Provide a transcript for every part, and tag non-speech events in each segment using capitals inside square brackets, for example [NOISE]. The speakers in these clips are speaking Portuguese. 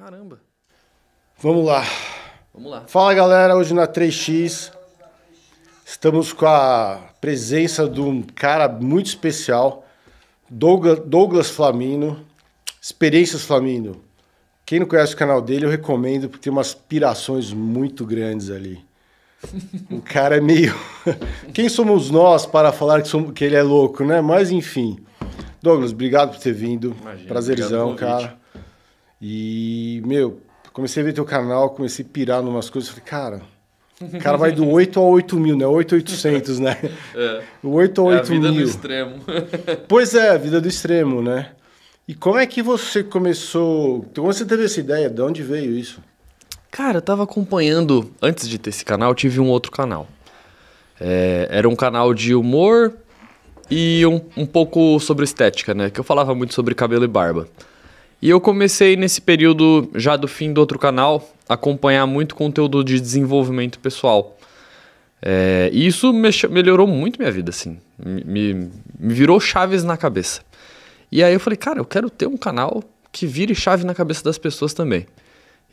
Caramba. Vamos lá. Vamos lá. Fala galera, hoje na 3x estamos com a presença de um cara muito especial, Douglas Flamino, Experiências Flamino. Quem não conhece o canal dele, eu recomendo, porque tem umas pirações muito grandes ali. O [LAUGHS] cara é meio. [LAUGHS] Quem somos nós para falar que, somos... que ele é louco, né? Mas enfim. Douglas, obrigado por ter vindo. Imagina, Prazerzão, cara. E, meu, comecei a ver teu canal, comecei a pirar numas coisas. Falei, cara, o cara vai do 8 a 8 mil, né? 8800, né? É. [LAUGHS] O 8 a 8 mil. É a vida mil. do extremo. [LAUGHS] pois é, a vida do extremo, né? E como é que você começou? Como então, você teve essa ideia? De onde veio isso? Cara, eu tava acompanhando. Antes de ter esse canal, eu tive um outro canal. É, era um canal de humor e um, um pouco sobre estética, né? Que eu falava muito sobre cabelo e barba. E eu comecei nesse período já do fim do outro canal acompanhar muito conteúdo de desenvolvimento pessoal. É, e isso melhorou muito minha vida, assim. Me, me virou chaves na cabeça. E aí eu falei, cara, eu quero ter um canal que vire chave na cabeça das pessoas também.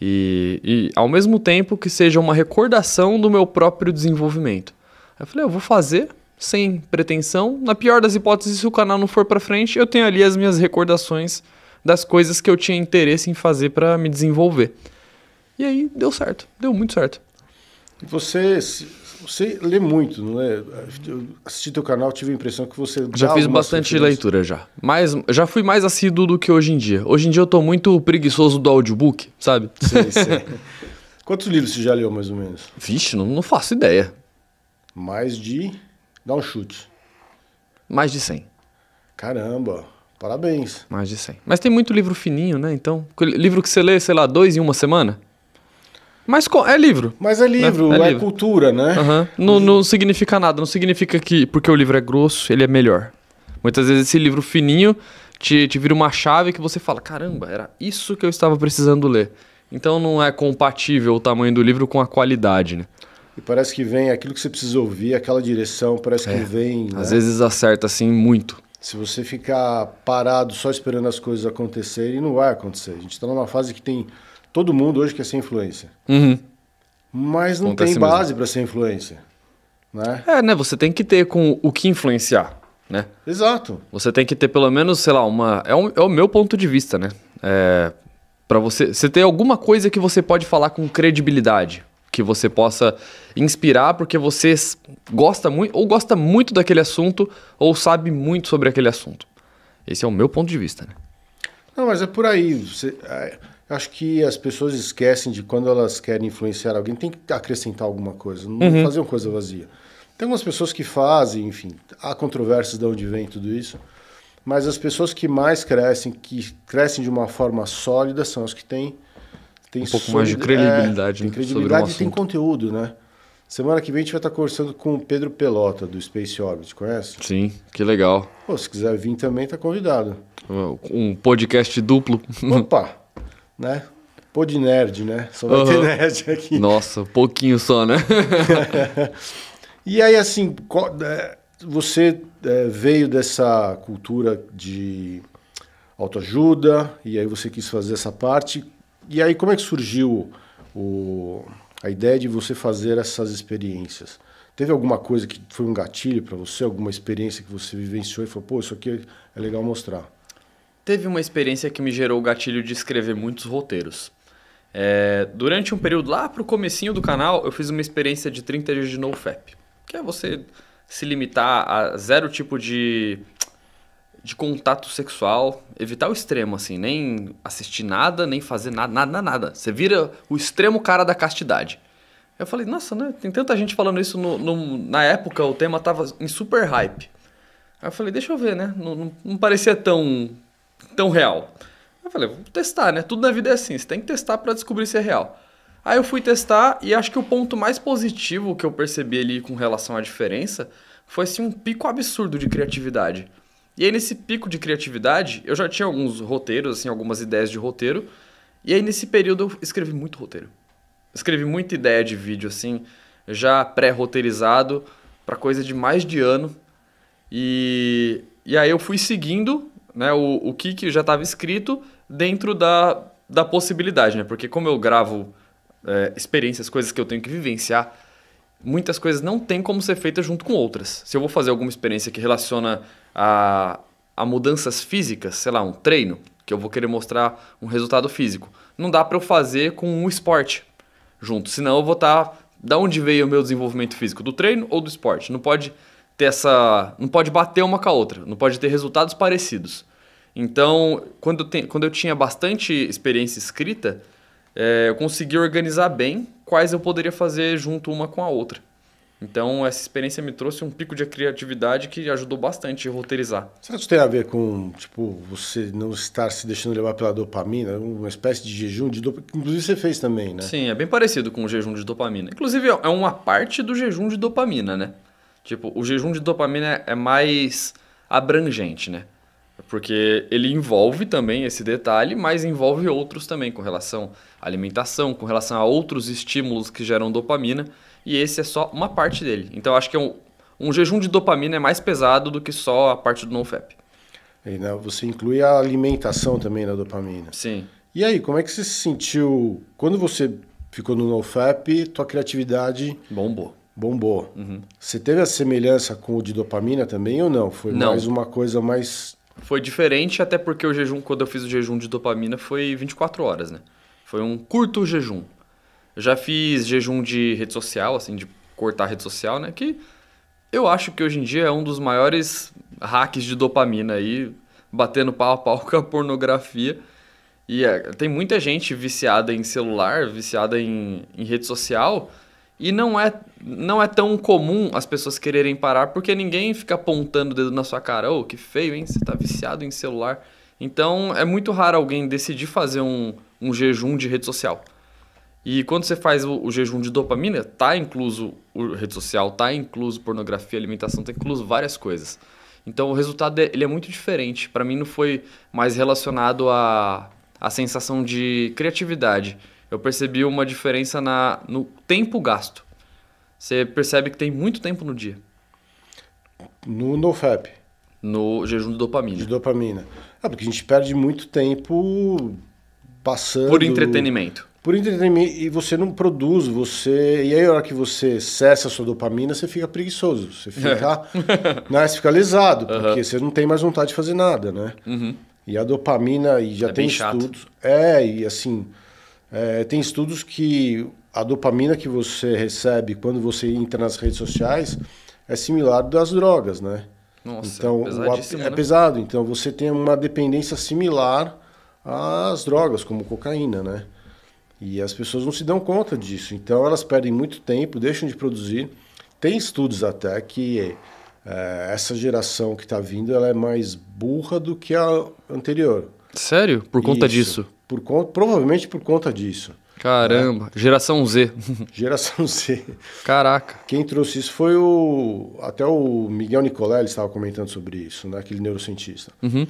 E, e, ao mesmo tempo que seja uma recordação do meu próprio desenvolvimento. Eu falei, eu vou fazer sem pretensão. Na pior das hipóteses, se o canal não for para frente, eu tenho ali as minhas recordações das coisas que eu tinha interesse em fazer para me desenvolver. E aí deu certo, deu muito certo. Você, você lê muito, não é? Eu assisti teu canal, tive a impressão que você já fiz bastante leitura já, mas já fui mais assíduo do que hoje em dia. Hoje em dia eu tô muito preguiçoso do audiobook, sabe? Sim, sim. [LAUGHS] Quantos livros você já leu mais ou menos? Vixe, não, não faço ideia. Mais de dá um chute. Mais de 100. Caramba. Parabéns. Mais de 100. Mas tem muito livro fininho, né? Então, livro que você lê, sei lá, dois em uma semana? Mas é livro. Mas é livro, né? é, é livro. cultura, né? Uhum. Não, não significa nada. Não significa que porque o livro é grosso, ele é melhor. Muitas vezes esse livro fininho te, te vira uma chave que você fala: caramba, era isso que eu estava precisando ler. Então não é compatível o tamanho do livro com a qualidade, né? E parece que vem aquilo que você precisa ouvir, aquela direção, parece é. que vem. Às né? vezes acerta assim muito. Se você ficar parado só esperando as coisas acontecerem, não vai acontecer. A gente está numa fase que tem todo mundo hoje quer é ser influencer. Uhum. Mas não Acontece tem base para ser influencer. Né? É, né? Você tem que ter com o que influenciar, né? Exato. Você tem que ter pelo menos, sei lá, uma. É, um, é o meu ponto de vista, né? É, para você, você ter alguma coisa que você pode falar com credibilidade que você possa inspirar, porque você gosta muito, ou gosta muito daquele assunto, ou sabe muito sobre aquele assunto. Esse é o meu ponto de vista, né? Não, mas é por aí. Você, é, acho que as pessoas esquecem de quando elas querem influenciar alguém, tem que acrescentar alguma coisa, não uhum. fazer uma coisa vazia. Tem algumas pessoas que fazem, enfim, há controvérsias de onde vem tudo isso, mas as pessoas que mais crescem, que crescem de uma forma sólida, são as que têm tem um pouco mais de credibilidade. É, tem né, credibilidade e tem conteúdo, né? Semana que vem a gente vai estar conversando com o Pedro Pelota, do Space Orbit, conhece? Sim, que legal. Pô, se quiser vir também, tá convidado. Um podcast duplo. Opa, né? Pô de nerd, né? Só vai uhum. ter nerd aqui. Nossa, pouquinho só, né? [LAUGHS] e aí, assim, é, você é, veio dessa cultura de autoajuda, e aí você quis fazer essa parte e aí, como é que surgiu o, a ideia de você fazer essas experiências? Teve alguma coisa que foi um gatilho para você, alguma experiência que você vivenciou e falou, pô, isso aqui é legal mostrar? Teve uma experiência que me gerou o gatilho de escrever muitos roteiros. É, durante um período lá pro comecinho do canal, eu fiz uma experiência de 30 dias de NoFap, que é você se limitar a zero tipo de de contato sexual, evitar o extremo, assim, nem assistir nada, nem fazer nada, nada, nada. Você vira o extremo cara da castidade. Eu falei, nossa, né? Tem tanta gente falando isso no, no, na época, o tema tava em super hype. Aí eu falei, deixa eu ver, né? Não, não, não parecia tão, tão real. Aí eu falei, vou testar, né? Tudo na vida é assim, você tem que testar para descobrir se é real. Aí eu fui testar e acho que o ponto mais positivo que eu percebi ali com relação à diferença foi assim, um pico absurdo de criatividade. E aí nesse pico de criatividade, eu já tinha alguns roteiros, assim, algumas ideias de roteiro. E aí nesse período eu escrevi muito roteiro. Escrevi muita ideia de vídeo assim, já pré-roteirizado para coisa de mais de ano. E e aí eu fui seguindo, né, o, o que que já estava escrito dentro da da possibilidade, né? Porque como eu gravo é, experiências, coisas que eu tenho que vivenciar, muitas coisas não tem como ser feitas junto com outras. Se eu vou fazer alguma experiência que relaciona a, a mudanças físicas, sei lá, um treino, que eu vou querer mostrar um resultado físico. Não dá para eu fazer com um esporte junto, senão eu vou estar. Tá, da onde veio o meu desenvolvimento físico? Do treino ou do esporte? Não pode ter essa. Não pode bater uma com a outra, não pode ter resultados parecidos. Então, quando eu, te, quando eu tinha bastante experiência escrita, é, eu consegui organizar bem quais eu poderia fazer junto uma com a outra. Então, essa experiência me trouxe um pico de criatividade que ajudou bastante a roteirizar. Será que isso tem a ver com, tipo, você não estar se deixando levar pela dopamina? Uma espécie de jejum de dopamina? Inclusive, você fez também, né? Sim, é bem parecido com o jejum de dopamina. Inclusive, é uma parte do jejum de dopamina, né? Tipo, o jejum de dopamina é mais abrangente, né? Porque ele envolve também esse detalhe, mas envolve outros também, com relação à alimentação, com relação a outros estímulos que geram dopamina e esse é só uma parte dele. Então acho que é um, um jejum de dopamina é mais pesado do que só a parte do NoFap. Né, você inclui a alimentação também da dopamina. Sim. E aí, como é que você se sentiu quando você ficou no NoFap, tua criatividade bombou? Bombou. Uhum. Você teve a semelhança com o de dopamina também ou não? Foi não. mais uma coisa mais foi diferente, até porque o jejum, quando eu fiz o jejum de dopamina, foi 24 horas, né? Foi um curto jejum. Eu já fiz jejum de rede social, assim, de cortar a rede social, né? Que eu acho que hoje em dia é um dos maiores hacks de dopamina aí, batendo pau a pau [LAUGHS] com a pornografia. E é, tem muita gente viciada em celular, viciada em, em rede social, e não é, não é tão comum as pessoas quererem parar, porque ninguém fica apontando o dedo na sua cara, ô, oh, que feio, hein? Você tá viciado em celular. Então é muito raro alguém decidir fazer um, um jejum de rede social. E quando você faz o, o jejum de dopamina, tá incluso o rede social, tá incluso pornografia, alimentação, tá incluso várias coisas. Então o resultado é, ele é muito diferente. Para mim não foi mais relacionado à a, a sensação de criatividade. Eu percebi uma diferença na, no tempo gasto. Você percebe que tem muito tempo no dia. No NoFap. No jejum de dopamina. De dopamina. Ah, porque a gente perde muito tempo passando. Por entretenimento por entretenimento e você não produz, você e aí a hora que você cessa a sua dopamina, você fica preguiçoso, você fica, é. né, você fica lesado, porque você não tem mais vontade de fazer nada, né? Uhum. E a dopamina e já é tem estudos, chato. é e assim é, tem estudos que a dopamina que você recebe quando você entra nas redes sociais é similar das drogas, né? Nossa, então é, né? pesado, então você tem uma dependência similar às drogas como cocaína, né? E as pessoas não se dão conta disso. Então elas perdem muito tempo, deixam de produzir. Tem estudos até que é, essa geração que está vindo ela é mais burra do que a anterior. Sério? Por conta Isso. disso? Por conta, provavelmente por conta disso. Né? Caramba, é. geração Z. [LAUGHS] [LAUGHS] Geração Z. Caraca. Quem trouxe isso foi o. Até o Miguel Nicoleles estava comentando sobre isso, né? aquele neurocientista. Uhum.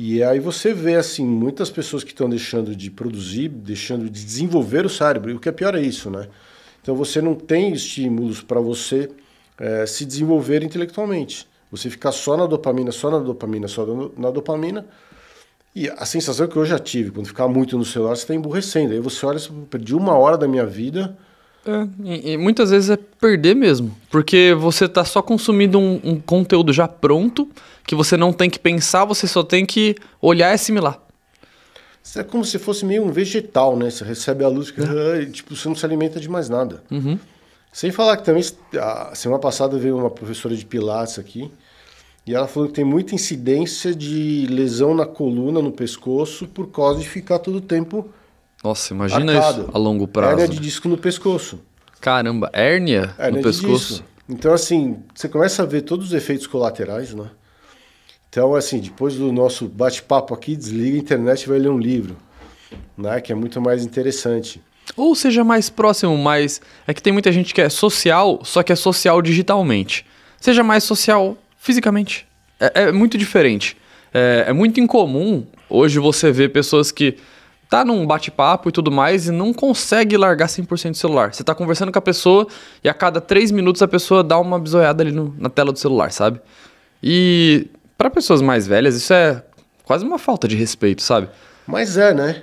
E aí você vê assim muitas pessoas que estão deixando de produzir, deixando de desenvolver o cérebro. E o que é pior é isso, né? Então você não tem estímulos para você é, se desenvolver intelectualmente. Você fica só na dopamina, só na dopamina, só na dopamina. E a sensação que eu já tive, quando ficar muito no celular, você está emburrecendo. Aí você olha, perdi uma hora da minha vida é, e, e muitas vezes é perder mesmo. Porque você está só consumindo um, um, conteúdo já pronto, que você não tem que pensar, você só tem que olhar e assimilar. Isso é como se fosse meio um vegetal, né? Você recebe a luz, que, é. tipo, você não se alimenta de mais nada. Uhum. Sem falar que também, a semana passada veio uma professora de Pilates aqui, e ela falou que tem muita incidência de lesão na coluna, no pescoço, por causa de ficar todo o tempo nossa, imagina Arcado. isso a longo prazo. Hérnia de né? disco no pescoço. Caramba, hérnia, hérnia no pescoço? Disco. Então, assim, você começa a ver todos os efeitos colaterais, né? Então, assim, depois do nosso bate-papo aqui, desliga a internet e vai ler um livro, né? Que é muito mais interessante. Ou seja mais próximo, mas é que tem muita gente que é social, só que é social digitalmente. Seja mais social fisicamente. É, é muito diferente. É, é muito incomum hoje você ver pessoas que tá num bate-papo e tudo mais e não consegue largar 100% do celular. Você tá conversando com a pessoa e a cada 3 minutos a pessoa dá uma bisoiada ali no, na tela do celular, sabe? E para pessoas mais velhas isso é quase uma falta de respeito, sabe? Mas é, né?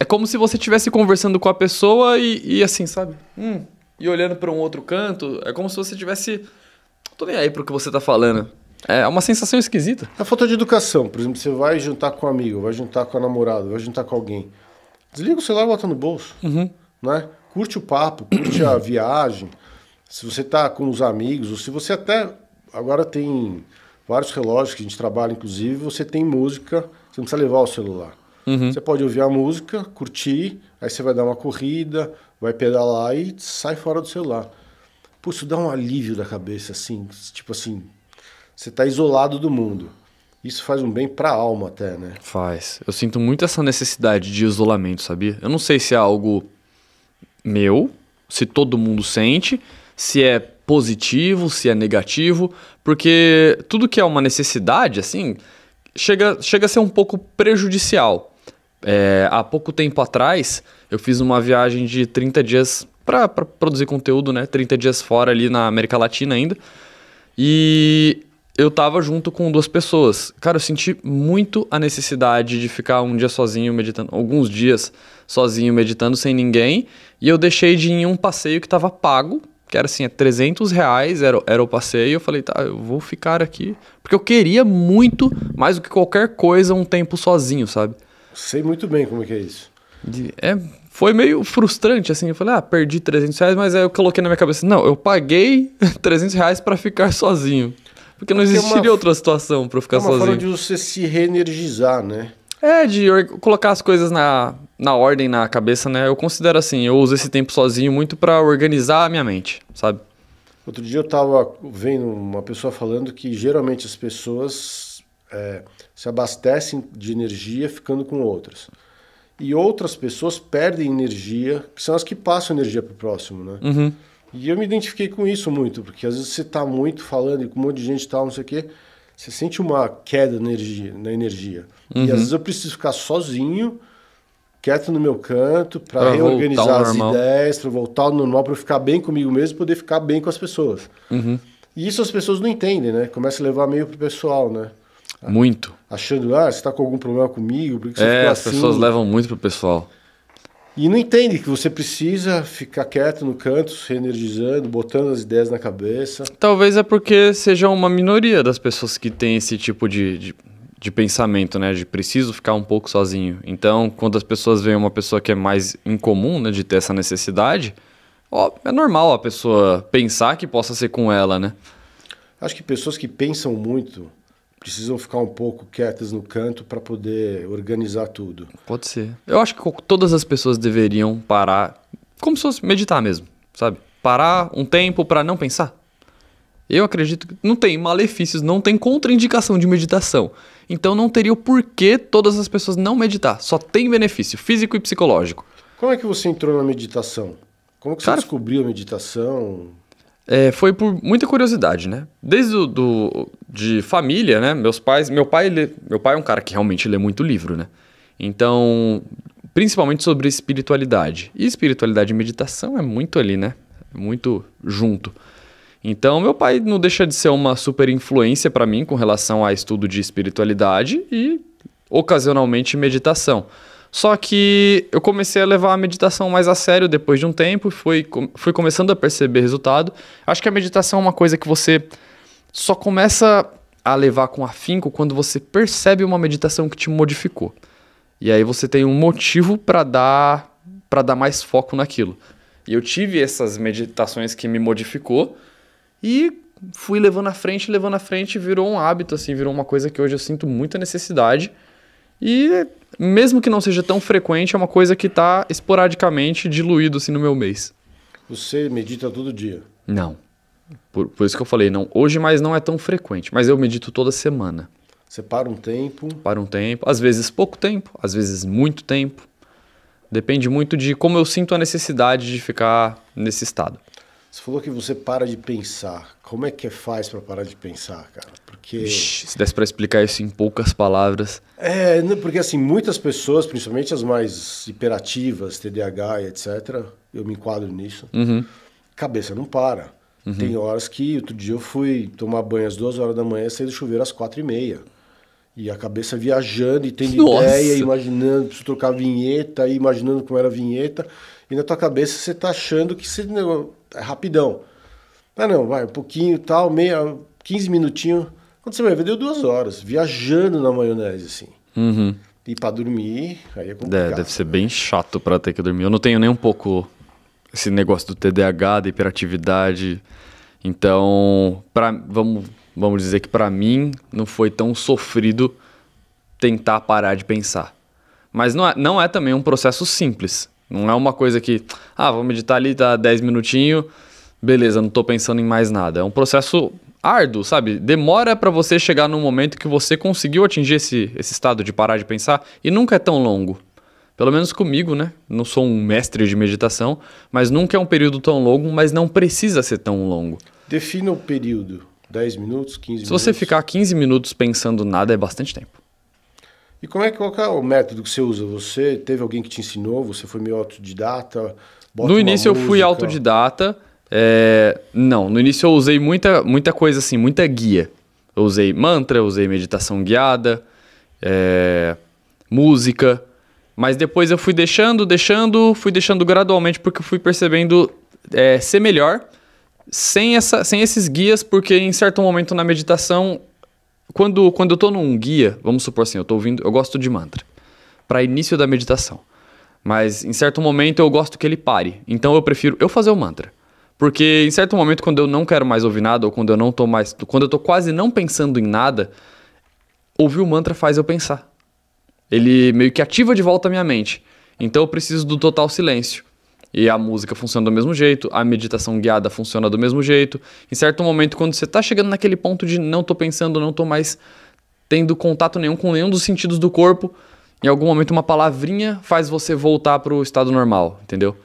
É como se você estivesse conversando com a pessoa e, e assim, sabe? Hum, e olhando para um outro canto, é como se você tivesse tô nem aí pro que você tá falando. É, é uma sensação esquisita. A é falta de educação, por exemplo, você vai juntar com um amigo, vai juntar com a namorada, vai juntar com alguém. Desliga o celular e bota no bolso. Uhum. Né? Curte o papo, curte a viagem. Se você está com os amigos, ou se você até. Agora tem vários relógios que a gente trabalha, inclusive, você tem música, você não precisa levar o celular. Uhum. Você pode ouvir a música, curtir, aí você vai dar uma corrida, vai pedalar e sai fora do celular. Pô, isso dá um alívio da cabeça, assim, tipo assim, você está isolado do mundo. Isso faz um bem para a alma até, né? Faz. Eu sinto muito essa necessidade de isolamento, sabia? Eu não sei se é algo meu, se todo mundo sente, se é positivo, se é negativo, porque tudo que é uma necessidade, assim, chega, chega a ser um pouco prejudicial. É, há pouco tempo atrás, eu fiz uma viagem de 30 dias para produzir conteúdo, né? 30 dias fora ali na América Latina ainda. E eu tava junto com duas pessoas. Cara, eu senti muito a necessidade de ficar um dia sozinho meditando, alguns dias sozinho meditando sem ninguém. E eu deixei de ir em um passeio que tava pago, que era assim, é 300 reais era, era o passeio. Eu falei, tá, eu vou ficar aqui. Porque eu queria muito, mais do que qualquer coisa, um tempo sozinho, sabe? Sei muito bem como é que é isso. é, foi meio frustrante, assim. Eu falei, ah, perdi 300 reais, mas aí eu coloquei na minha cabeça, não, eu paguei 300 [LAUGHS] reais pra ficar sozinho. Porque não é existiria uma, outra situação para eu ficar é uma sozinho. uma forma de você se reenergizar, né? É, de colocar as coisas na, na ordem, na cabeça, né? Eu considero assim, eu uso esse tempo sozinho muito para organizar a minha mente, sabe? Outro dia eu estava vendo uma pessoa falando que geralmente as pessoas é, se abastecem de energia ficando com outras. E outras pessoas perdem energia, que são as que passam energia para o próximo, né? Uhum. E eu me identifiquei com isso muito, porque às vezes você está muito falando e com um monte de gente e tal, não sei o quê, você sente uma queda na energia. Uhum. E às uhum. vezes eu preciso ficar sozinho, quieto no meu canto, para reorganizar as ideias, para voltar ao normal, para ficar bem comigo mesmo poder ficar bem com as pessoas. Uhum. E isso as pessoas não entendem, né? Começa a levar meio pro pessoal, né? Muito. Achando, ah, você está com algum problema comigo, por que você é, assim? as pessoas assim? levam muito pro pessoal. E não entende que você precisa ficar quieto no canto, se energizando, botando as ideias na cabeça. Talvez é porque seja uma minoria das pessoas que tem esse tipo de, de, de, pensamento, né? De preciso ficar um pouco sozinho. Então, quando as pessoas veem uma pessoa que é mais incomum, né? De ter essa necessidade, ó, é normal a pessoa pensar que possa ser com ela, né? Acho que pessoas que pensam muito precisam ficar um pouco quietas no canto para poder organizar tudo. Pode ser. Eu acho que todas as pessoas deveriam parar, como se fosse meditar mesmo, sabe? Parar um tempo para não pensar. Eu acredito que não tem malefícios, não tem contraindicação de meditação. Então não teria o porquê todas as pessoas não meditar. Só tem benefício físico e psicológico. Como é que você entrou na meditação? Como que você Cara, descobriu a meditação? é, foi por muita curiosidade, né? Desde do, do, de família, né? Meus pais, meu pai, lê, meu pai é um cara que realmente lê muito livro, né? Então, principalmente sobre espiritualidade. E espiritualidade e meditação é muito ali, né? É muito junto. Então, meu pai não deixa de ser uma super influência para mim com relação a estudo de espiritualidade e ocasionalmente meditação. Só que eu comecei a levar a meditação mais a sério depois de um tempo, fui, fui começando a perceber resultado. Acho que a meditação é uma coisa que você só começa a levar com afinco quando você percebe uma meditação que te modificou. E aí você tem um motivo para dar para dar mais foco naquilo. E eu tive essas meditações que me modificou e fui levando à frente, levando à frente, virou um hábito assim, virou uma coisa que hoje eu sinto muita necessidade. E mesmo que não seja tão frequente, é uma coisa que está esporadicamente diluído assim no meu mês. Você medita todo dia? Não. Por, por, isso que eu falei, não, hoje mas não é tão frequente, mas eu medito toda semana. Você para um tempo? Para um tempo, às vezes pouco tempo, às vezes muito tempo. Depende muito de como eu sinto a necessidade de ficar nesse estado. Você falou que você para de pensar. Como é que faz para parar de pensar, cara? Porque Ixi, se desse para explicar isso em poucas palavras, é, né, porque assim, muitas pessoas, principalmente as mais hiperativas, TDAH e etc., eu me enquadro nisso, uhum. cabeça não para. Uhum. Tem horas que, outro dia eu fui tomar banho às duas horas da manhã, saí do chuveiro às quatro e meia. E a cabeça viajando e tendo Nossa. ideia, imaginando, preciso trocar vinheta, e imaginando como era a vinheta. E na tua cabeça você tá achando que você, é rapidão. Ah, não, vai, um pouquinho, tal, meia, 15 minutinhos, quando você vai ver, deu duas horas, viajando na maionese, assim. Uhum. E pra dormir, aí é complicado. É, deve ser né? bem chato pra ter que dormir. Eu não tenho nem um pouco esse negócio do TDAH, da hiperatividade. Então, pra, vamos, vamos dizer que para mim não foi tão sofrido tentar parar de pensar. Mas não é, não é também um processo simples. Não é uma coisa que, ah, vou meditar ali, tá 10 minutinhos, beleza, não estou pensando em mais nada. É um processo árduo, sabe? Demora para você chegar num momento que você conseguiu atingir esse, esse estado de parar de pensar e nunca é tão longo. Pelo menos comigo, né? Não sou um mestre de meditação, mas nunca é um período tão longo, mas não precisa ser tão longo. Defina o período. 10 minutos, 15 minutos? Se você ficar 15 minutos pensando nada, é bastante tempo. E como é que, qual é o método que você usa? Você teve alguém que te ensinou? Você foi meio autodidata? no início música... eu fui autodidata. É, não, no início eu usei muita, muita coisa assim, muita guia. Eu usei mantra, usei meditação guiada, é, música. Mas depois eu fui deixando, deixando, fui deixando gradualmente porque eu fui percebendo é, ser melhor sem, essa, sem esses guias, porque em certo momento na meditação, quando, quando eu tô num guia, vamos supor assim, eu tô ouvindo, eu gosto de mantra para início da meditação. Mas em certo momento eu gosto que ele pare. Então eu prefiro eu fazer o mantra. Porque em certo momento, quando eu não quero mais ouvir nada, ou quando eu não tô mais. Quando eu tô quase não pensando em nada, ouvir o mantra faz eu pensar. Ele meio que ativa de volta a minha mente. Então eu preciso do total silêncio. E a música funciona do mesmo jeito, a meditação guiada funciona do mesmo jeito. Em certo momento, quando você está chegando naquele ponto de não tô pensando, não tô mais tendo contato nenhum com nenhum dos sentidos do corpo, em algum momento uma palavrinha faz você voltar para o estado normal, entendeu?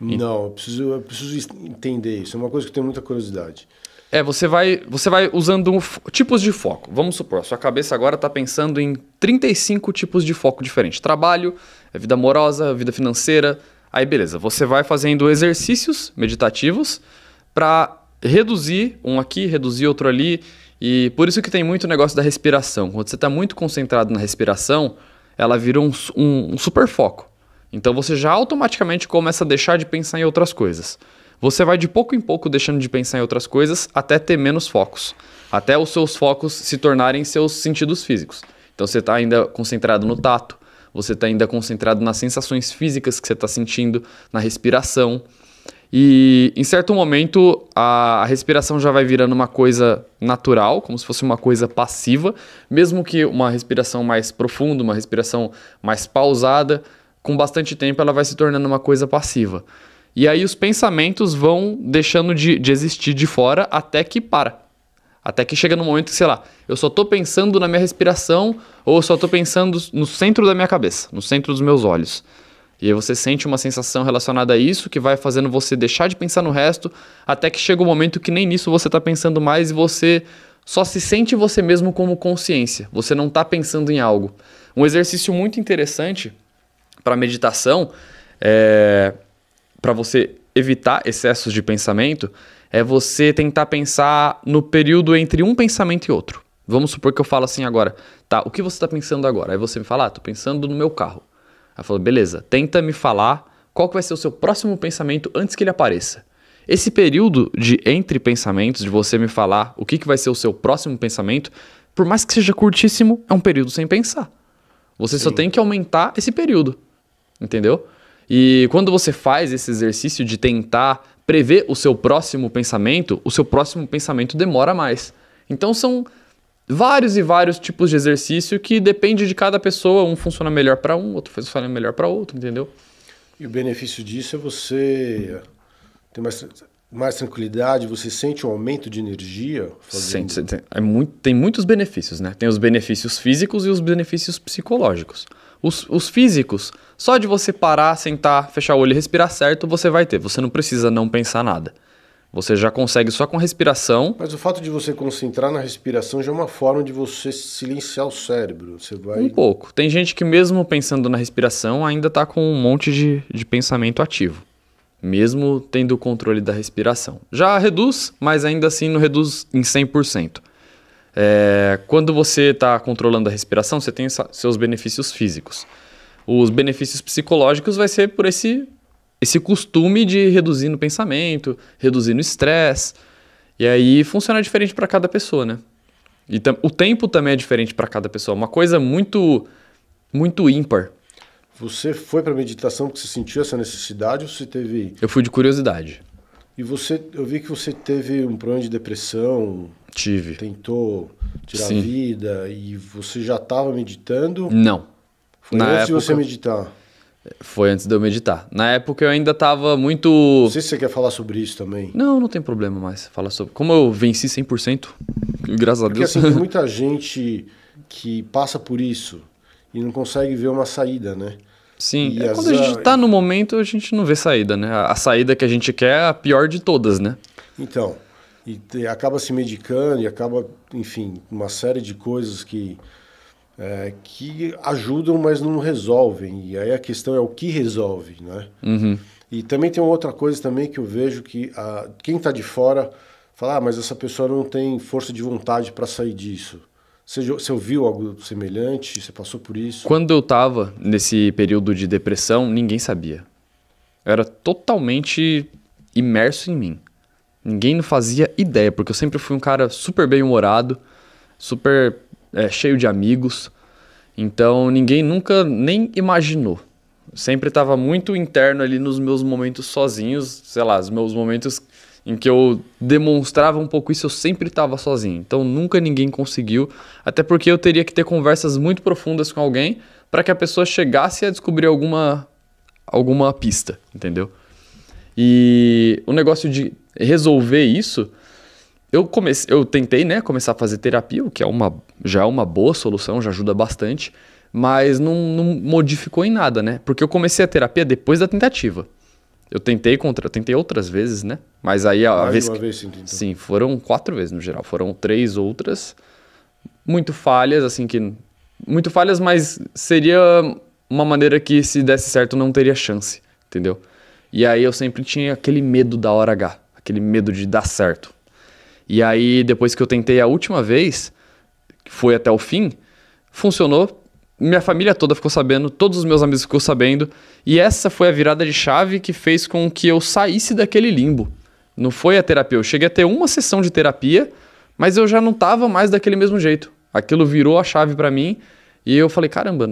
Não, eu preciso, eu preciso entender isso. É uma coisa que eu tenho muita curiosidade. É, você vai, você vai usando tipos de foco. Vamos supor, sua cabeça agora está pensando em 35 tipos de foco diferentes. Trabalho, é vida amorosa, vida financeira. Aí, beleza, você vai fazendo exercícios meditativos para reduzir um aqui, reduzir outro ali. E por isso que tem muito negócio da respiração. Quando você está muito concentrado na respiração, ela vira um, um, um super foco. Então você já automaticamente começa a deixar de pensar em outras coisas. Você vai de pouco em pouco deixando de pensar em outras coisas até ter menos focos, até os seus focos se tornarem seus sentidos físicos. Então você está ainda concentrado no tato, você está ainda concentrado nas sensações físicas que você está sentindo, na respiração. E em certo momento a, respiração já vai virando uma coisa natural, como se fosse uma coisa passiva, mesmo que uma respiração mais profunda, uma respiração mais pausada, com bastante tempo ela vai se tornando uma coisa passiva. E aí os pensamentos vão deixando de, de existir de fora até que para. Até que chega no momento que, sei lá, eu só estou pensando na minha respiração ou só estou pensando no centro da minha cabeça, no centro dos meus olhos. E aí você sente uma sensação relacionada a isso que vai fazendo você deixar de pensar no resto, até que chega o um momento que nem nisso você está pensando mais e você só se sente você mesmo como consciência. Você não está pensando em algo. Um exercício muito interessante para meditação, é, para você evitar excessos de pensamento, é você tentar pensar no período entre um pensamento e outro. Vamos supor que eu falo assim agora, tá, o que você está pensando agora? Aí você me fala, ah, tô pensando no meu carro. Aí eu falo, beleza, tenta me falar qual que vai ser o seu próximo pensamento antes que ele apareça. Esse período de entre pensamentos, de você me falar o que, que vai ser o seu próximo pensamento, por mais que seja curtíssimo, é um período sem pensar. Você Sim. só tem que aumentar esse período entendeu? E quando você faz esse exercício de tentar prever o seu próximo pensamento, o seu próximo pensamento demora mais. Então são vários e vários tipos de exercício que depende de cada pessoa, um funciona melhor para um, outro funciona melhor para outro, entendeu? E o benefício disso é você ter mais, mais tranquilidade, você sente um aumento de energia? Fazendo... Sente, é muito, tem muitos benefícios, né? Tem os benefícios físicos e os benefícios psicológicos. Os, os físicos, só de você parar, sentar, fechar o olho e respirar certo, você vai ter. Você não precisa não pensar nada. Você já consegue só com a respiração. Mas o fato de você concentrar na respiração já é uma forma de você silenciar o cérebro. Você vai. Um pouco. Tem gente que, mesmo pensando na respiração, ainda está com um monte de, de pensamento ativo. Mesmo tendo o controle da respiração. Já reduz, mas ainda assim não reduz em 100%. É, quando você está controlando a respiração, você tem seus benefícios físicos. Os benefícios psicológicos vai ser por esse, esse costume de reduzir no pensamento, reduzir no estresse. E aí funciona diferente para cada pessoa, né? E o tempo também é diferente para cada pessoa. Uma coisa muito, muito ímpar. Você foi para meditação porque você sentiu essa necessidade ou você teve? Eu fui de curiosidade. E você, eu vi que você teve um problema de depressão, Tive. Tentou tirar Sim. a vida e você já estava meditando? Não. Foi Na antes época... de você meditar? Foi antes de eu meditar. Na época eu ainda estava muito. Não sei se você quer falar sobre isso também. Não, não tem problema mais falar sobre. Como eu venci 100%, graças Porque, a Deus. Porque assim, tem [LAUGHS] muita gente que passa por isso e não consegue ver uma saída, né? Sim, é quando a gente está no momento, a gente não vê saída, né? A saída que a gente quer é a pior de todas, né? Então, e te, acaba se medicando e acaba, enfim, uma série de coisas que, é, que ajudam, mas não resolvem. E aí a questão é o que resolve, né? Uhum. E também tem uma outra coisa também que eu vejo que a, quem está de fora fala, ah, mas essa pessoa não tem força de vontade para sair disso. Você, você ouviu algo semelhante? Você passou por isso? Quando eu estava nesse período de depressão, ninguém sabia. Eu era totalmente imerso em mim. Ninguém não fazia ideia, porque eu sempre fui um cara super bem-humorado, super é, cheio de amigos. Então ninguém nunca nem imaginou. Sempre estava muito interno ali nos meus momentos sozinhos, sei lá, os meus momentos em que eu demonstrava um pouco isso, eu sempre estava sozinho. Então nunca ninguém conseguiu, até porque eu teria que ter conversas muito profundas com alguém para que a pessoa chegasse a descobrir alguma alguma pista, entendeu? E o negócio de resolver isso, eu comecei, eu tentei, né, começar a fazer terapia, o que é uma já é uma boa solução, já ajuda bastante, mas não, não modificou em nada, né? Porque eu comecei a terapia depois da tentativa. Eu tentei contra, eu tentei outras vezes, né? Mas aí a, Mais vez, uma que, vez sim, sim, foram quatro vezes no geral, foram três outras muito falhas, assim que muito falhas, mas seria uma maneira que se desse certo não teria chance, entendeu? E aí eu sempre tinha aquele medo da hora H aquele medo de dar certo. E aí, depois que eu tentei a última vez, que foi até o fim, funcionou. Minha família toda ficou sabendo, todos os meus amigos ficou sabendo, e essa foi a virada de chave que fez com que eu saísse daquele limbo. Não foi a terapia, eu cheguei a ter uma sessão de terapia, mas eu já não estava mais daquele mesmo jeito. Aquilo virou a chave para mim e eu falei, caramba,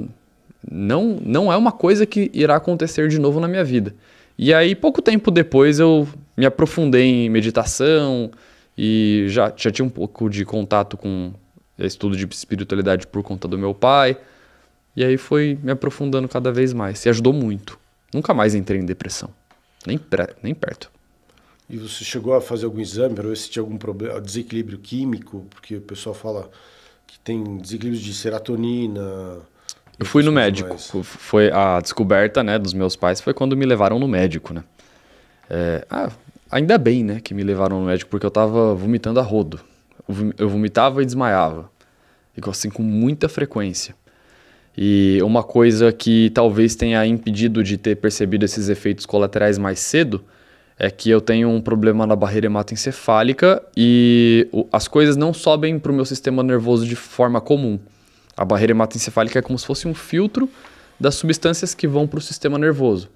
não, não é uma coisa que irá acontecer de novo na minha vida. E aí, pouco tempo depois, eu me aprofundei em meditação e já, já tinha um pouco de contato com eh, estudo de espiritualidade por conta do meu pai. E aí foi me aprofundando cada vez mais. E ajudou muito. Nunca mais entrei em depressão. Nem, pré, nem perto. E você chegou a fazer algum exame para ver se tinha algum problema, desequilíbrio químico? Porque o pessoal fala que tem desequilíbrio de serotonina. Eu fui no médico. Mais. Foi a descoberta né, dos meus pais foi quando me levaram no médico, né? É, ah, Ainda bem, né, que me levaram no médico, porque eu tava vomitando a rodo. Eu vomitava e desmaiava. E assim, com muita frequência. E uma coisa que talvez tenha impedido de ter percebido esses efeitos colaterais mais cedo é que eu tenho um problema na barreira hematoencefálica e as coisas não sobem para o meu sistema nervoso de forma comum. A barreira hematoencefálica é como se fosse um filtro das substâncias que vão para o sistema nervoso.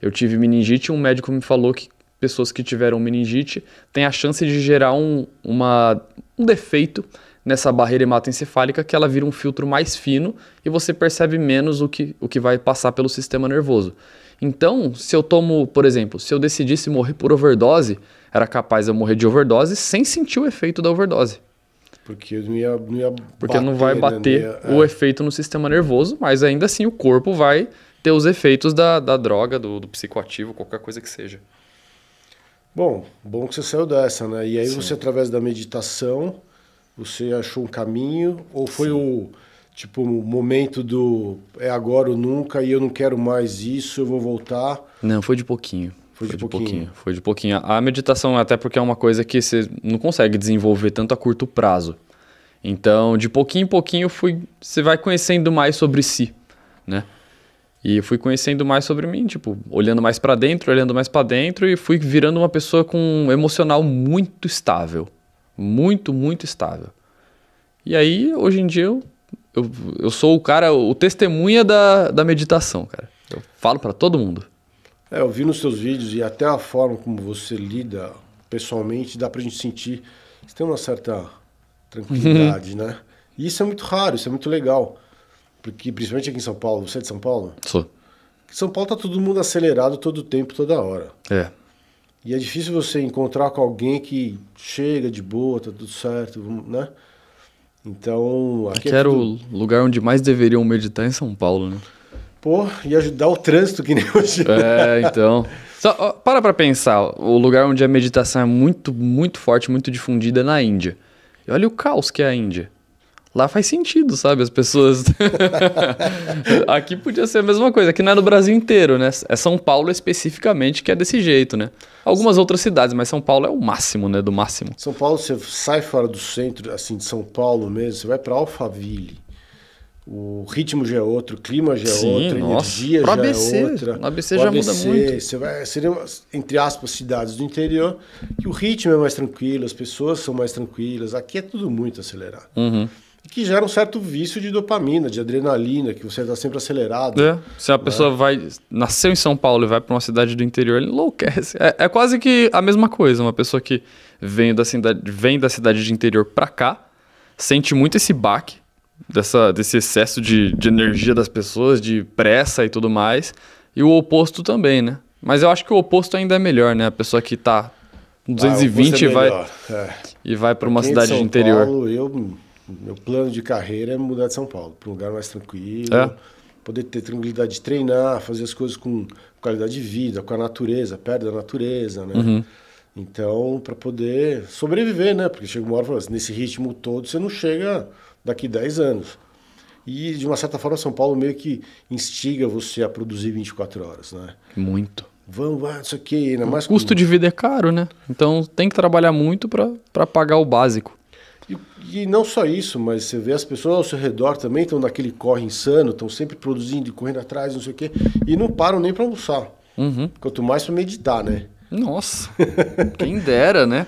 Eu tive meningite e um médico me falou que pessoas que tiveram meningite têm a chance de gerar um, uma, um defeito nessa barreira hematoencefálica que ela vira um filtro mais fino e você percebe menos o que, o que vai passar pelo sistema nervoso. Então, se eu tomo, por exemplo, se eu decidisse morrer por overdose, era capaz eu morrer de overdose sem sentir o efeito da overdose. Porque não ia, não ia Porque bater, não vai bater né? É. o é. efeito no sistema nervoso, mas ainda assim o corpo vai ter os efeitos da, da droga, do, do psicoativo, qualquer coisa que seja. Bom, bom que você saiu dessa, né? E aí Sim. você, através da meditação, você achou um caminho? Ou foi Sim. o tipo o momento do é agora ou nunca e eu não quero mais isso, eu vou voltar? Não, foi de pouquinho. Foi, foi de, de pouquinho. pouquinho. Foi de pouquinho. A meditação, até porque é uma coisa que você não consegue desenvolver tanto a curto prazo. Então, de pouquinho em pouquinho, fui, você vai conhecendo mais sobre si, né? E fui conhecendo mais sobre mim, tipo, olhando mais para dentro, olhando mais para dentro e fui virando uma pessoa com um emocional muito estável. Muito, muito estável. E aí, hoje em dia, eu, eu, eu sou o cara, o testemunha da, da meditação, cara. Eu falo para todo mundo. É, eu vi nos seus vídeos e até a forma como você lida pessoalmente, dá pra gente sentir. Você tem uma certa [LAUGHS] tranquilidade, né? E isso é muito raro, isso é muito legal. Porque, principalmente aqui em São Paulo, você é de São Paulo? Sou. São Paulo tá todo mundo acelerado todo tempo, toda hora. É. E é difícil você encontrar com alguém que chega de boa, tá tudo certo, né? Então. Aqui, aqui é era tudo... o lugar onde mais deveriam meditar em São Paulo, né? Pô, e ajudar o trânsito que nem hoje. É, então. Só, ó, para pra pensar, o lugar onde a meditação é muito, muito forte, muito difundida é na Índia. E olha o caos que é a Índia lá faz sentido, sabe? As pessoas. [LAUGHS] aqui podia ser a mesma coisa, aqui não é no Brasil inteiro, né? É São Paulo especificamente que é desse jeito, né? Algumas outras cidades, mas São Paulo é o máximo, né? Do máximo. São Paulo, você sai fora do centro, assim, de São Paulo mesmo, você vai para Alphaville. O ritmo já é outro, o clima já é Sim, outro, a energia já ABC, é outra. No ABC já ABC, muda muito. Você vai, seria entre aspas, cidades do interior que o ritmo é mais tranquilo, as pessoas são mais tranquilas. Aqui é tudo muito acelerado. Uhum que gera um certo vício de dopamina, de adrenalina, que você está sempre acelerado. É. Se a né? pessoa vai nasceu em São Paulo e vai para uma cidade do interior, ele enlouquece. É, é, quase que a mesma coisa. Uma pessoa que vem da cidade, vem da cidade de interior para cá, sente muito esse baque dessa, desse excesso de, de energia das pessoas, de pressa e tudo mais. E o oposto também, né? Mas eu acho que o oposto ainda é melhor, né? A pessoa que está 220 ah, é e vai é. e vai para uma cidade de, de interior. Paulo, eu meu plano de carreira é mudar de São Paulo para um lugar mais tranquilo, é. poder ter tranquilidade de treinar, fazer as coisas com qualidade de vida, com a natureza, perto da natureza, né? Uhum. Então, para poder sobreviver, né? Porque chega uma hora, assim, nesse ritmo todo, você não chega daqui 10 anos. E, de uma certa forma, São Paulo meio que instiga você a produzir 24 horas, né? Muito. Vamos, lá, isso aqui, ainda mais... O custo de vida é caro, né? Então, tem que trabalhar muito para pagar o básico. E, e, não só isso, mas você vê as pessoas ao seu redor também estão naquele corre insano, estão sempre produzindo, correndo atrás, não sei o quê, e não param nem para almoçar. Uhum. Quanto mais para meditar, né? Nossa, [LAUGHS] quem dera, né?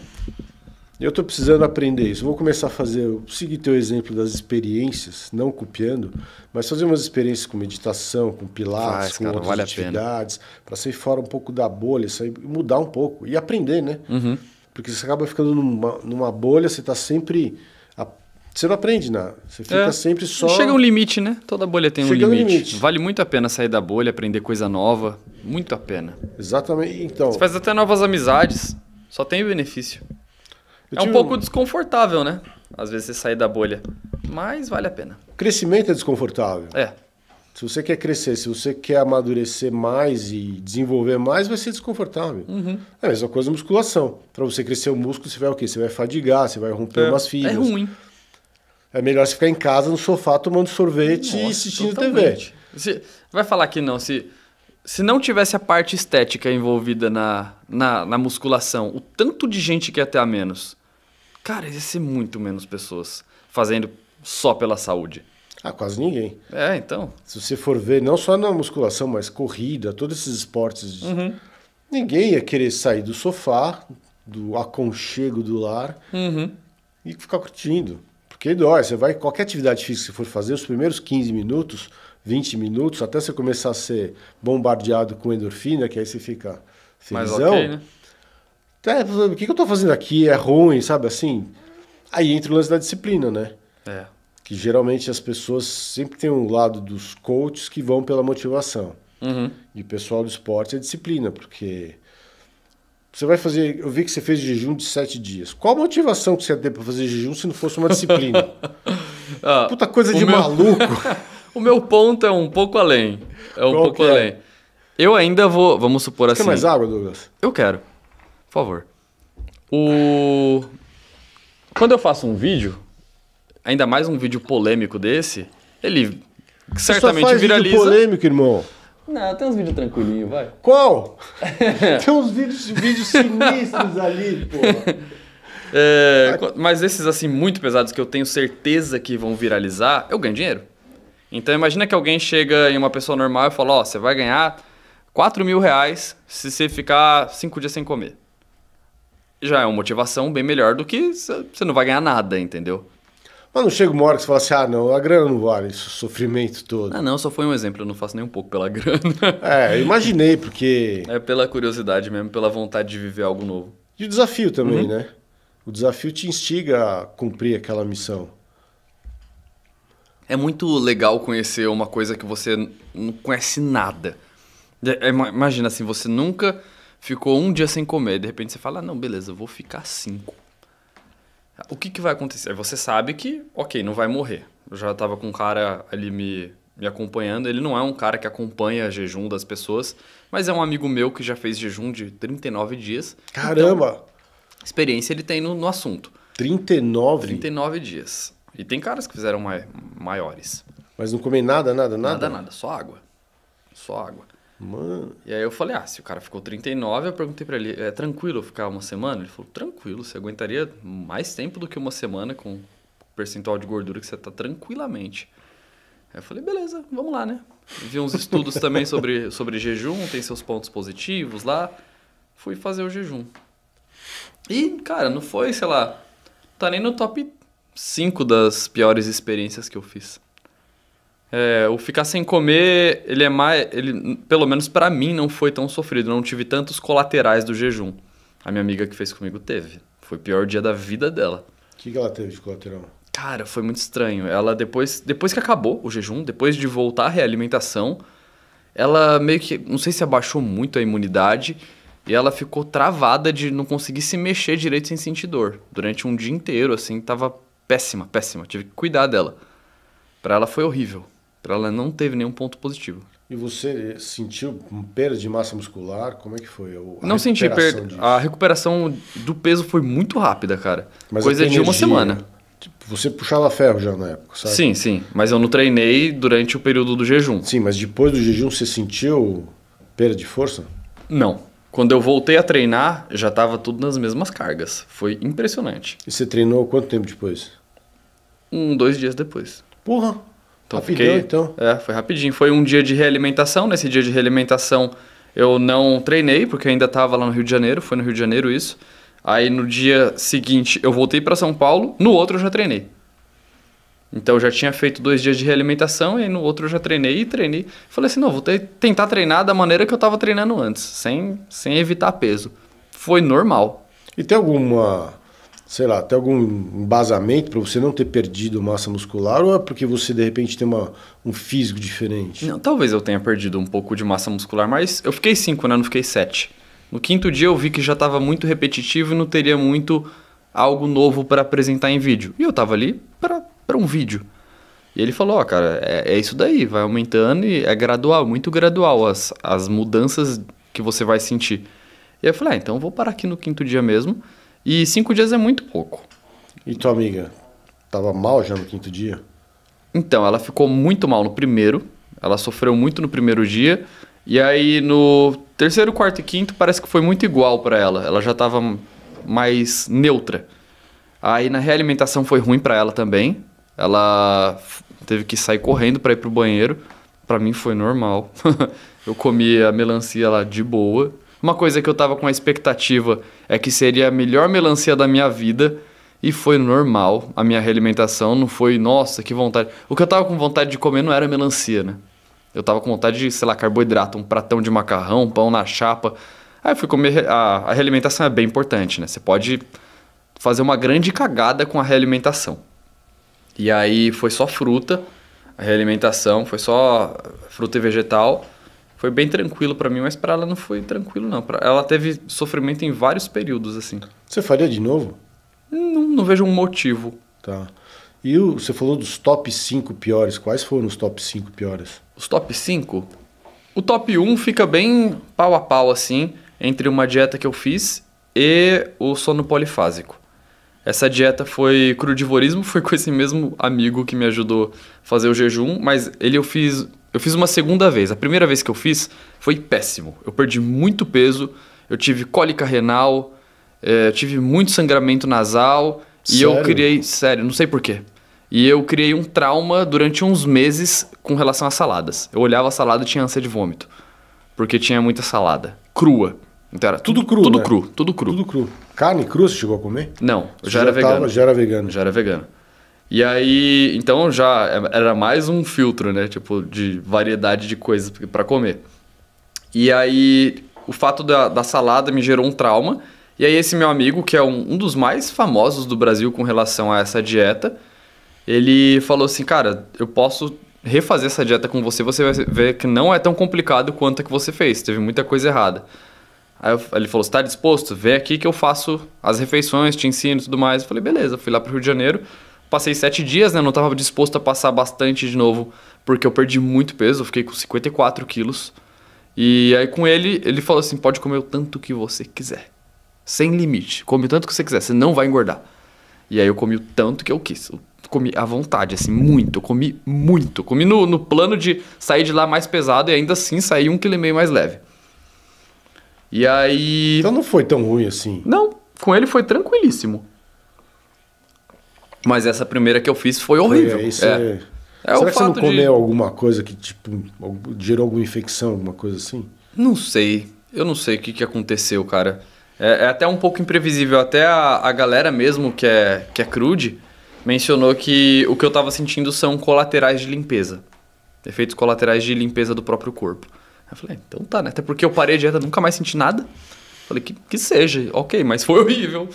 Eu estou precisando aprender isso. Vou começar a fazer, seguir teu exemplo das experiências, não copiando, mas fazer umas experiências com meditação, com pilates, Faz, com cara, outras vale atividades, para sair fora um pouco da bolha, sair, mudar um pouco e aprender, né? Uhum. Porque você acaba ficando numa, numa bolha, você está sempre. A, você não aprende nada. Você fica é. sempre só. Chega um limite, né? Toda bolha tem um limite. limite. Vale muito a pena sair da bolha, aprender coisa nova. Muito a pena. Exatamente. Então. Você faz até novas amizades. Só tem benefício. Eu é um pouco desconfortável, né? Às vezes você sair da bolha. Mas vale a pena. Crescimento é desconfortável. É. Se você quer crescer, se você quer amadurecer mais e desenvolver mais, vai ser desconfortável. Uhum. É a mesma coisa musculação. Para você crescer o músculo, você vai o quê? Você vai fadigar, você vai romper é, umas fibras. É ruim. É melhor você ficar em casa no sofá tomando sorvete Nossa, e assistindo totalmente. TV. Se, vai falar que não, se se não tivesse a parte estética envolvida na, na, na musculação, o tanto de gente que ia ter a menos, cara, ia ser muito menos pessoas fazendo só pela saúde. Ah, quase ninguém. É, então. Se você for ver, não só na musculação, mas corrida, todos esses esportes. Uhum. Ninguém ia querer sair do sofá, do aconchego do lar uhum. e ficar curtindo. Porque dói. Você vai, qualquer atividade física que você for fazer, os primeiros 15 minutos, 20 minutos, até você começar a ser bombardeado com endorfina, que aí você fica felizão. Mas okay, né? Então, é, o que, que eu tô fazendo aqui? É ruim, sabe assim? Aí entra o lance da disciplina, né? É que geralmente as pessoas sempre têm um lado dos coaches que vão pela motivação. Uhum. E o pessoal do esporte é disciplina, porque você vai fazer. Eu vi que você fez jejum de sete dias. Qual a motivação que você ia ter para fazer jejum se não fosse uma disciplina? [LAUGHS] ah, Puta coisa de meu... [LAUGHS] maluco. o meu ponto é um pouco além. É um Qual pouco é? além. Eu ainda vou. Vamos supor você assim. Quer mais água, Douglas? Eu quero. Por favor. O. Quando eu faço um vídeo, ainda mais um vídeo polêmico desse, ele Você certamente só faz viraliza. Vídeo polêmico, irmão. Não, tem uns vídeos tranquilinhos, vai. Qual? [LAUGHS] tem uns vídeos, vídeos sinistros ali, pô. É, mas esses assim muito pesados que eu tenho certeza que vão viralizar, eu ganho dinheiro. Então imagina que alguém chega em uma pessoa normal e fala, ó, oh, você vai ganhar 4 mil reais se você ficar 5 dias sem comer. Já é uma motivação bem melhor do que você não vai ganhar nada, entendeu? Mas não chega uma hora que você fala assim, ah, não, a grana não vale esse sofrimento todo. Ah, não, só foi um exemplo, eu não faço nem um pouco pela [LAUGHS] grana. É, imaginei, porque... É pela curiosidade mesmo, pela vontade de viver algo novo. E o desafio também, uhum. né? O desafio te instiga a cumprir aquela missão. É muito legal conhecer uma coisa que você não conhece nada. É, imagina assim, você nunca ficou um dia sem comer, de repente você fala, ah, não, beleza, eu vou ficar cinco. O que, que vai acontecer? Você sabe que, ok, não vai morrer. Eu já estava com um cara ali me, me acompanhando. Ele não é um cara que acompanha jejum das pessoas, mas é um amigo meu que já fez jejum de 39 dias. Caramba! Então, experiência ele tem no, no assunto. 39? 39 dias. E tem caras que fizeram mai maiores. Mas não comem nada, nada, nada? Nada, nada. Só água. Só água. Mano. E aí eu falei, ah, se o cara ficou 39, eu perguntei para ele, é tranquilo ficar uma semana? Ele falou, tranquilo, você aguentaria mais tempo do que uma semana com o percentual de gordura que você tá tranquilamente. Aí eu falei, beleza, vamos lá, né? Vi uns estudos [LAUGHS] também sobre, sobre jejum, tem seus pontos positivos lá. Fui fazer o jejum. E, cara, não foi, sei lá, tá nem no top 5 das piores experiências que eu fiz. É, o ficar sem comer, ele é mais, ele, pelo menos para mim não foi tão sofrido, não tive tantos colaterais do jejum. A minha amiga que fez comigo teve. Foi o pior dia da vida dela. O que, que ela teve de colateral? Cara, foi muito estranho. Ela depois, depois que acabou o jejum, depois de voltar à realimentação, ela meio que, não sei se abaixou muito a imunidade e ela ficou travada de não conseguir se mexer direito sem sentir dor. Durante um dia inteiro assim, tava péssima, péssima. Tive que cuidar dela. Para ela foi horrível. Para ela não teve nenhum ponto positivo. E você sentiu perda de massa muscular? Como é que foi? A não senti perda. A recuperação do peso foi muito rápida, cara. Mas Coisa de uma semana. Tipo, você puxava ferro já na época, sabe? Sim, sim. Mas eu não treinei durante o período do jejum. Sim, mas depois do jejum você sentiu perda de força? Não. Quando eu voltei a treinar, já estava tudo nas mesmas cargas. Foi impressionante. E você treinou quanto tempo depois? Um, dois dias depois. Porra! Então rapidão, fiquei, então. É, foi rapidinho. Foi um dia de realimentação. Nesse dia de realimentação eu não treinei, porque ainda estava lá no Rio de Janeiro. Foi no Rio de Janeiro isso. Aí no dia seguinte eu voltei para São Paulo. No outro eu já treinei. Então eu já tinha feito dois dias de realimentação e no outro eu já treinei e treinei. Falei assim, não, vou ter, tentar treinar da maneira que eu estava treinando antes, sem, sem evitar peso. Foi normal. E tem alguma sei lá, até algum embasamento para você não ter perdido massa muscular ou é porque você de repente tem uma, um físico diferente? Não, talvez eu tenha perdido um pouco de massa muscular, mas eu fiquei 5, né? Não fiquei 7. No quinto dia eu vi que já estava muito repetitivo e não teria muito algo novo para apresentar em vídeo. E eu estava ali para um vídeo. E ele falou, ó, oh, cara, é, é, isso daí, vai aumentando e é gradual, muito gradual as, as mudanças que você vai sentir. E eu falei, ah, então eu vou parar aqui no quinto dia mesmo e cinco dias é muito pouco. E tua amiga? Tava mal já no quinto dia? Então, ela ficou muito mal no primeiro. Ela sofreu muito no primeiro dia. E aí no terceiro, quarto e quinto parece que foi muito igual para ela. Ela já tava mais neutra. Aí na realimentação foi ruim para ela também. Ela teve que sair correndo para ir pro banheiro. Para mim foi normal. [LAUGHS] eu comi a melancia lá de boa. Uma coisa que eu tava com a expectativa é que seria a melhor melancia da minha vida e foi normal. A minha realimentação não foi, nossa, que vontade. O que eu tava com vontade de comer não era melancia, né? Eu tava com vontade de, sei lá, carboidrato, um pratão de macarrão, um pão na chapa. Aí eu fui comer. A, a realimentação é bem importante, né? Você pode fazer uma grande cagada com a realimentação. E aí foi só fruta, a realimentação, foi só fruta e vegetal foi bem tranquilo para mim, mas para ela não foi tranquilo não. ela teve sofrimento em vários períodos assim. Você faria de novo? Não, não vejo um motivo. Tá. E o, você falou dos top 5 piores. Quais foram os top 5 piores? Os top 5? O top 1 fica bem pau a pau assim, entre uma dieta que eu fiz e o sono polifásico. Essa dieta foi crudivorismo, [LAUGHS] foi com esse mesmo amigo que me ajudou a fazer o jejum, mas ele eu fiz eu fiz uma segunda vez. A primeira vez que eu fiz foi péssimo. Eu perdi muito peso, eu tive cólica renal, é, tive muito sangramento nasal. Sério? E eu criei. Sério, não sei porquê. E eu criei um trauma durante uns meses com relação a saladas. Eu olhava a salada e tinha ânsia de vômito. Porque tinha muita salada. Crua. Então era tudo, tudo cru. Tudo né? cru, tudo cru. Tudo cru. Carne crua você chegou a comer? Não, eu já, já, era tava, já, era vegano. Já era vegano. Já era vegano. E aí, então já era mais um filtro, né? Tipo, de variedade de coisas para comer. E aí, o fato da, da salada me gerou um trauma. E aí, esse meu amigo, que é um, um dos mais famosos do Brasil com relação a essa dieta, ele falou assim: Cara, eu posso refazer essa dieta com você, você vai ver que não é tão complicado quanto a que você fez. Teve muita coisa errada. Aí eu, ele falou: Você tá disposto? Vem aqui que eu faço as refeições, te ensino e tudo mais. Eu falei: Beleza, fui lá pro Rio de Janeiro. Passei sete dias, né? Não estava disposto a passar bastante de novo, porque eu perdi muito peso, eu fiquei com 54 quilos. E aí com ele, ele falou assim: pode comer o tanto que você quiser. Sem limite. Come o tanto que você quiser, você não vai engordar. E aí eu comi o tanto que eu quis. Eu comi à vontade, assim, muito. Eu comi muito. comi no, no plano de sair de lá mais pesado e ainda assim sair um quilo e meio mais leve. E aí. Então não foi tão ruim assim. Não, com ele foi tranquilíssimo. Mas essa primeira que eu fiz foi horrível. É, isso é. É Será que você não comeu de... alguma coisa que, tipo, gerou alguma infecção, alguma coisa assim? Não sei. Eu não sei o que, que aconteceu, cara. É, é até um pouco imprevisível. Até a, a galera mesmo que é, que é crude mencionou que o que eu tava sentindo são colaterais de limpeza. Efeitos colaterais de limpeza do próprio corpo. Eu falei, é, então tá, né? Até porque eu parei a dieta, nunca mais senti nada. Falei, que, que seja, ok, mas foi [LAUGHS] horrível.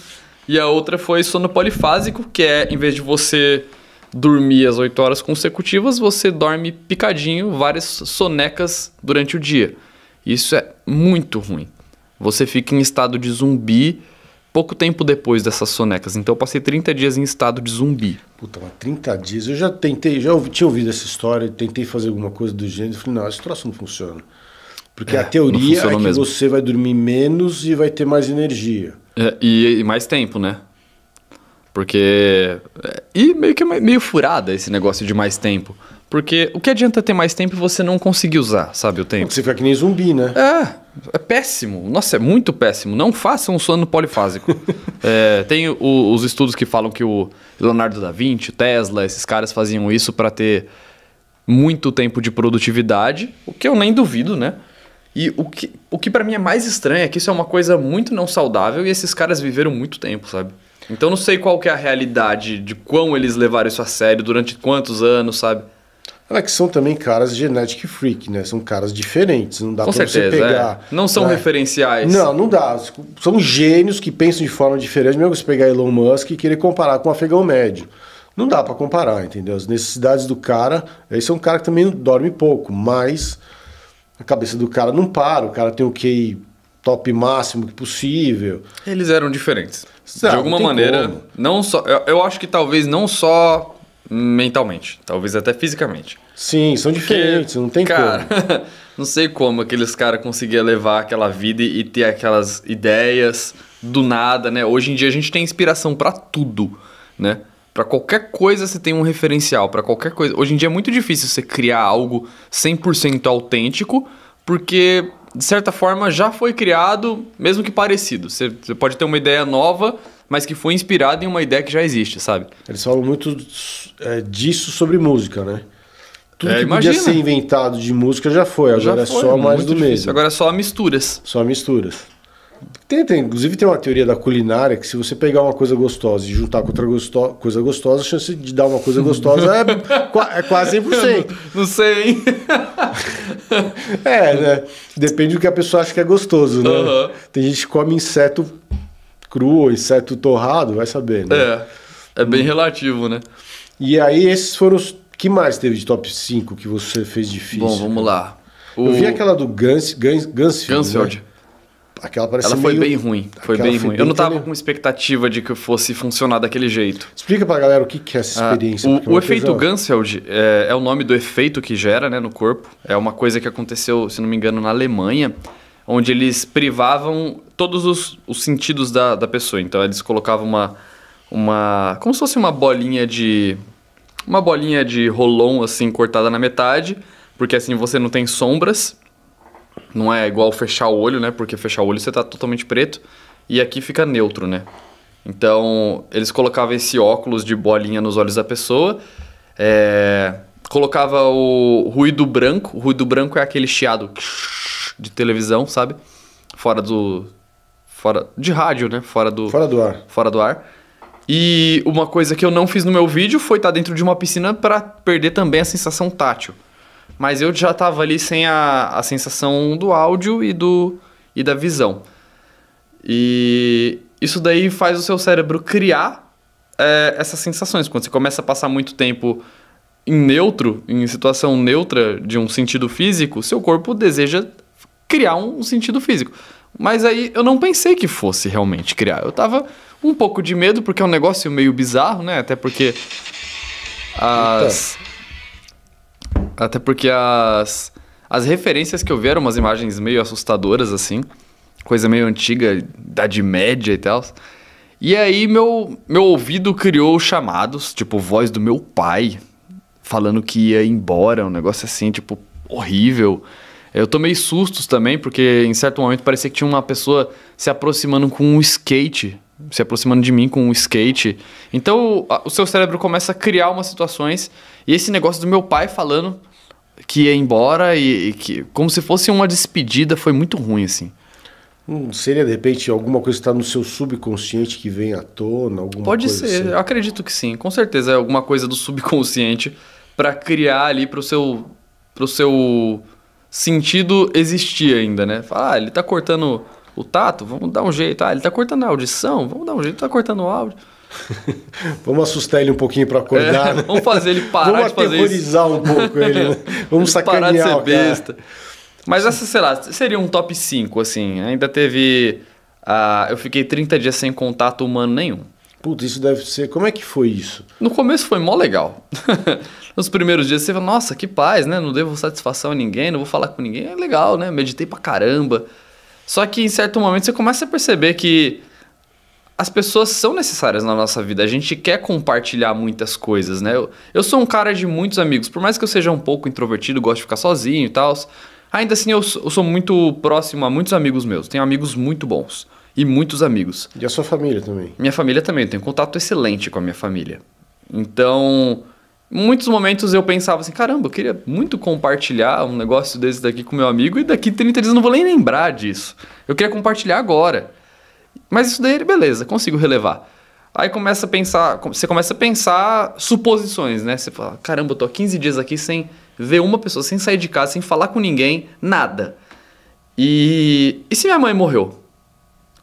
E a outra foi sono polifásico, que é em vez de você dormir as 8 horas consecutivas, você dorme picadinho várias sonecas durante o dia. Isso é muito ruim. Você fica em estado de zumbi pouco tempo depois dessas sonecas. Então eu passei 30 dias em estado de zumbi. Puta, mas 30 dias. Eu já tentei, já ouvi, tinha ouvido essa história, tentei fazer alguma coisa do gênero, falei, não, esse troço não funciona. Porque é, a teoria é que mesmo. você vai dormir menos e vai ter mais energia. É, e, e, mais tempo, né? Porque. É, e meio que é meio furada esse negócio de mais tempo. Porque o que adianta ter mais tempo e você não conseguir usar, sabe, o tempo? Você fica que nem zumbi, né? É, é péssimo. Nossa, é muito péssimo. Não façam um sono polifásico. [LAUGHS] é, tem o, os estudos que falam que o Leonardo da Vinci, Tesla, esses caras faziam isso para ter muito tempo de produtividade, o que eu nem duvido, né? E o que, o que para mim é mais estranho é que isso é uma coisa muito não saudável e esses caras viveram muito tempo, sabe? Então não sei qual que é a realidade de quão eles levaram isso a sério, durante quantos anos, sabe? É que são também caras genetic freak, né? São caras diferentes, não dá Com pra certeza, você pegar. É. Não são né? referenciais. Não, não dá. São gênios que pensam de forma diferente, mesmo que você pegar Elon Musk e querer comparar com um afegão médio. Não dá para comparar, entendeu? As necessidades do cara, esse é um cara que também dorme pouco, mas a cabeça do cara não para, o cara tem o que top máximo que possível. Eles eram diferentes. Sabe, de alguma não maneira, como. não só. Eu, eu, acho que talvez não só mentalmente, talvez até fisicamente. Sim, são diferentes, Porque, não tem cara, como. [LAUGHS] não sei como aqueles caras conseguiam levar aquela vida e ter aquelas ideias do nada, né? Hoje em dia a gente tem inspiração para tudo, né? Para qualquer coisa você tem um referencial, para qualquer coisa. Hoje em dia é muito difícil você criar algo 100% autêntico, porque de certa forma já foi criado, mesmo que parecido. Você, você pode ter uma ideia nova, mas que foi inspirada em uma ideia que já existe, sabe? Eles falam muito é, disso sobre música, né? Tudo é, que imagina. podia ser inventado de música já foi, agora já é foi, só mais do difícil. mesmo. Agora é só misturas. Só misturas. Tem, tem. Inclusive tem uma teoria da culinária que se você pegar uma coisa gostosa e juntar com outra coisa gostosa, a chance de dar uma coisa gostosa é, [LAUGHS] é quase 100%. Não, não sei, hein? [LAUGHS] é, né? Depende do que a pessoa acha que é gostoso, né? Uhum. Tem gente que come inseto cru ou inseto torrado, vai saber, né? É. É bem relativo, né? E aí esses foram os... que mais teve de top 5 que você fez difícil? Bom, vamos lá. O... Eu vi aquela do Gans, Gans, Gansfield. Né? Gansfield. Né? Aquela parece Ela foi meio... bem ruim. Foi bem foi ruim. eu não tava com expectativa de que fosse funcionar daquele jeito. Explica pra galera o que, que é essa ah, experiência. Ah, o, é o efeito Gansfeld é, é, o nome do efeito que gera né, no corpo. É uma coisa que aconteceu, se não me engano, na Alemanha, onde eles privavam todos os, os sentidos da, da pessoa. Então eles colocavam uma, uma. como se fosse uma bolinha de. Uma bolinha de rolon assim cortada na metade, porque assim você não tem sombras não é igual fechar o olho, né? Porque fechar o olho você tá totalmente preto e aqui fica neutro, né? Então, eles colocavam esse óculos de bolinha nos olhos da pessoa, é... colocava o ruído branco. O ruído branco é aquele chiado de televisão, sabe? Fora do. Fora. De rádio, né? Fora do. Fora do ar. Fora do ar. E uma coisa que eu não fiz no meu vídeo foi estar tá dentro de uma piscina para perder também a sensação tátil mas eu já estava ali sem a, a sensação do áudio e, do, e da visão. E isso daí faz o seu cérebro criar é, essas sensações. Quando você começa a passar muito tempo em neutro, em situação neutra de um sentido físico, seu corpo deseja criar um sentido físico. Mas aí eu não pensei que fosse realmente criar. Eu tava um pouco de medo, porque é um negócio meio bizarro, né? Até porque as, até porque as, as referências que eu vi eram umas imagens meio assustadoras, assim. Coisa meio antiga, Idade Média e tal. E aí meu, meu ouvido criou chamados, tipo, voz do meu pai, falando que ia embora, um negócio assim, tipo, horrível. Eu tomei sustos também, porque em certo momento parecia que tinha uma pessoa se aproximando com um skate se aproximando de mim com um skate. Então o seu cérebro começa a criar umas situações. E esse negócio do meu pai falando que ia embora e, e que como se fosse uma despedida foi muito ruim assim. Hum, seria de repente alguma coisa que está no seu subconsciente que vem à tona, alguma Pode coisa ser, assim. eu acredito que sim, com certeza é alguma coisa do subconsciente para criar ali para o seu pro seu sentido existir ainda, né? ah, ele está cortando o tato, vamos dar um jeito. Ah, ele tá cortando a audição, vamos dar um jeito, Tá cortando o áudio. [LAUGHS] vamos assustar ele um pouquinho para acordar. É, né? vamos fazer ele parar vamos de fazer isso. Vamos aterrorizar um pouco ele. Né? [LAUGHS] Vamos ele sacanear. Parar de ser besta. Mas essa, sei lá, seria um top 5, assim. Ainda teve. Uh, eu fiquei 30 dias sem contato humano nenhum. Putz, isso deve ser. Como é que foi isso? No começo foi mó legal. [LAUGHS] Nos primeiros dias você fala, nossa, que paz, né? Não devo satisfação a ninguém, não vou falar com ninguém. É legal, né? Meditei pra caramba. Só que em certo momento você começa a perceber que as pessoas são necessárias na nossa vida. A gente quer compartilhar muitas coisas, né? Eu, eu sou um cara de muitos amigos. Por mais que eu seja um pouco introvertido, gosto de ficar sozinho e tal, ainda assim eu, eu sou muito próximo a muitos amigos meus. Tenho amigos muito bons e muitos amigos. E a sua família também? Minha família também. Eu tenho contato excelente com a minha família. Então, muitos momentos eu pensava assim, caramba, eu queria muito compartilhar um negócio desse daqui com meu amigo e daqui 30 dias eu não vou nem lembrar disso. Eu queria compartilhar agora. Mas isso daí, beleza, consigo relevar. Aí começa a pensar, você começa a pensar suposições, né? Você fala, caramba, eu tô há 15 dias aqui sem ver uma pessoa, sem sair de casa, sem falar com ninguém, nada. E, e se minha mãe morreu?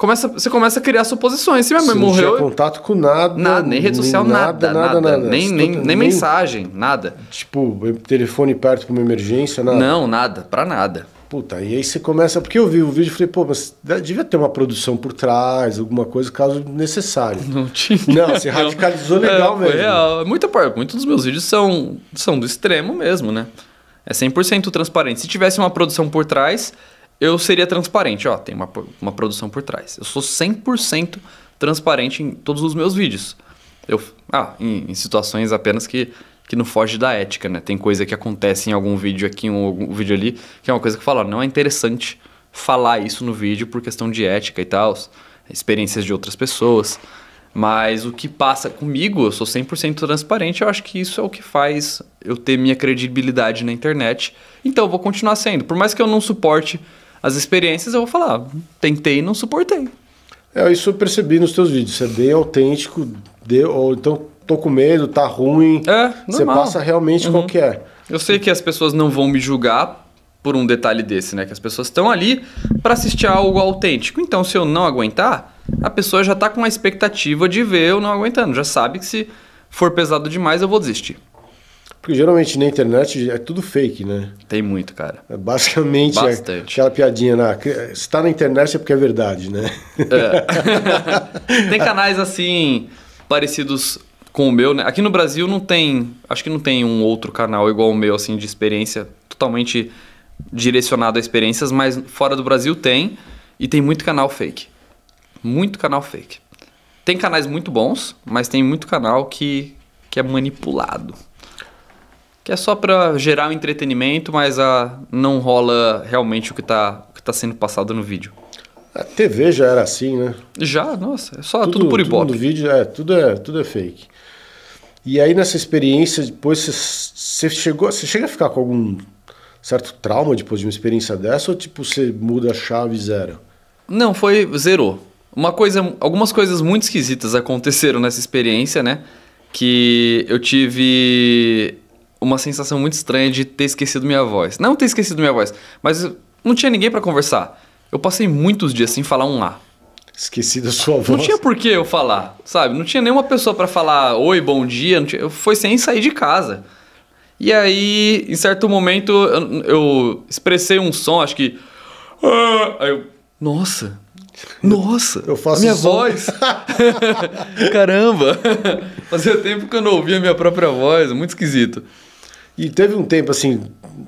começa, você começa a criar suposições. Se minha mãe morreu morreu. Não tinha contato com nada. Nada, nem rede social, nem nada, nada, nada, nada. Nem, nem, nem, nem, mensagem, nada. Tipo, telefone perto para uma emergência, nada. Não, nada, para nada. Puta, e aí você começa. Porque eu vi o vídeo e falei, pô, mas devia ter uma produção por trás, alguma coisa, caso necessário. Não tinha. Não, você radicalizou legal é, mesmo. Real. É muitos dos meus vídeos são, são do extremo mesmo, né? É 100% transparente. Se tivesse uma produção por trás, eu seria transparente. Ó, tem uma, uma produção por trás. Eu sou 100% transparente em todos os meus vídeos. Eu, ah, em, em, situações apenas que, que não foge da ética, né? Tem coisa que acontece em algum vídeo aqui, em algum vídeo ali, que é uma coisa que fala, falo, não é interessante falar isso no vídeo por questão de ética e tal, experiências de outras pessoas. Mas o que passa comigo, eu sou 100% transparente, eu acho que isso é o que faz eu ter minha credibilidade na internet. Então eu vou continuar sendo. Por mais que eu não suporte as experiências eu vou falar, tentei e não suportei. É, isso eu percebi nos teus vídeos. Você é bem autêntico, deu, ou então tô com medo, tá ruim. É, Você passa realmente uhum. qual que é. Eu sei que as pessoas não vão me julgar por um detalhe desse, né? Que as pessoas estão ali para assistir algo autêntico. Então, se eu não aguentar, a pessoa já tá com a expectativa de ver eu não aguentando. Já sabe que se for pesado demais, eu vou desistir. Porque geralmente na internet é tudo fake, né? Tem muito, cara. É, basicamente, é Bastante. aquela piadinha, na, eh, se tá na internet é porque é verdade, né? É. [LAUGHS] tem canais assim, parecidos com o meu, né? Aqui no Brasil não tem, acho que não tem um outro canal igual o meu, assim, de experiência totalmente direcionado a experiências, mas fora do Brasil tem, e tem muito canal fake. Muito canal fake. Tem canais muito bons, mas tem muito canal que, que é manipulado que é só para gerar um entretenimento, mas a, ah, não rola realmente o que está tá sendo passado no vídeo. A TV já era assim, né? Já, nossa, é só tudo, tudo por ibope. Tudo vídeo, é, tudo é, tudo é fake. E aí nessa experiência, depois você, você chegou, você chega a ficar com algum certo trauma depois de uma experiência dessa ou tipo você muda a chave zero? Não, foi zerou. Uma coisa, algumas coisas muito esquisitas aconteceram nessa experiência, né? Que eu tive uma sensação muito estranha de ter esquecido minha voz. Não ter esquecido minha voz, mas não tinha ninguém para conversar. Eu passei muitos dias sem falar um A. Esqueci da sua voz. Não tinha por que eu falar, sabe? Não tinha nenhuma pessoa para falar oi, bom dia. Tinha... Foi sem sair de casa. E aí, em certo momento, eu, eu expressei um som, acho que. Ah", aí eu, nossa, nossa! Eu faço a minha som. voz! [LAUGHS] Caramba! [LAUGHS] Fazia tempo que eu não ouvia a minha própria voz, muito esquisito. E teve um tempo assim,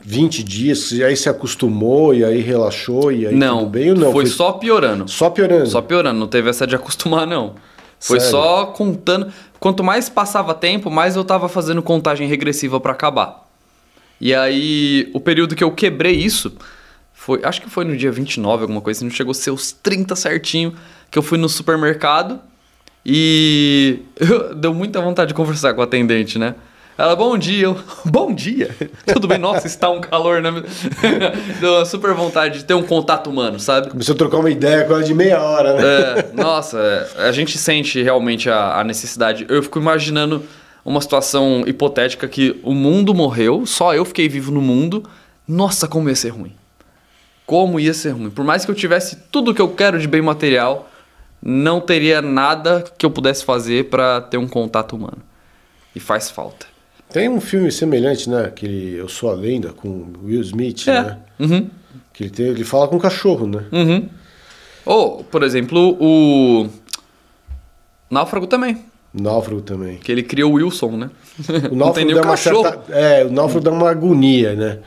20 dias, e aí se acostumou, e aí relaxou, e aí não, tudo bem ou não? Foi, foi só piorando. Só piorando? Só piorando, não teve essa de acostumar, não. Foi Sério? só contando. Quanto mais passava tempo, mais eu tava fazendo contagem regressiva para acabar. E aí, o período que eu quebrei isso foi. Acho que foi no dia 29, alguma coisa, assim, não chegou a ser os 30 certinho, que eu fui no supermercado e. [LAUGHS] deu muita vontade de conversar com o atendente, né? Ela, bom dia. Eu, [LAUGHS] bom dia. [LAUGHS] Tudo bem? Nossa, está um calor, né? [LAUGHS] Deu uma super vontade de ter um contato humano, sabe? Começou a trocar uma ideia quase de meia hora, né? É, nossa, é, a gente sente realmente a, a necessidade. Eu fico imaginando uma situação hipotética que o mundo morreu, só eu fiquei vivo no mundo. Nossa, como ia ser ruim. Como ia ser ruim. Por mais que eu tivesse tudo que eu quero de bem material, não teria nada que eu pudesse fazer para ter um contato humano. E faz falta. Tem um filme semelhante, né? Aquele Eu Sou a Lenda, com Will Smith, é. né? Uhum. Que ele, tem, ele fala com um cachorro, né? Uhum. Ou, por exemplo, o. Náufrago também. Náufrago também. Que ele criou o Wilson, né? O [LAUGHS] Náufrago dá uma certa, É, o Náufrago dá uma agonia, né?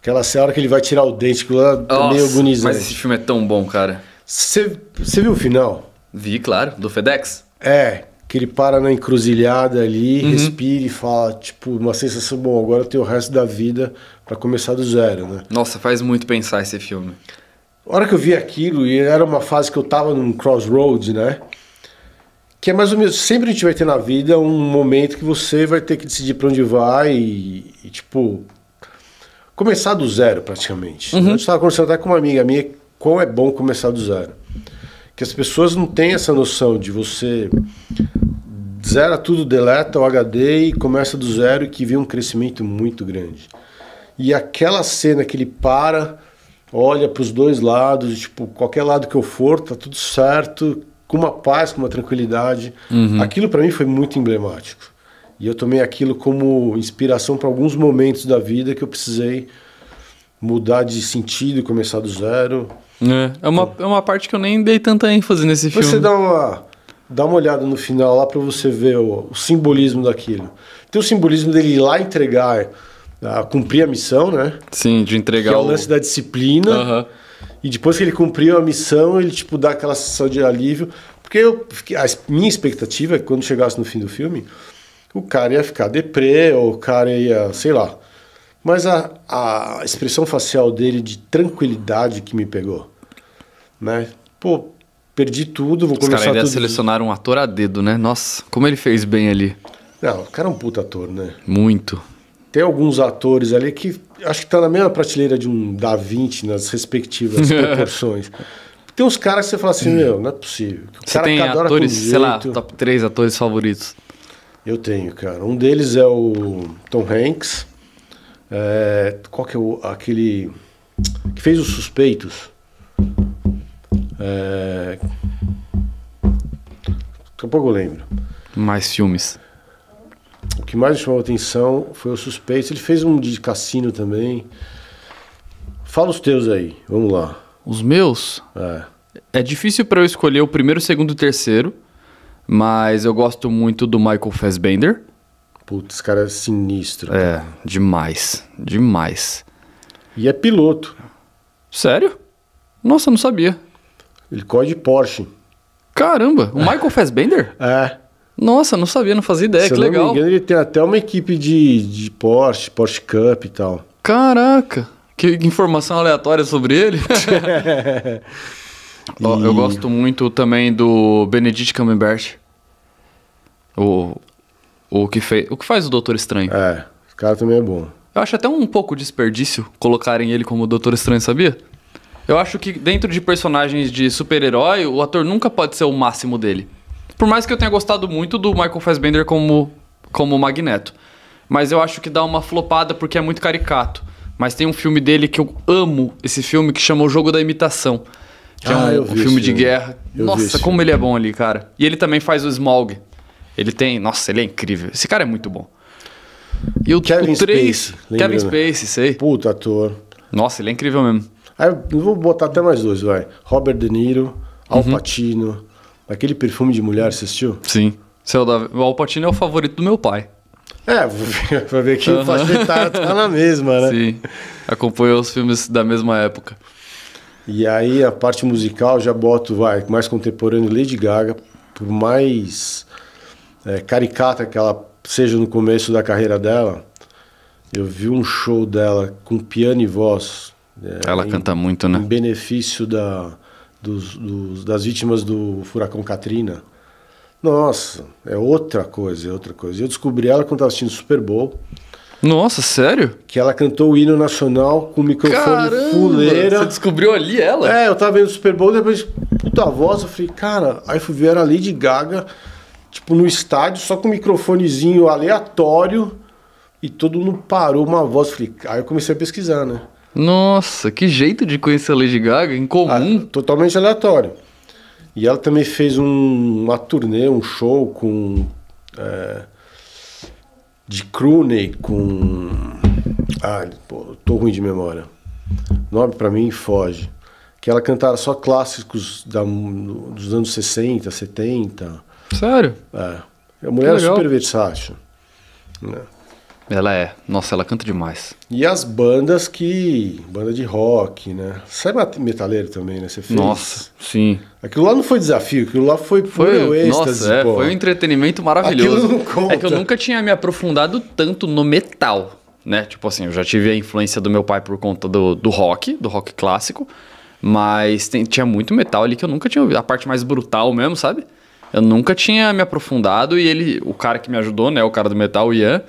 Aquela hora que ele vai tirar o dente, que lá Nossa, é meio agonizante. Mas esse filme é tão bom, cara. Você viu o final? Vi, claro, do FedEx. É, que ele para na encruzilhada ali, uhum. respira e fala, tipo, uma sensação, bom, agora eu tenho o resto da vida para começar do zero, né? Nossa, faz muito pensar esse filme. A hora que eu vi aquilo, e era uma fase que eu tava num crossroads, né? Que é mais ou menos, sempre a gente vai ter na vida um momento que você vai ter que decidir para onde vai e, e, tipo, começar do zero praticamente. Uhum. Eu estava conversando até com uma amiga minha, qual é bom começar do zero que as pessoas não têm essa noção de você zera tudo, deleta o HD e começa do zero e que vê um crescimento muito grande. E aquela cena que ele para, olha para os dois lados, tipo, qualquer lado que eu for, tá tudo certo, com uma paz, com uma tranquilidade. Uhum. Aquilo para mim foi muito emblemático. E eu tomei aquilo como inspiração para alguns momentos da vida que eu precisei mudar de sentido e começar do zero. É, é, uma, é uma parte que eu nem dei tanta ênfase nesse filme. Você dá uma, dá uma olhada no final lá para você ver o, o, simbolismo daquilo. Tem o simbolismo dele ir lá entregar, a ah, cumprir a missão, né? Sim, de entregar. Que é o lance da disciplina. Uhum. E depois que ele cumpriu a missão, ele tipo dá aquela sensação de alívio. Porque eu, a minha expectativa é que quando chegasse no fim do filme, o cara ia ficar deprê, ou o cara ia, sei lá, mas a, a expressão facial dele de tranquilidade que me pegou, né? Pô, perdi tudo, vou Os começar cara, tudo. Os selecionar um ator a dedo, né? Nossa, como ele fez bem ali. Não, o cara é um puta ator, né? Muito. Tem alguns atores ali que acho que tá na mesma prateleira de um Da 20 nas respectivas [LAUGHS] proporções. Tem uns caras que você fala assim, hum. meu, não é possível. O você tem atores, sei lá, top 3 atores favoritos? Eu tenho, cara. Um deles é o Tom Hanks. É, qual que é o, aquele. que fez os suspeitos? É, daqui a pouco eu lembro. Mais filmes. O que mais me chamou a atenção foi o suspeito. Ele fez um de cassino também. Fala os teus aí, vamos lá. Os meus? É. É difícil para eu escolher o primeiro, segundo e terceiro, mas eu gosto muito do Michael Fassbender. Putz, cara, é sinistro. É, demais. Demais. E é piloto. Sério? Nossa, não sabia. Ele corre de Porsche. Caramba, o Michael [LAUGHS] Fassbender? É. Nossa, não sabia, não fazia ideia, Se que não legal. Me engano, ele tem até uma equipe de, de Porsche, Porsche Cup e tal. Caraca, que informação aleatória sobre ele. [LAUGHS] e... oh, eu gosto muito também do Benedict Cumberbatch. O o que, fez, o que faz o Doutor Estranho. É, o cara também é bom. Eu acho até um pouco desperdício colocarem ele como Doutor Estranho, sabia? Eu acho que dentro de personagens de super-herói, o ator nunca pode ser o máximo dele. Por mais que eu tenha gostado muito do Michael Fassbender como, como Magneto. Mas eu acho que dá uma flopada porque é muito caricato. Mas tem um filme dele que eu amo, esse filme que chama O Jogo da Imitação. Que é ah, é um, um filme de guerra. Eu Nossa, como ele é bom ali, cara. E ele também faz o Smaug. Ele tem. Nossa, ele é incrível. Esse cara é muito bom. E o, Kevin Space, Kevin né? Space, sei. Puta ator. Nossa, ele é incrível mesmo. Aí eu vou botar até mais dois, vai. Robert De Niro, Al uhum. Pacino. Aquele perfume de mulher, assistiu? Sim. Seu o Al Pacino é o favorito do meu pai. É, pra ver que uhum. o tá na mesma, né? Sim. Acompanhou os filmes da mesma época. E aí a parte musical já boto, vai, mais contemporâneo Lady Gaga, por mais é, caricata que ela seja no começo da carreira dela, eu vi um show dela com piano e voz. É, ela em, canta muito, né? Em benefício da, dos, dos, das vítimas do furacão Katrina. Nossa, é outra coisa, é outra coisa. Eu descobri ela quando estava assistindo Super Bowl. Nossa, sério? Que ela cantou o hino nacional com o microfone fuleira. Você descobriu ali ela? É, eu tava vendo o Super Bowl, depois, puta voz, eu falei, cara, aí fui ver a Lady Gaga tipo, no estádio, só com um microfonezinho aleatório. E todo mundo parou uma voz. Falei, aí eu comecei a pesquisar, né? Nossa, que jeito de conhecer a Lady Gaga, incomum. Ah, totalmente aleatório. E ela também fez um, uma turnê, um show com. É, de Clooney, com. Ah, pô, tô ruim de memória. O nome para mim foge. Que ela cantava só clássicos da, dos anos 60, 70. Sério? É. A mulher é super versátil. Né? Ela é. Nossa, ela canta demais. E as bandas que. Banda de rock, né? Você é metaleiro também, né? Você fez. Nossa, sim. Aquilo lá não foi desafio, aquilo lá foi foi êxtase. Nossa, é, foi um entretenimento maravilhoso. Aquilo não conta. É que eu nunca tinha me aprofundado tanto no metal, né? Tipo assim, eu já tive a influência do meu pai por conta do, do rock, do rock clássico. Mas tem, tinha muito metal ali que eu nunca tinha ouvido. A parte mais brutal mesmo, sabe? Eu nunca tinha me aprofundado e ele, o cara que me ajudou, né, o cara do metal, o Ian,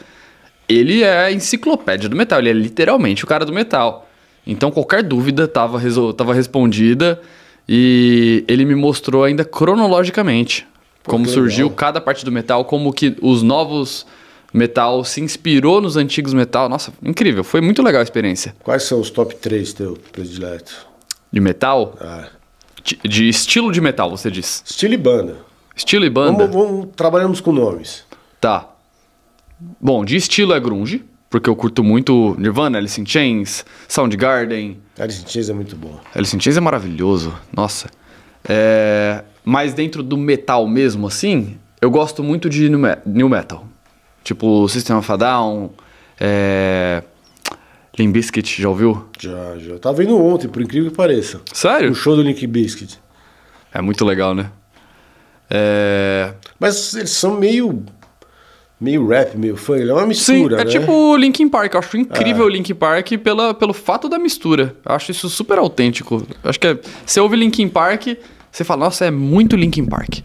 ele é a enciclopédia do metal, ele é literalmente o cara do metal. Então qualquer dúvida estava resol... tava respondida e ele me mostrou ainda cronologicamente Pô, como surgiu legal. cada parte do metal, como que os novos metal se inspirou nos antigos metal. Nossa, incrível, foi muito legal a experiência. Quais são os top 3 teu predileto? De metal? Ah. De, de estilo de metal, você diz? Estilo e banda. Estilo e banda? Vamos, vamos, trabalhamos com nomes. Tá. Bom, de estilo é grunge, porque eu curto muito Nirvana, Alice in Chains, Soundgarden. Alice in Chains é muito bom. Alice in Chains é maravilhoso, nossa. É... Mas dentro do metal mesmo, assim, eu gosto muito de new metal. Tipo System of a Down, é... Limp Bizkit, já ouviu? Já, já. Tava indo ontem, por incrível que pareça. Sério? O show do Limp Bizkit. É muito legal, né? É... Mas eles são meio. Meio rap, meio funk, é uma mistura. Sim, é né? tipo Linkin Park. Eu acho incrível é. o Linkin Park pela, pelo fato da mistura. Eu acho isso super autêntico. Eu acho que é, você ouve Linkin Park, você fala, nossa, é muito Linkin Park.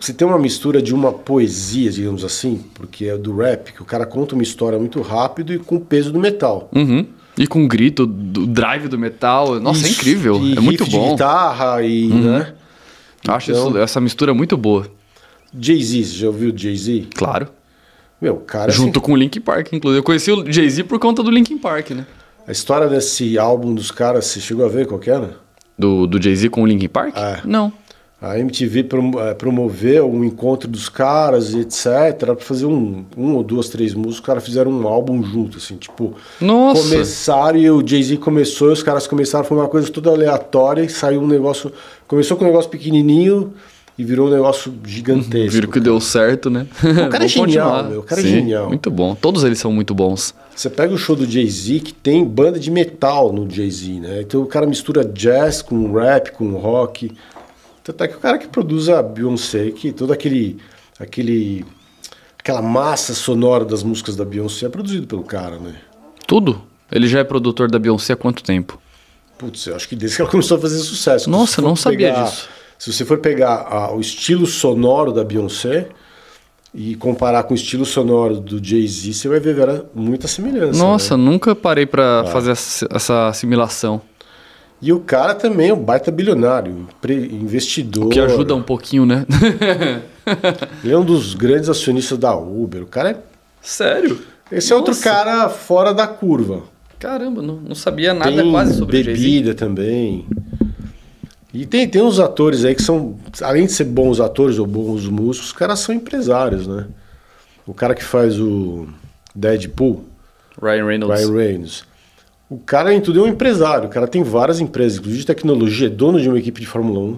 Você tem uma mistura de uma poesia, digamos assim, porque é do rap, que o cara conta uma história muito rápido e com o peso do metal. Uhum. E com o grito, o drive do metal. Nossa, é Isso, é incrível. é muito bom. De guitarra e. Né? Uhum. Né? Acho então, isso, essa mistura muito boa. Jay-Z, você já ouviu Jay-Z? Claro. Meu, cara. Assim- Junto assim... com o Linkin Park, inclusive. Eu conheci o Jay-Z por conta do Linkin Park, né? A história desse álbum dos caras, você chegou a ver qual que era? Do, do Jay-Z com o Linkin Park? É. Não a MTV eh, promoveu um encontro dos caras, etc, para fazer um, um ou duas, três músicas, os caras fizeram um álbum junto, assim, tipo, Nossa. começaram e o Jay-Z começou, e os caras começaram, foi uma coisa toda aleatória, e saiu um negócio, começou com um negócio pequenininho e virou um negócio gigantesco. Viram que cara. deu certo, né? O cara é [LAUGHS] genial, meu, o cara é Sim, é genial. Muito bom, todos eles são muito bons. Você pega o show do Jay-Z, que tem banda de metal no Jay-Z, né? Então o cara mistura jazz com rap, com rock. Tanto é que o cara que produz a Beyoncé, que todo aquele. aquele aquela massa sonora das músicas da Beyoncé é produzido pelo cara, né? Tudo? Ele já é produtor da Beyoncé há quanto tempo? Putz, eu acho que desde que ela começou a fazer sucesso. Nossa, não sabia disso. Se você for pegar a, o estilo sonoro da Beyoncé e comparar com o estilo sonoro do Jay-Z, você vai ver muita semelhança. Nossa, né? nunca parei para ah. fazer essa assimilação. E o cara também é um baita bilionário, investidor. O que ajuda um pouquinho, né? [LAUGHS] ele é um dos grandes acionistas da Uber. O cara é. Sério? Esse é outro cara fora da curva. Caramba, não, não sabia nada tem quase sobre bebida também. E tem, tem uns atores aí que são, além de ser bons atores ou bons músicos, os caras são empresários, né? O cara que faz o Deadpool. Ryan Reynolds. Ryan Reynolds. O cara, em tudo, é um empresário. O cara tem várias empresas, inclusive de tecnologia, é dono de uma equipe de Fórmula 1.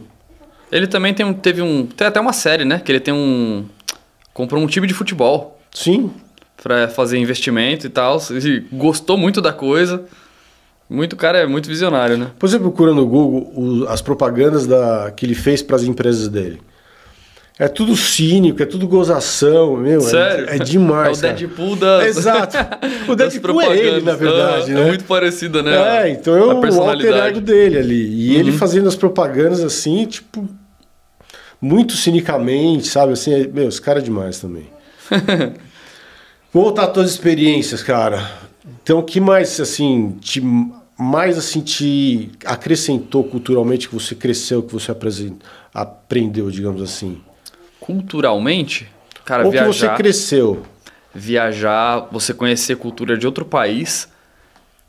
Ele também tem, teve um. Tem até uma série, né? Que ele tem um. Comprou um time de futebol. Sim. Pra fazer investimento e tal. E gostou muito da coisa. Muito cara é muito visionário, né? Você é, procura no Google as propagandas da, que ele fez para as empresas dele. É tudo cínico, é tudo gozação, meu. É Sério? É, é demais. É o Deadpool da. É, exato. [LAUGHS] O Deadpool é ele, na verdade. Ah, é né? É muito parecida, né? É, então é o alter ego dele ali. E uhum. ele fazendo as propagandas assim, tipo. Muito cinicamente, sabe? Assim, é, meu, esse cara é demais também. [LAUGHS] Voltar a todas as experiências, cara. Então, o que mais, assim, te, mais, assim, te acrescentou culturalmente que você cresceu, que você aprendeu, digamos assim? culturalmente, cara, Ou viajar. Que você cresceu. Viajar, você conhecer cultura de outro país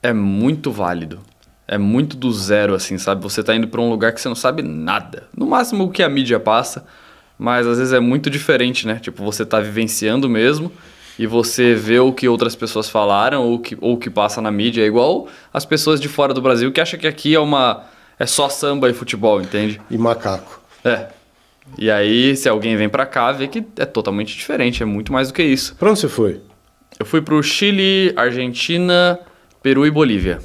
é muito válido. É muito do zero, assim, sabe? Você tá indo para um lugar que você não sabe nada. No máximo o que a mídia passa, mas às vezes é muito diferente, né? Tipo, você tá vivenciando mesmo e você vê o que outras pessoas falaram ou que, o que passa na mídia. É igual as pessoas de fora do Brasil que acham que aqui é uma. É só samba e futebol, entende? E macaco. É. E aí, se alguém vem para cá, vê que é totalmente diferente, é muito mais do que isso. Pra onde você foi? Eu fui pro Chile, Argentina, Peru e Bolívia.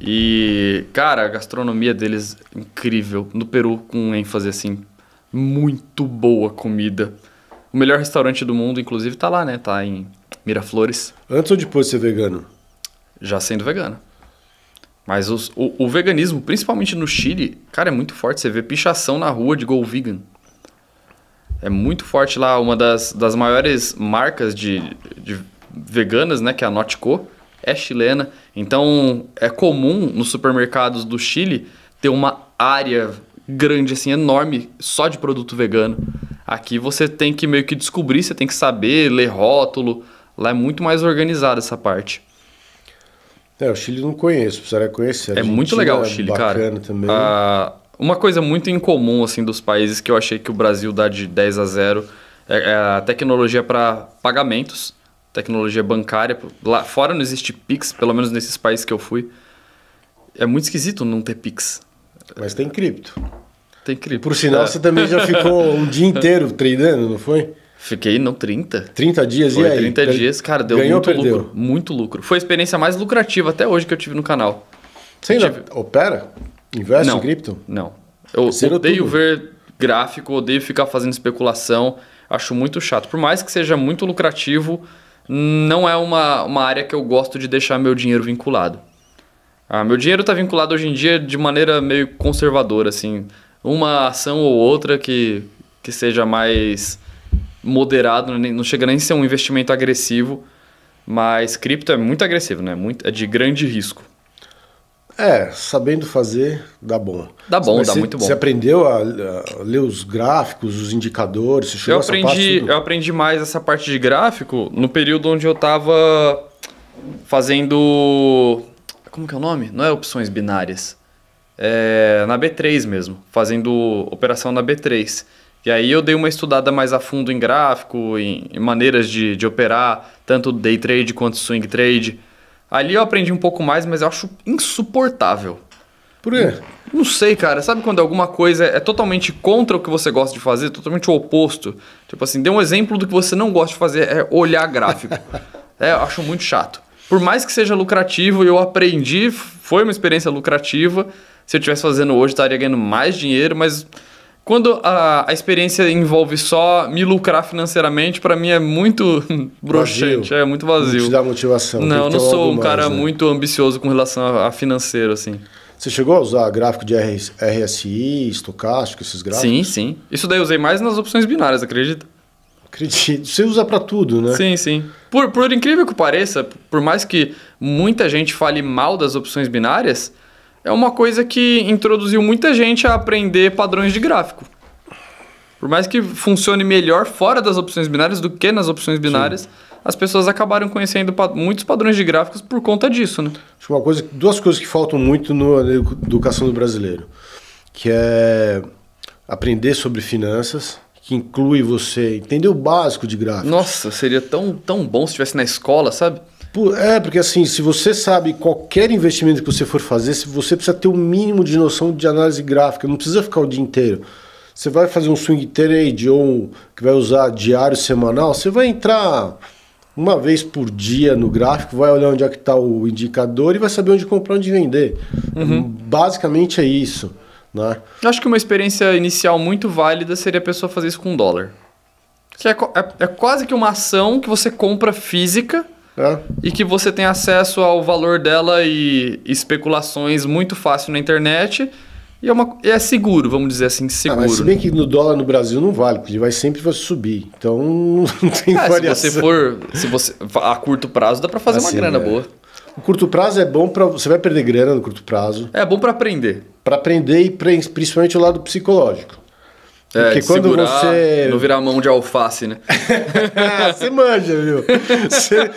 E, cara, a gastronomia deles incrível. No Peru, com ênfase assim, muito boa comida. O melhor restaurante do mundo, inclusive, tá lá, né? Tá em Miraflores. Antes ou depois de ser vegano? Já sendo vegano. Mas os, o, o, veganismo, principalmente no Chile, cara, é muito forte. Você vê pichação na rua de Gol Vegan. É muito forte lá. Uma das, das maiores marcas de, de veganas, né, que é a Notco, é chilena. Então, é comum nos supermercados do Chile ter uma área grande, assim, enorme, só de produto vegano. Aqui você tem que meio que descobrir, você tem que saber, ler rótulo. Lá é muito mais organizada essa parte. É, o Chile não conheço, precisaria conhecer. A é Argentina muito legal o é Chile, é bacana cara. Também. Ah, uma coisa muito incomum assim dos países que eu achei que o Brasil dá de 10 a 0 é, é a tecnologia para pagamentos, tecnologia bancária. Lá fora não existe Pix, pelo menos nesses países que eu fui. É muito esquisito não ter Pix. Mas tem cripto. Tem cripto. Por sinal, é. você também já ficou [LAUGHS] um dia inteiro treinando, não foi? Fiquei, não, 30. 30 dias Foi e aí? 30 per... dias, cara, deu Ganhou, muito perdeu. lucro. Muito lucro. Foi a experiência mais lucrativa até hoje que eu tive no canal. Você ainda tive... opera? Investe não, em cripto? Não. Eu Zero odeio tudo. ver gráfico, odeio ficar fazendo especulação. Acho muito chato. Por mais que seja muito lucrativo, não é uma, uma área que eu gosto de deixar meu dinheiro vinculado. Ah, meu dinheiro está vinculado hoje em dia de maneira meio conservadora, assim. Uma ação ou outra que, que seja mais moderado, né? não chega nem a ser um investimento agressivo, mas cripto é muito agressivo, né? Muito, é de grande risco. É, sabendo fazer, dá bom. Dá bom, mas dá você, muito bom. Você aprendeu a, a, ler os gráficos, os indicadores? chegou eu, aprendi, parte, tudo? eu aprendi mais essa parte de gráfico no período onde eu estava fazendo... Como que é o nome? Não é opções binárias. É, na B3 mesmo, fazendo operação na B3. E aí eu dei uma estudada mais a fundo em gráfico, em, em maneiras de, de operar, tanto day trade quanto swing trade. Ali eu aprendi um pouco mais, mas eu acho insuportável. Por quê? Não, não sei, cara. Sabe quando alguma coisa é totalmente contra o que você gosta de fazer, totalmente o oposto? Tipo assim, dê um exemplo do que você não gosta de fazer, é olhar gráfico. [LAUGHS] é, eu acho muito chato. Por mais que seja lucrativo, eu aprendi, foi uma experiência lucrativa. Se eu estivesse fazendo hoje, estaria ganhando mais dinheiro, mas quando a, a experiência envolve só me lucrar financeiramente, para mim é muito [LAUGHS] broxante, é muito vazio. Não te dá motivação. Não, eu não sou um cara muito ambicioso com relação a, a financeiro, assim. Você chegou a usar gráfico de RSI, estocástico, esses gráficos? Sim, sim. Isso daí eu usei mais nas opções binárias, acredita? Acredito. Você usa para tudo, né? Sim, sim. Por, por incrível que pareça, por mais que muita gente fale mal das opções binárias, é uma coisa que introduziu muita gente a aprender padrões de gráfico. Por mais que funcione melhor fora das opções binárias do que nas opções binárias, Sim. as pessoas acabaram conhecendo pa muitos padrões de gráficos por conta disso, né? Acho uma coisa, duas coisas que faltam muito no, na educação do brasileiro, que é aprender sobre finanças, que inclui você entender o básico de gráficos. Nossa, seria tão, tão bom se tivesse na escola, sabe? É, porque assim, se você sabe qualquer investimento que você for fazer, você precisa ter o um mínimo de noção de análise gráfica, não precisa ficar o dia inteiro. Você vai fazer um swing trade ou que vai usar diário, semanal, você vai entrar uma vez por dia no gráfico, vai olhar onde é que está o indicador e vai saber onde comprar, onde vender. Uhum. Basicamente é isso. Né? Acho que uma experiência inicial muito válida seria a pessoa fazer isso com dólar. Que é, é, é quase que uma ação que você compra física é. E que você tem acesso ao valor dela e especulações muito fácil na internet. E é, uma, é seguro, vamos dizer assim, seguro. Ah, mas se bem que no dólar no Brasil não vale, porque ele vai sempre vai subir. Então [LAUGHS] não tem é, variação. Se você for. Se você, a curto prazo dá para fazer assim, uma grana é. boa. O curto prazo é bom para. Você vai perder grana no curto prazo. É bom para aprender. Para aprender e pra, principalmente o lado psicológico. É, Porque quando segurar, você. Não virar mão de alface, né? [LAUGHS] Ah, você manja, viu? Você,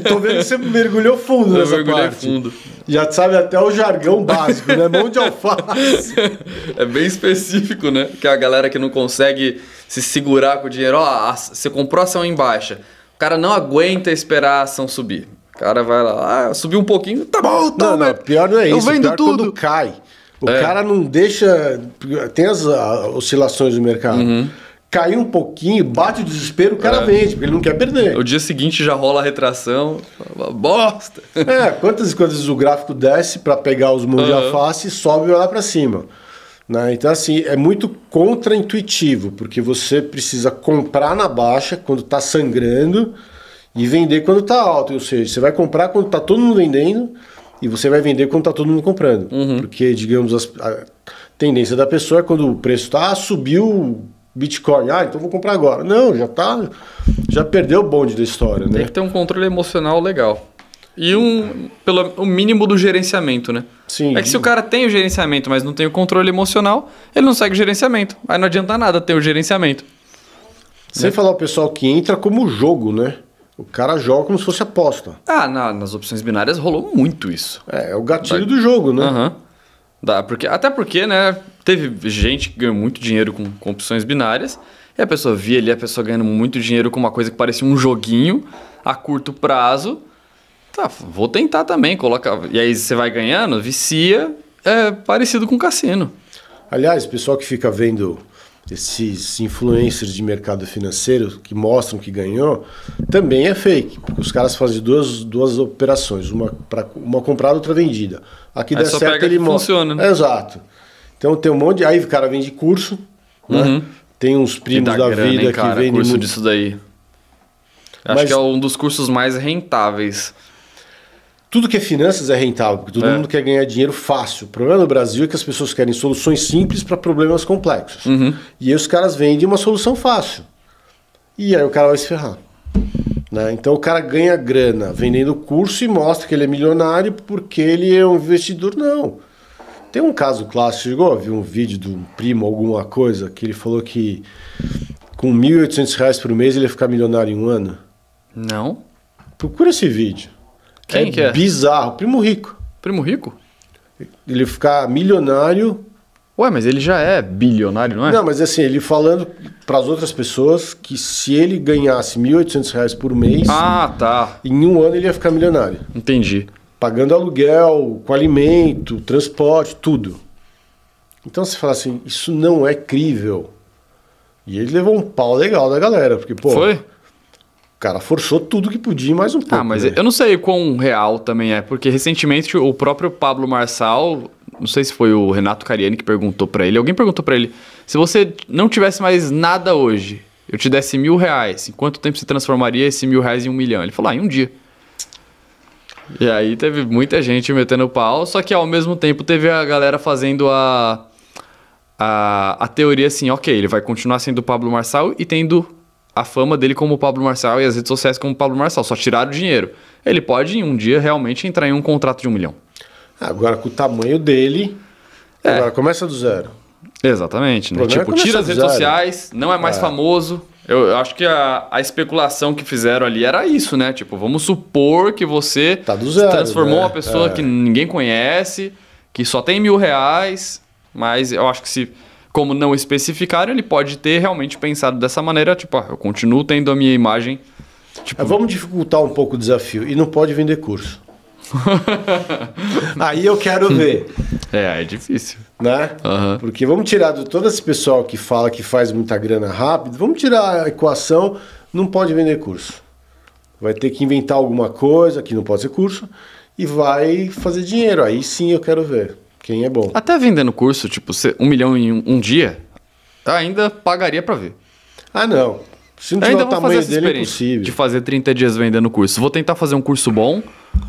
tô vendo que você mergulhou fundo Eu nessa parte. fundo. Já sabe até o jargão básico, né? Mão de alface. [LAUGHS] É bem específico, né? Que a galera que não consegue se segurar com o dinheiro, ó, oh, você comprou a ação em baixa. O cara não aguenta esperar a ação subir. O cara vai lá, ah, subiu um pouquinho, tá bom, tá. Não, não, pior não é isso. Eu vendo pior é tudo. quando cai. O é. cara não deixa. Tem as oscilações do mercado. Uhum. um pouquinho, bate o desespero, o cara é. vende, porque ele não quer perder. O dia seguinte já rola a retração, bosta! É, quantas coisas o gráfico desce para pegar os mãos uhum. de e sobe lá para cima. Né? Então, assim, é muito contraintuitivo, porque você precisa comprar na baixa quando está sangrando e vender quando está alto. Ou seja, você vai comprar quando está todo mundo vendendo e você vai vender quando está todo mundo comprando. Uhum. Porque, digamos, a tendência da pessoa é quando o preço está, subiu Bitcoin, ah, então vou comprar agora. Não, já tá, já perdeu o bonde da história, né? Tem que ter um controle emocional legal. E um, pelo o mínimo do gerenciamento, né? Sim. É que se o cara tem o gerenciamento, mas não tem o controle emocional, ele não segue o gerenciamento. Aí não adianta nada ter o gerenciamento. Sem né? falar o pessoal que entra como jogo, né? O cara joga como se fosse aposta. Ah, na, nas opções binárias rolou muito isso. É, é o gatilho do jogo, né? Aham. Uhum. Dá, porque, até porque, né, teve gente que ganhou muito dinheiro com, com opções binárias, e a pessoa via ali a pessoa ganhando muito dinheiro com uma coisa que parecia um joguinho a curto prazo. Tá, vou tentar também, coloca. E aí você vai ganhando, vicia, é parecido com o cassino. Aliás, pessoal que fica vendo esses influencers de mercado financeiro que mostram que ganhou, também é fake. Porque os caras fazem duas, duas operações, uma, pra, uma comprada, outra vendida. Aqui dá der certo, ele mostra. Funciona, né? Exato. Então tem um monte de. Aí o cara vende curso, né? Uhum. Tem uns primos da grana, vida hein, cara, que vendem. curso muito... disso daí. Acho Mas... que é um dos cursos mais rentáveis. Tudo que é finanças é rentável, porque todo é. mundo quer ganhar dinheiro fácil. O problema no Brasil é que as pessoas querem soluções simples para problemas complexos. Uhum. E aí os caras vendem uma solução fácil. E aí o cara vai se ferrar. Né? Então o cara ganha grana vendendo curso e mostra que ele é milionário porque ele é um investidor. Não. Tem um caso clássico, chegou a vi um vídeo de um primo, alguma coisa, que ele falou que com R$ 1.800 por mês ele ia ficar milionário em um ano. Não. Procura esse vídeo. Quem é que é? Bizarro. Primo Rico. Primo Rico? Ele ficar milionário. Ué, mas ele já é bilionário, não é? Não, mas assim, ele falando para as outras pessoas que se ele ganhasse R$ 1.800 por mês. Ah, tá. Em um ano ele ia ficar milionário. Entendi. Pagando aluguel, com alimento, transporte, tudo. Então você fala assim: isso não é crível. E ele levou um pau legal da galera, porque, pô. Foi? cara forçou tudo que podia mais um ah, pouco. Ah, mas né? eu não sei quão real também é, porque recentemente o próprio Pablo Marçal, não sei se foi o Renato Cariani que perguntou para ele, alguém perguntou para ele, se você não tivesse mais nada hoje, eu te desse mil reais, em quanto tempo se transformaria esse mil reais em um milhão? Ele falou, ah, em um dia. E aí teve muita gente metendo pau, só que ao mesmo tempo teve a galera fazendo a... A, a teoria assim, ok, ele vai continuar sendo Pablo Marçal e tendo a fama dele como Pablo Marçal e as redes sociais como Pablo Marçal, só tiraram o dinheiro. Ele pode, em um dia, realmente entrar em um contrato de um milhão. Agora, com o tamanho dele, é. agora começa do zero. Exatamente. Né? É tipo, tira as redes zero. sociais, não é mais é. famoso. Eu, eu, acho que a, a, especulação que fizeram ali era isso, né? Tipo, vamos supor que você tá zero, transformou né? uma pessoa é. que ninguém conhece, que só tem mil reais, mas eu acho que se como não especificaram, ele pode ter realmente pensado dessa maneira, tipo, ah, eu continuo tendo a minha imagem. Tipo... É, vamos dificultar um pouco o desafio. E não pode vender curso. [LAUGHS] aí eu quero ver. É, é difícil. Né? Uhum. Porque vamos tirar de todo esse pessoal que fala que faz muita grana rápido, vamos tirar a equação, não pode vender curso. Vai ter que inventar alguma coisa, que não pode ser curso, e vai fazer dinheiro. Aí sim eu quero ver. Quem é bom. Até vendendo curso, tipo, um milhão em um, um dia, tá, ainda pagaria para ver. Ah, não. Se não tiver ainda o tamanho dele, é impossível. De fazer 30 dias vendendo curso. Vou tentar fazer um curso bom,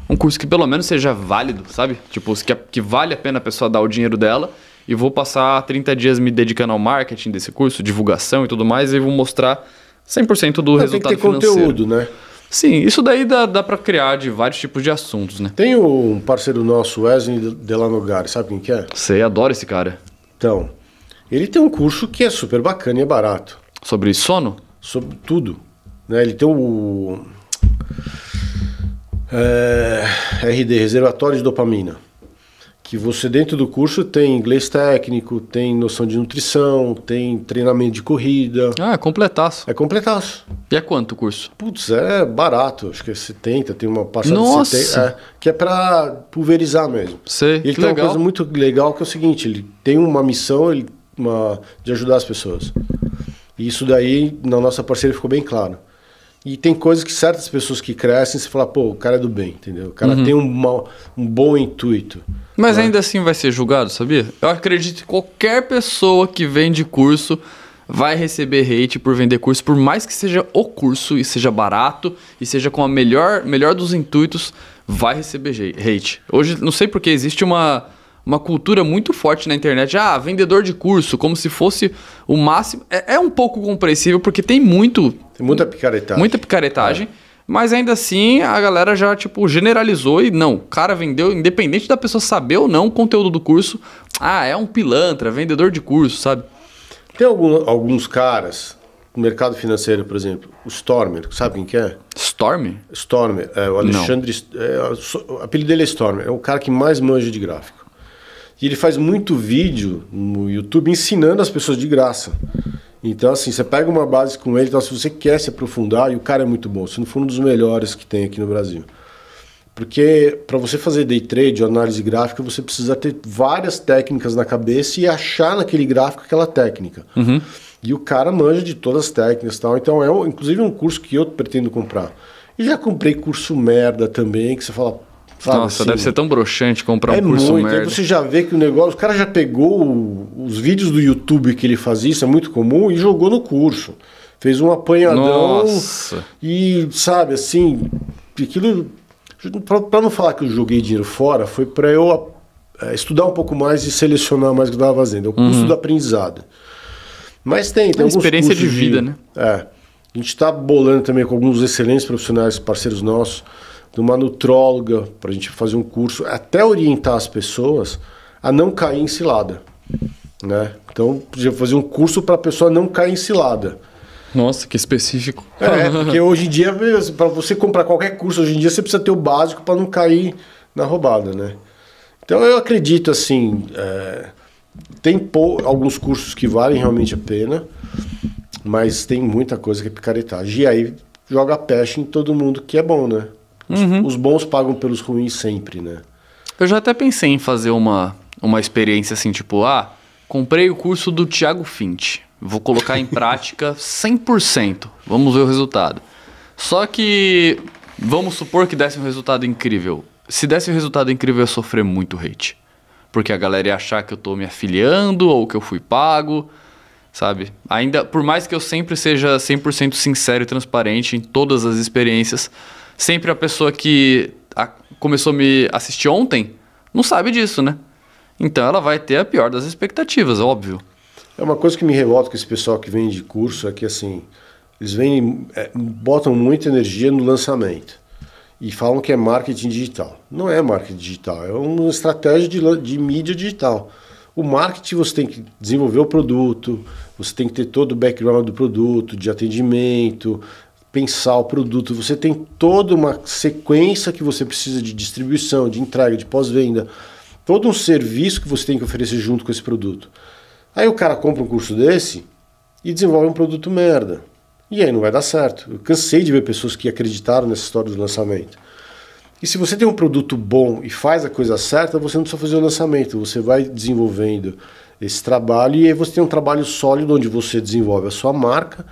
um curso que pelo menos seja válido, sabe? Tipo, que, que vale a pena a pessoa dar o dinheiro dela. E vou passar 30 dias me dedicando ao marketing desse curso, divulgação e tudo mais, e vou mostrar 100% do não, resultado tem que ter financeiro. conteúdo, né? Sim, isso daí dá, dá para criar de vários tipos de assuntos, né? Tem um parceiro nosso, Wesley Delanogari, sabe quem que é? Você adora esse cara. Então, ele tem um curso que é super bacana e é barato. Sobre sono? Sobre tudo. Né? Ele tem o... É, RD, reservatório de dopamina que você dentro do curso tem inglês técnico, tem noção de nutrição, tem treinamento de corrida. Ah, é completaço. É completaço. E é quanto o curso? Putz, é barato, acho que é 70, tem uma parcela Nossa. de 70, é, que é para pulverizar mesmo. Sei, ele que tem legal. uma coisa muito legal que é o seguinte, ele tem uma missão ele, uma, de ajudar as pessoas. E isso daí na nossa parceria ficou bem claro. E tem coisas que certas pessoas que crescem, você fala, pô, o cara é do bem, entendeu? O cara uhum. tem um, mal, um bom intuito. Mas né? ainda assim vai ser julgado, sabia? Eu acredito que qualquer pessoa que vende curso vai receber hate por vender curso, por mais que seja o curso e seja barato e seja com a melhor, melhor dos intuitos, vai receber hate. Hoje, não sei porque existe uma uma cultura muito forte na internet. Ah, vendedor de curso, como se fosse o máximo. É, é um pouco compreensível, porque tem muito. Tem muita picaretagem. Muita picaretagem. É. Mas ainda assim, a galera já, tipo, generalizou e não, o cara vendeu, independente da pessoa saber ou não o conteúdo do curso, ah, é um pilantra, vendedor de curso, sabe? Tem algum, alguns caras, no mercado financeiro, por exemplo, o Stormer, sabe quem que é? Stormer? Stormer, é, o Alexandre, é, o apelido dele é Stormer, é o cara que mais manja de gráfico. E ele faz muito vídeo no YouTube ensinando as pessoas de graça. Então, assim, você pega uma base com ele, então, se você quer se aprofundar, e o cara é muito bom, se não for um dos melhores que tem aqui no Brasil. Porque para você fazer day trade ou análise gráfica, você precisa ter várias técnicas na cabeça e achar naquele gráfico aquela técnica. Uhum. E o cara manja de todas as técnicas e tal. Então, é um, inclusive um curso que eu pretendo comprar. E já comprei curso merda também, que você fala, Sabe, Nossa, assim, deve ser tão broxante comprar é um curso muito. Aí você já vê que o negócio... O cara já pegou os vídeos do YouTube que ele fazia, isso é muito comum, e jogou no curso. Fez um apanhadão Nossa. e, sabe, assim... Aquilo... Para não falar que eu joguei dinheiro fora, foi para eu é, estudar um pouco mais e selecionar mais o que eu estava fazendo. É o curso uhum. do aprendizado. Mas tem, tem é experiência de vida, de, né? É. A gente está bolando também com alguns excelentes profissionais, parceiros nossos, de uma nutróloga, para a gente fazer um curso, até orientar as pessoas a não cair em cilada. Né? Então, podia fazer um curso para a pessoa não cair em cilada. Nossa, que específico. É, [LAUGHS] porque hoje em dia, para você comprar qualquer curso, hoje em dia você precisa ter o básico para não cair na roubada, né? Então, eu acredito, assim, é, tem pou, alguns cursos que valem realmente a pena, mas tem muita coisa que é picaretagem. E aí, joga peste em todo mundo que é bom, né? Os, uhum. os bons pagam pelos ruins sempre, né? Eu já até pensei em fazer uma, uma experiência assim, tipo, ah, comprei o curso do Thiago Fint. Vou colocar em [LAUGHS] prática 100%. Vamos ver o resultado. Só que vamos supor que desse um resultado incrível. Se desse um resultado incrível, eu ia sofrer muito hate. Porque a galera ia achar que eu tô me afiliando ou que eu fui pago, sabe? Ainda, por mais que eu sempre seja 100% sincero e transparente em todas as experiências, Sempre a pessoa que a, começou a me assistir ontem não sabe disso, né? Então ela vai ter a pior das expectativas, óbvio. É uma coisa que me revolta com esse pessoal que vem de curso é que assim, eles vêm, é, botam muita energia no lançamento e falam que é marketing digital. Não é marketing digital, é uma estratégia de, de mídia digital. O marketing você tem que desenvolver o produto, você tem que ter todo o background do produto, de atendimento, pensar o produto, você tem toda uma sequência que você precisa de distribuição, de entrega, de pós-venda, todo um serviço que você tem que oferecer junto com esse produto. Aí o cara compra um curso desse e desenvolve um produto merda. E aí não vai dar certo. Eu cansei de ver pessoas que acreditaram nessa história do lançamento. E se você tem um produto bom e faz a coisa certa, você não precisa fazer o lançamento, você vai desenvolvendo esse trabalho e aí você tem um trabalho sólido onde você desenvolve a sua marca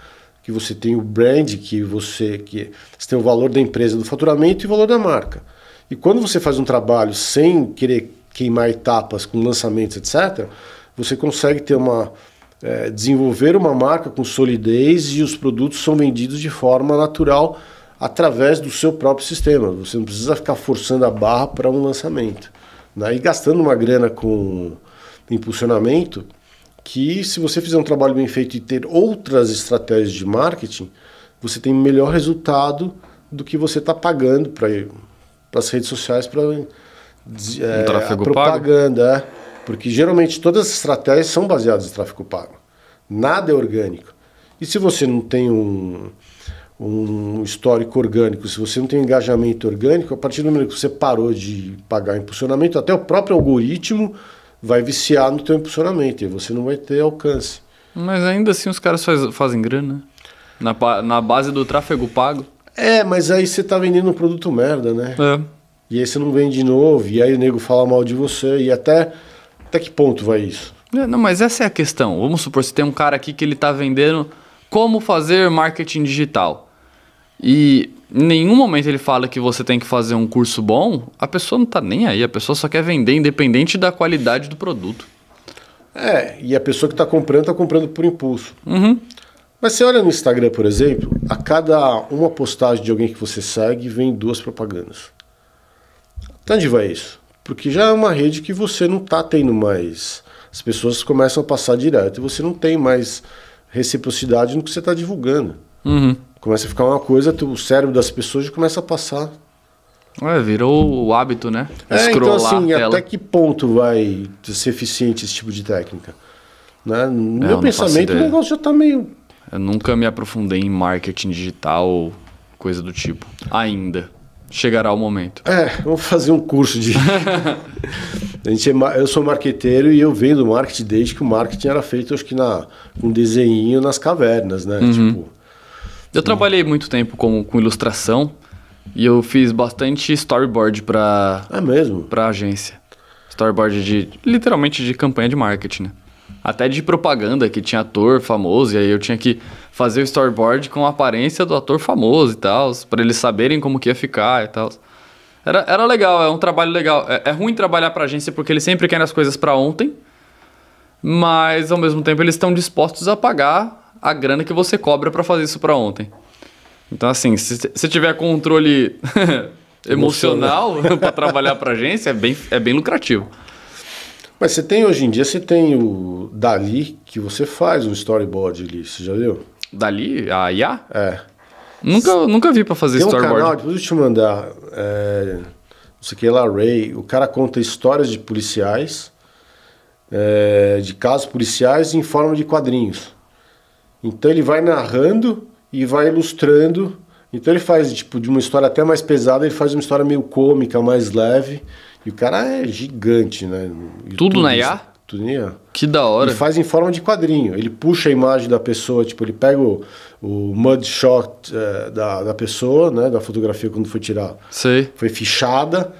que você tem o brand, que você, que você tem o valor da empresa, do faturamento e o valor da marca. E quando você faz um trabalho sem querer queimar etapas com lançamentos, etc., você consegue ter uma é, desenvolver uma marca com solidez e os produtos são vendidos de forma natural através do seu próprio sistema. Você não precisa ficar forçando a barra para um lançamento. Né? E gastando uma grana com impulsionamento, que se você fizer um trabalho bem feito e ter outras estratégias de marketing, você tem melhor resultado do que você está pagando para as redes sociais para é, um propaganda. Pago. É, porque geralmente todas as estratégias são baseadas em tráfego pago. Nada é orgânico. E se você não tem um, um histórico orgânico, se você não tem um engajamento orgânico, a partir do momento que você parou de pagar impulsionamento, até o próprio algoritmo vai viciar no teu impulsionamento e você não vai ter alcance. Mas ainda assim os caras faz, fazem grana, né? Na, na base do tráfego pago. É, mas aí você tá vendendo um produto merda, né? É. E aí você não vende de novo, e aí o nego fala mal de você, e até, até que ponto vai isso? É, não, mas essa é a questão. Vamos supor, se tem um cara aqui que ele tá vendendo como fazer marketing digital. E em nenhum momento ele fala que você tem que fazer um curso bom, a pessoa não está nem aí, a pessoa só quer vender, independente da qualidade do produto. É, e a pessoa que está comprando, está comprando por impulso. Uhum. Mas você olha no Instagram, por exemplo, a cada uma postagem de alguém que você segue, vem duas propagandas. Até onde vai isso? Porque já é uma rede que você não está tendo mais. As pessoas começam a passar direto e você não tem mais reciprocidade no que você está divulgando. Uhum começa a ficar uma coisa, tu, o cérebro das pessoas já começa a passar. É, virou o hábito, né? É, então assim, até que ponto vai ser eficiente esse tipo de técnica? Né? No é, meu pensamento, o negócio já está meio... Eu nunca me aprofundei em marketing digital, coisa do tipo, ainda. Chegará o momento. É, vamos fazer um curso de... [LAUGHS] a gente é, eu sou marqueteiro e eu venho do marketing desde que o marketing era feito, acho que na, com um desenho nas cavernas, né? Uhum. Tipo, eu trabalhei muito tempo com, com ilustração e eu fiz bastante storyboard para É mesmo? Pra agência. Storyboard de. literalmente de campanha de marketing, né? Até de propaganda, que tinha ator famoso, e aí eu tinha que fazer o storyboard com a aparência do ator famoso e tal, para eles saberem como que ia ficar e tal. Era, era legal, é um trabalho legal. É, é ruim trabalhar pra agência porque eles sempre querem as coisas para ontem, mas ao mesmo tempo eles estão dispostos a pagar a grana que você cobra para fazer isso para ontem. Então, assim, se você tiver controle [LAUGHS] emocional para trabalhar para agência, é bem, é bem lucrativo. Mas você tem hoje em dia, você tem o Dali, que você faz um storyboard ali, você já viu? Dali? A IA? É. Nunca, nunca vi para fazer tem storyboard. um canal, depois eu te mandar, é, não sei o que lá, Ray, o cara conta histórias de policiais, é, de casos policiais em forma de quadrinhos. Então ele vai narrando e vai ilustrando. Então ele faz tipo de uma história até mais pesada, ele faz uma história meio cômica, mais leve. E o cara é gigante, né? tudo, tudo na IA? Tudo na IA. Que da hora. Ele faz em forma de quadrinho. Ele puxa a imagem da pessoa, tipo, ele pega o, o mudshot é, da, da pessoa, né? Da fotografia quando foi tirar. Sei. Foi fichada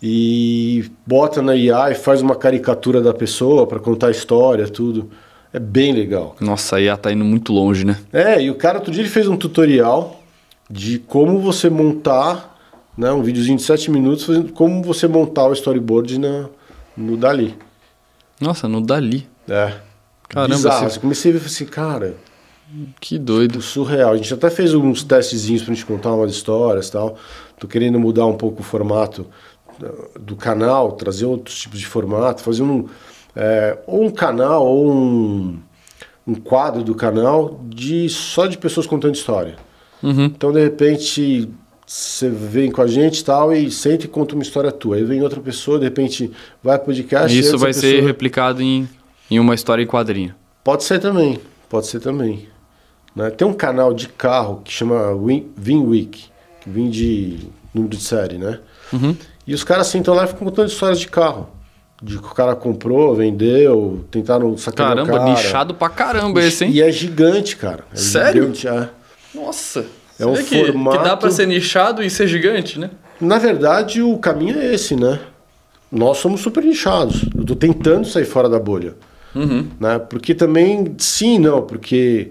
e bota na IA e faz uma caricatura da pessoa para contar a história, tudo. É bem legal. Nossa, aí IA tá indo muito longe, né? É, e o cara outro dia ele fez um tutorial de como você montar, né, um videozinho de 7 minutos, como você montar o storyboard na, no Dali. Nossa, no Dali. É. Caramba, Bizarro. Você... Comecei a ver assim, cara. Que doido. Tipo, surreal. A gente até fez alguns testezinhos pra gente contar umas histórias e tal. Tô querendo mudar um pouco o formato ah, do canal, trazer outros tipos de formato, fazer um é, ou um canal ou um, um quadro do canal de só de pessoas contando história. Uhum. Então, de repente, você vem com a gente e tal, e sempre conta uma história tua. Aí vem outra pessoa, de repente vai o podcast. Isso vai pessoa... ser replicado em, em uma história em quadrinho. Pode ser também, pode ser também. Né? Tem um canal de carro que chama Win, Vin Week, que vem de número de série, né? Uhum. E os caras sentam lá e ficam contando histórias de carro de que o cara comprou, vendeu, tentaram sacanear caramba, cara. nichado pra caramba esse, hein? E é gigante, cara. É Sério? Gigante, é. Nossa. É um que, formato... Que dá pra ser nichado e ser gigante, né? Na verdade, o caminho é esse, né? Nós somos super nichados. Eu tô tentando sair fora da bolha. Uhum. Né? Porque também, sim não, porque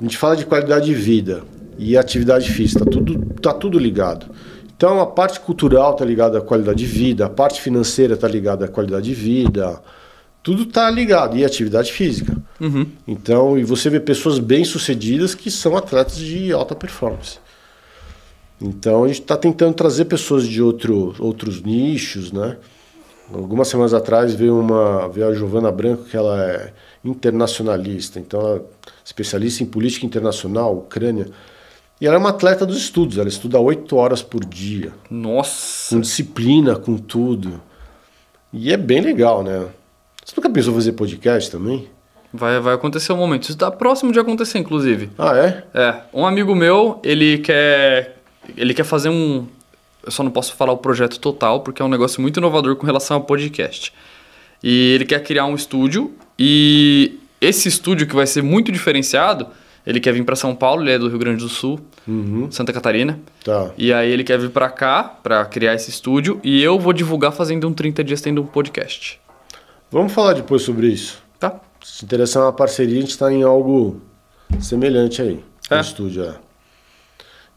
a gente fala de qualidade de vida e atividade física, tá tudo, tá tudo ligado. Então é a parte cultural está ligada à qualidade de vida, a parte financeira está ligada à qualidade de vida, tudo está ligado e atividade física. Uhum. Então e você vê pessoas bem sucedidas que são atletas de alta performance. Então a gente está tentando trazer pessoas de outro, outros nichos, né? Algumas semanas atrás veio uma veio a Giovana Branco que ela é internacionalista, então ela é especialista em política internacional, Ucrânia. E ela é uma atleta dos estudos, ela estuda oito horas por dia. Nossa! Com disciplina, com tudo. E é bem legal, né? Você nunca pensou fazer podcast também? Vai, vai acontecer um momento. Isso está próximo de acontecer, inclusive. Ah, é? É. Um amigo meu, ele quer. Ele quer fazer um. Eu só não posso falar o projeto total, porque é um negócio muito inovador com relação ao podcast. E ele quer criar um estúdio. E esse estúdio, que vai ser muito diferenciado, ele quer vir para São Paulo, ele é do Rio Grande do Sul, uhum. Santa Catarina. Tá. E aí ele quer vir para cá para criar esse estúdio e eu vou divulgar fazendo um 30 dias tendo um podcast. Vamos falar depois sobre isso. Tá. Se interessar uma parceria, a gente está em algo semelhante aí. É. No estúdio, é.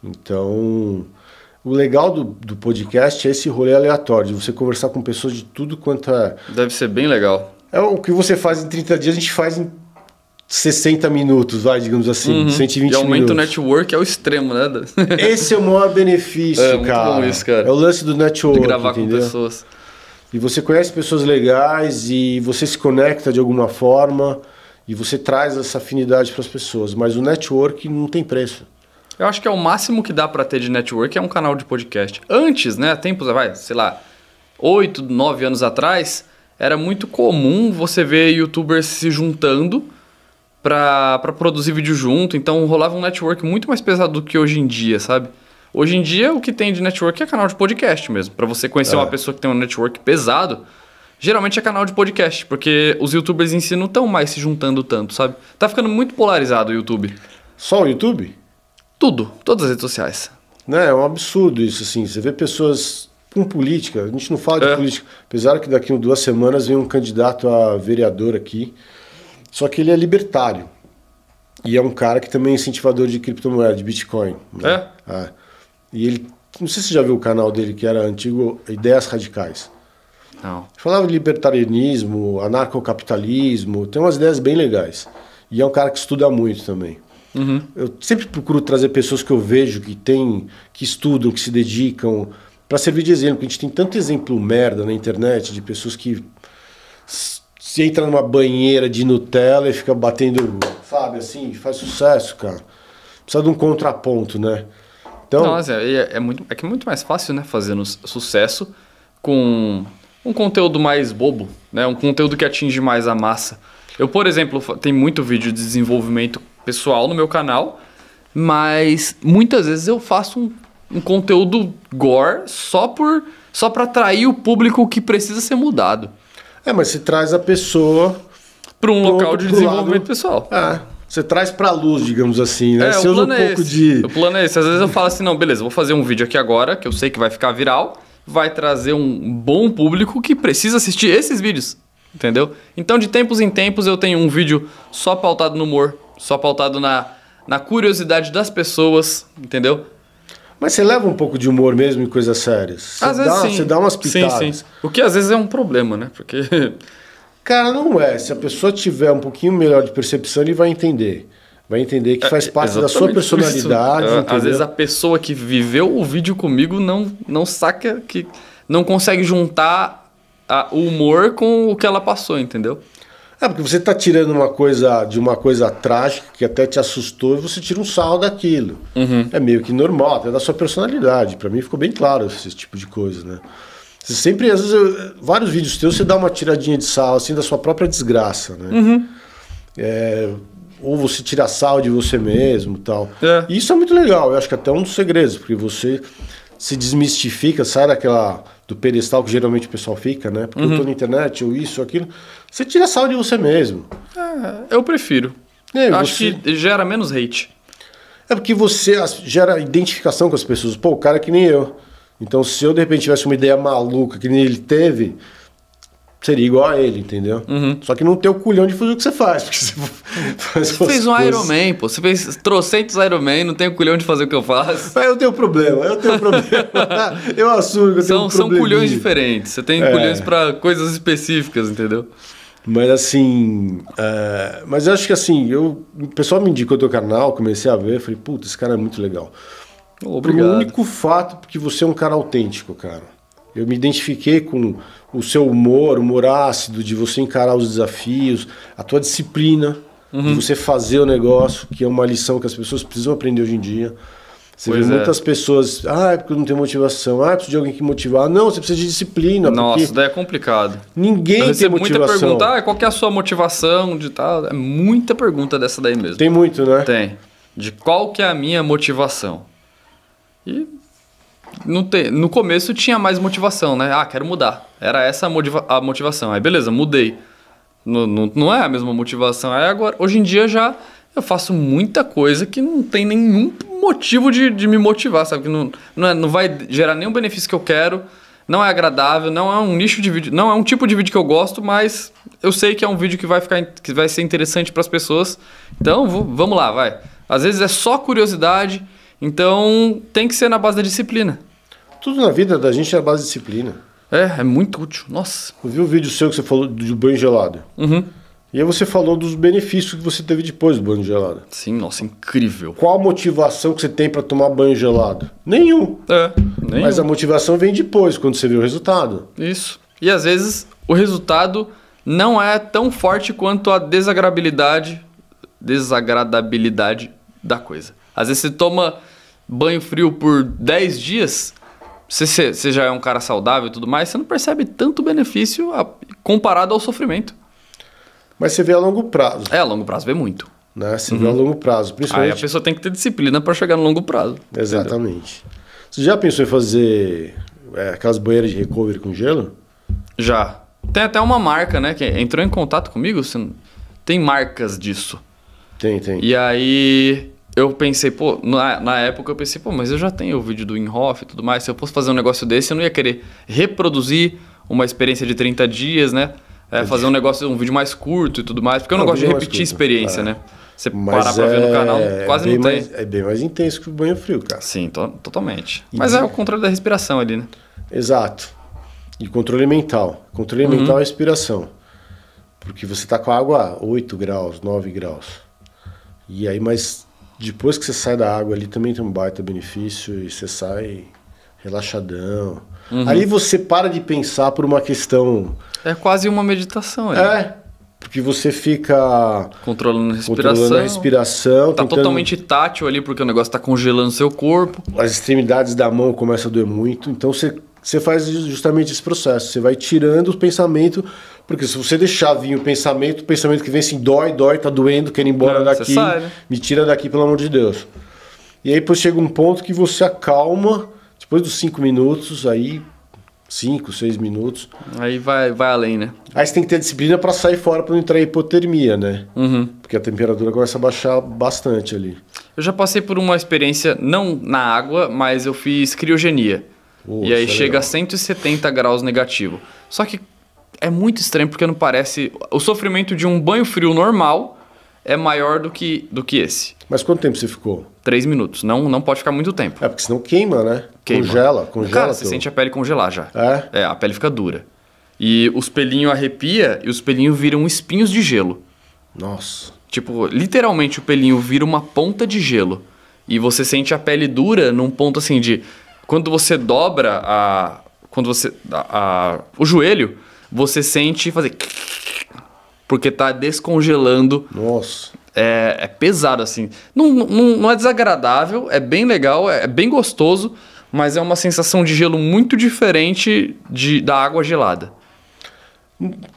Então, o legal do, do podcast é esse rolê aleatório, de você conversar com pessoas de tudo quanto é. Deve ser bem legal. É o que você faz em 30 dias, a gente faz em 60 minutos, vai, digamos assim, uhum. 120 minutos. E aumenta minutos. É o network ao extremo, né? [LAUGHS] Esse é o maior benefício, é, cara. Isso, cara. É o lance do network, De gravar entendeu? com pessoas. E você conhece pessoas legais e você se conecta de alguma forma e você traz essa afinidade para as pessoas, mas o network não tem preço. Eu acho que é o máximo que dá para ter de network é um canal de podcast. Antes, né, tempos, vai, sei lá, 8, 9 anos atrás, era muito comum você ver youtubers se juntando para produzir vídeo junto, então rolava um network muito mais pesado do que hoje em dia, sabe? Hoje em dia o que tem de network é canal de podcast mesmo. Para você conhecer é. uma pessoa que tem um network pesado, geralmente é canal de podcast, porque os youtubers em si não estão mais se juntando tanto, sabe? Tá ficando muito polarizado o YouTube. Só o YouTube? Tudo, todas as redes sociais. Né, é um absurdo isso, assim. Você vê pessoas com política, a gente não fala de é. política. Apesar que daqui a duas semanas vem um candidato a vereador aqui só que ele é libertário. E é um cara que também é incentivador de criptomoeda, de Bitcoin. Né? É? é? E ele, não sei se você já viu o canal dele, que era antigo Ideias Radicais. Não. Falava de libertarianismo, anarcocapitalismo, tem umas ideias bem legais. E é um cara que estuda muito também. Uhum. Eu sempre procuro trazer pessoas que eu vejo que tem, que estudam, que se dedicam, para servir de exemplo. porque A gente tem tanto exemplo merda na internet de pessoas que se entra numa banheira de Nutella e fica batendo, sabe, assim, faz sucesso, cara. Precisa de um contraponto, né? Então, Nossa, é, é, muito, é que é muito mais fácil, né, fazendo sucesso com um conteúdo mais bobo, né? Um conteúdo que atinge mais a massa. Eu, por exemplo, tem muito vídeo de desenvolvimento pessoal no meu canal, mas muitas vezes eu faço um, um conteúdo gore só por só para atrair o público que precisa ser mudado. É, mas se traz a pessoa para um pro, local de desenvolvimento lado. pessoal. É. Você traz para luz, digamos assim, né? É, você o plano um é pouco esse. de. O plano é esse. Às vezes eu falo assim, não, beleza, vou fazer um vídeo aqui agora, que eu sei que vai ficar viral, vai trazer um bom público que precisa assistir esses vídeos. Entendeu? Então, de tempos em tempos, eu tenho um vídeo só pautado no humor, só pautado na, na curiosidade das pessoas, entendeu? Mas você leva um pouco de humor mesmo em coisas sérias. Você às dá, vezes sim. Você dá umas pitadas. Sim, sim. O que às vezes é um problema, né? Porque... [LAUGHS] Cara, não é. Se a pessoa tiver um pouquinho melhor de percepção, ele vai entender. Vai entender que é, faz parte é, da sua personalidade. [LAUGHS] Às vezes a pessoa que viveu o vídeo comigo não, não saca que... Não consegue juntar o humor com o que ela passou, entendeu? É, porque você está tirando uma coisa de uma coisa trágica que até te assustou e você tira um sal daquilo. Uhum. É meio que normal, até da sua personalidade. Para mim ficou bem claro esse tipo de coisa, né? Você sempre, às vezes, eu, vários vídeos teus, você dá uma tiradinha de sal, assim, da sua própria desgraça, né? Uhum. É, ou você tira sal de você mesmo tal. É. E isso é muito legal, eu acho que até é um dos segredos, porque você se desmistifica, sai daquela do pedestal que geralmente o pessoal fica, né? Porque uhum. eu tô uhum. na internet, ou isso, ou aquilo. Você tira sal de você mesmo. É, eu prefiro. É, eu acho você... que gera menos hate. É porque você gera identificação com as pessoas. Pô, o cara é que nem eu. Então, se eu de repente tivesse uma ideia maluca que nem ele teve, seria igual a ele, entendeu? Uhum. Só que não tem o culhão de fazer o que você faz. Porque [LAUGHS] você faz você fez um coisas... Iron Man, pô. Você fez trocentos Iron Man, não tem o culhão de fazer o que eu faço. Mas eu tenho problema, eu tenho problema. [LAUGHS] eu assumo que eu são, tenho um São culhões diferentes. Você tem é. culhões para coisas específicas, entendeu? Mas assim. Uh, mas eu acho que assim, eu, o pessoal me indicou teu canal, comecei a ver, falei, puta, esse cara é muito legal. Obrigado. único fato, porque você é um cara autêntico, cara. Eu me identifiquei com o seu humor, o humor ácido, de você encarar os desafios, a tua disciplina, uhum. de você fazer o negócio, que é uma lição que as pessoas precisam aprender hoje em dia. Você pois vê é. muitas pessoas, ah, é porque eu não tenho motivação, ah, eu é preciso de alguém que motivar. Não, você precisa de disciplina. Nossa, isso daí é complicado. Ninguém tem motivação. muita pergunta, ah, qual é a sua motivação de tal? É muita pergunta dessa daí mesmo. Tem muito, né? Tem. De qual que é a minha motivação? E no, te, no começo tinha mais motivação, né? Ah, quero mudar. Era essa a, motiva, a motivação. Aí beleza, mudei. Não, não, não é a mesma motivação. Aí agora, hoje em dia já eu faço muita coisa que não tem nenhum motivo de, de me motivar, sabe? Que não, não, é, não vai gerar nenhum benefício que eu quero, não é agradável, não é um nicho de vídeo, não é um tipo de vídeo que eu gosto, mas eu sei que é um vídeo que vai ficar que vai ser interessante para as pessoas. Então, vou, vamos lá, vai. Às vezes é só curiosidade, então tem que ser na base da disciplina. Tudo na vida da gente é a base de disciplina. É, é muito útil. Nossa. Eu vi o um vídeo seu que você falou do banho gelado. Uhum. E aí você falou dos benefícios que você teve depois do banho gelado. Sim, nossa, incrível. Qual a motivação que você tem para tomar banho gelado? Nenhum. É, nenhum. Mas a motivação vem depois, quando você vê o resultado. Isso. E às vezes o resultado não é tão forte quanto a desagradabilidade, desagradabilidade da coisa. Às vezes você toma banho frio por 10 dias, você, você já é um cara saudável e tudo mais, você não percebe tanto benefício a, comparado ao sofrimento. Mas você vê a longo prazo. É, a longo prazo vê muito. Né? Você uhum. vê a uhum. longo prazo. Principalmente... Aí a pessoa tem que ter disciplina para chegar no longo prazo. Exatamente. Entendeu? Você já pensou em fazer é, aquelas banheiras de recovery com gelo? Já. Tem até uma marca, né? Que entrou em contato comigo. Você... Tem marcas disso. Tem, tem. E aí eu pensei, pô, na, na, época eu pensei, pô, mas eu já tenho o vídeo do Inhoff e tudo mais, se eu fosse fazer um negócio desse, eu não ia querer reproduzir uma experiência de 30 dias, né? É, fazer um negócio, um vídeo mais curto e tudo mais, porque eu não, não ah, gosto de repetir curto, experiência, é. né? Você mas parar é... pra ver no é canal, quase não tem. Mais, é bem mais intenso que o banho frio, cara. Sim, to totalmente. E mas é de... é o controle da respiração ali, né? Exato. E controle mental. Controle uhum. mental é respiração. Porque você tá com a água a 8 graus, 9 graus. E aí, mas depois que você sai da água ali também tem um baita benefício e você sai relaxadão. Uhum. Ali você para de pensar por uma questão. É quase uma meditação, é. É. Porque você fica. Controlando a respiração. Controlando a respiração. Tá tentando... totalmente tátil ali, porque o negócio tá congelando seu corpo. As extremidades da mão começam a doer muito. Então você, você faz justamente esse processo. Você vai tirando o pensamento porque se você deixar vir o pensamento, o pensamento que vem assim, dói, dói, tá doendo, quero ir embora Não, daqui, sai, né? me tira daqui, pelo amor de Deus. E aí depois chega um ponto que você acalma, depois dos cinco minutos, aí cinco, seis minutos. Aí vai, vai além, né? Aí você tem que ter disciplina para sair fora para não entrar em hipotermia, né? Uhum. Porque a temperatura começa a baixar bastante ali. Eu já passei por uma experiência, não na água, mas eu fiz criogenia. e aí é chega legal. a 170 graus negativo. Só que é muito estranho porque não parece. O sofrimento de um banho frio normal é maior do que, do que esse. Mas quanto tempo você ficou? Três minutos. Não, não pode ficar muito tempo. É porque senão queima, né? Queima. Congela, congela. Cara, você teu... sente a pele congelar já. É? É, a pele fica dura. E os pelinhos arrepia e os pelinhos viram espinhos de gelo. Nossa. Tipo, literalmente o pelinho vira uma ponta de gelo. E você sente a pele dura num ponto assim de. Quando você dobra a. Quando você. A, a, o joelho, você sente fazer. Porque tá descongelando. Nossa. É, é pesado, assim. Não, não, não, é desagradável, é bem legal, é, é bem gostoso, mas é uma sensação de gelo muito diferente de, da água gelada.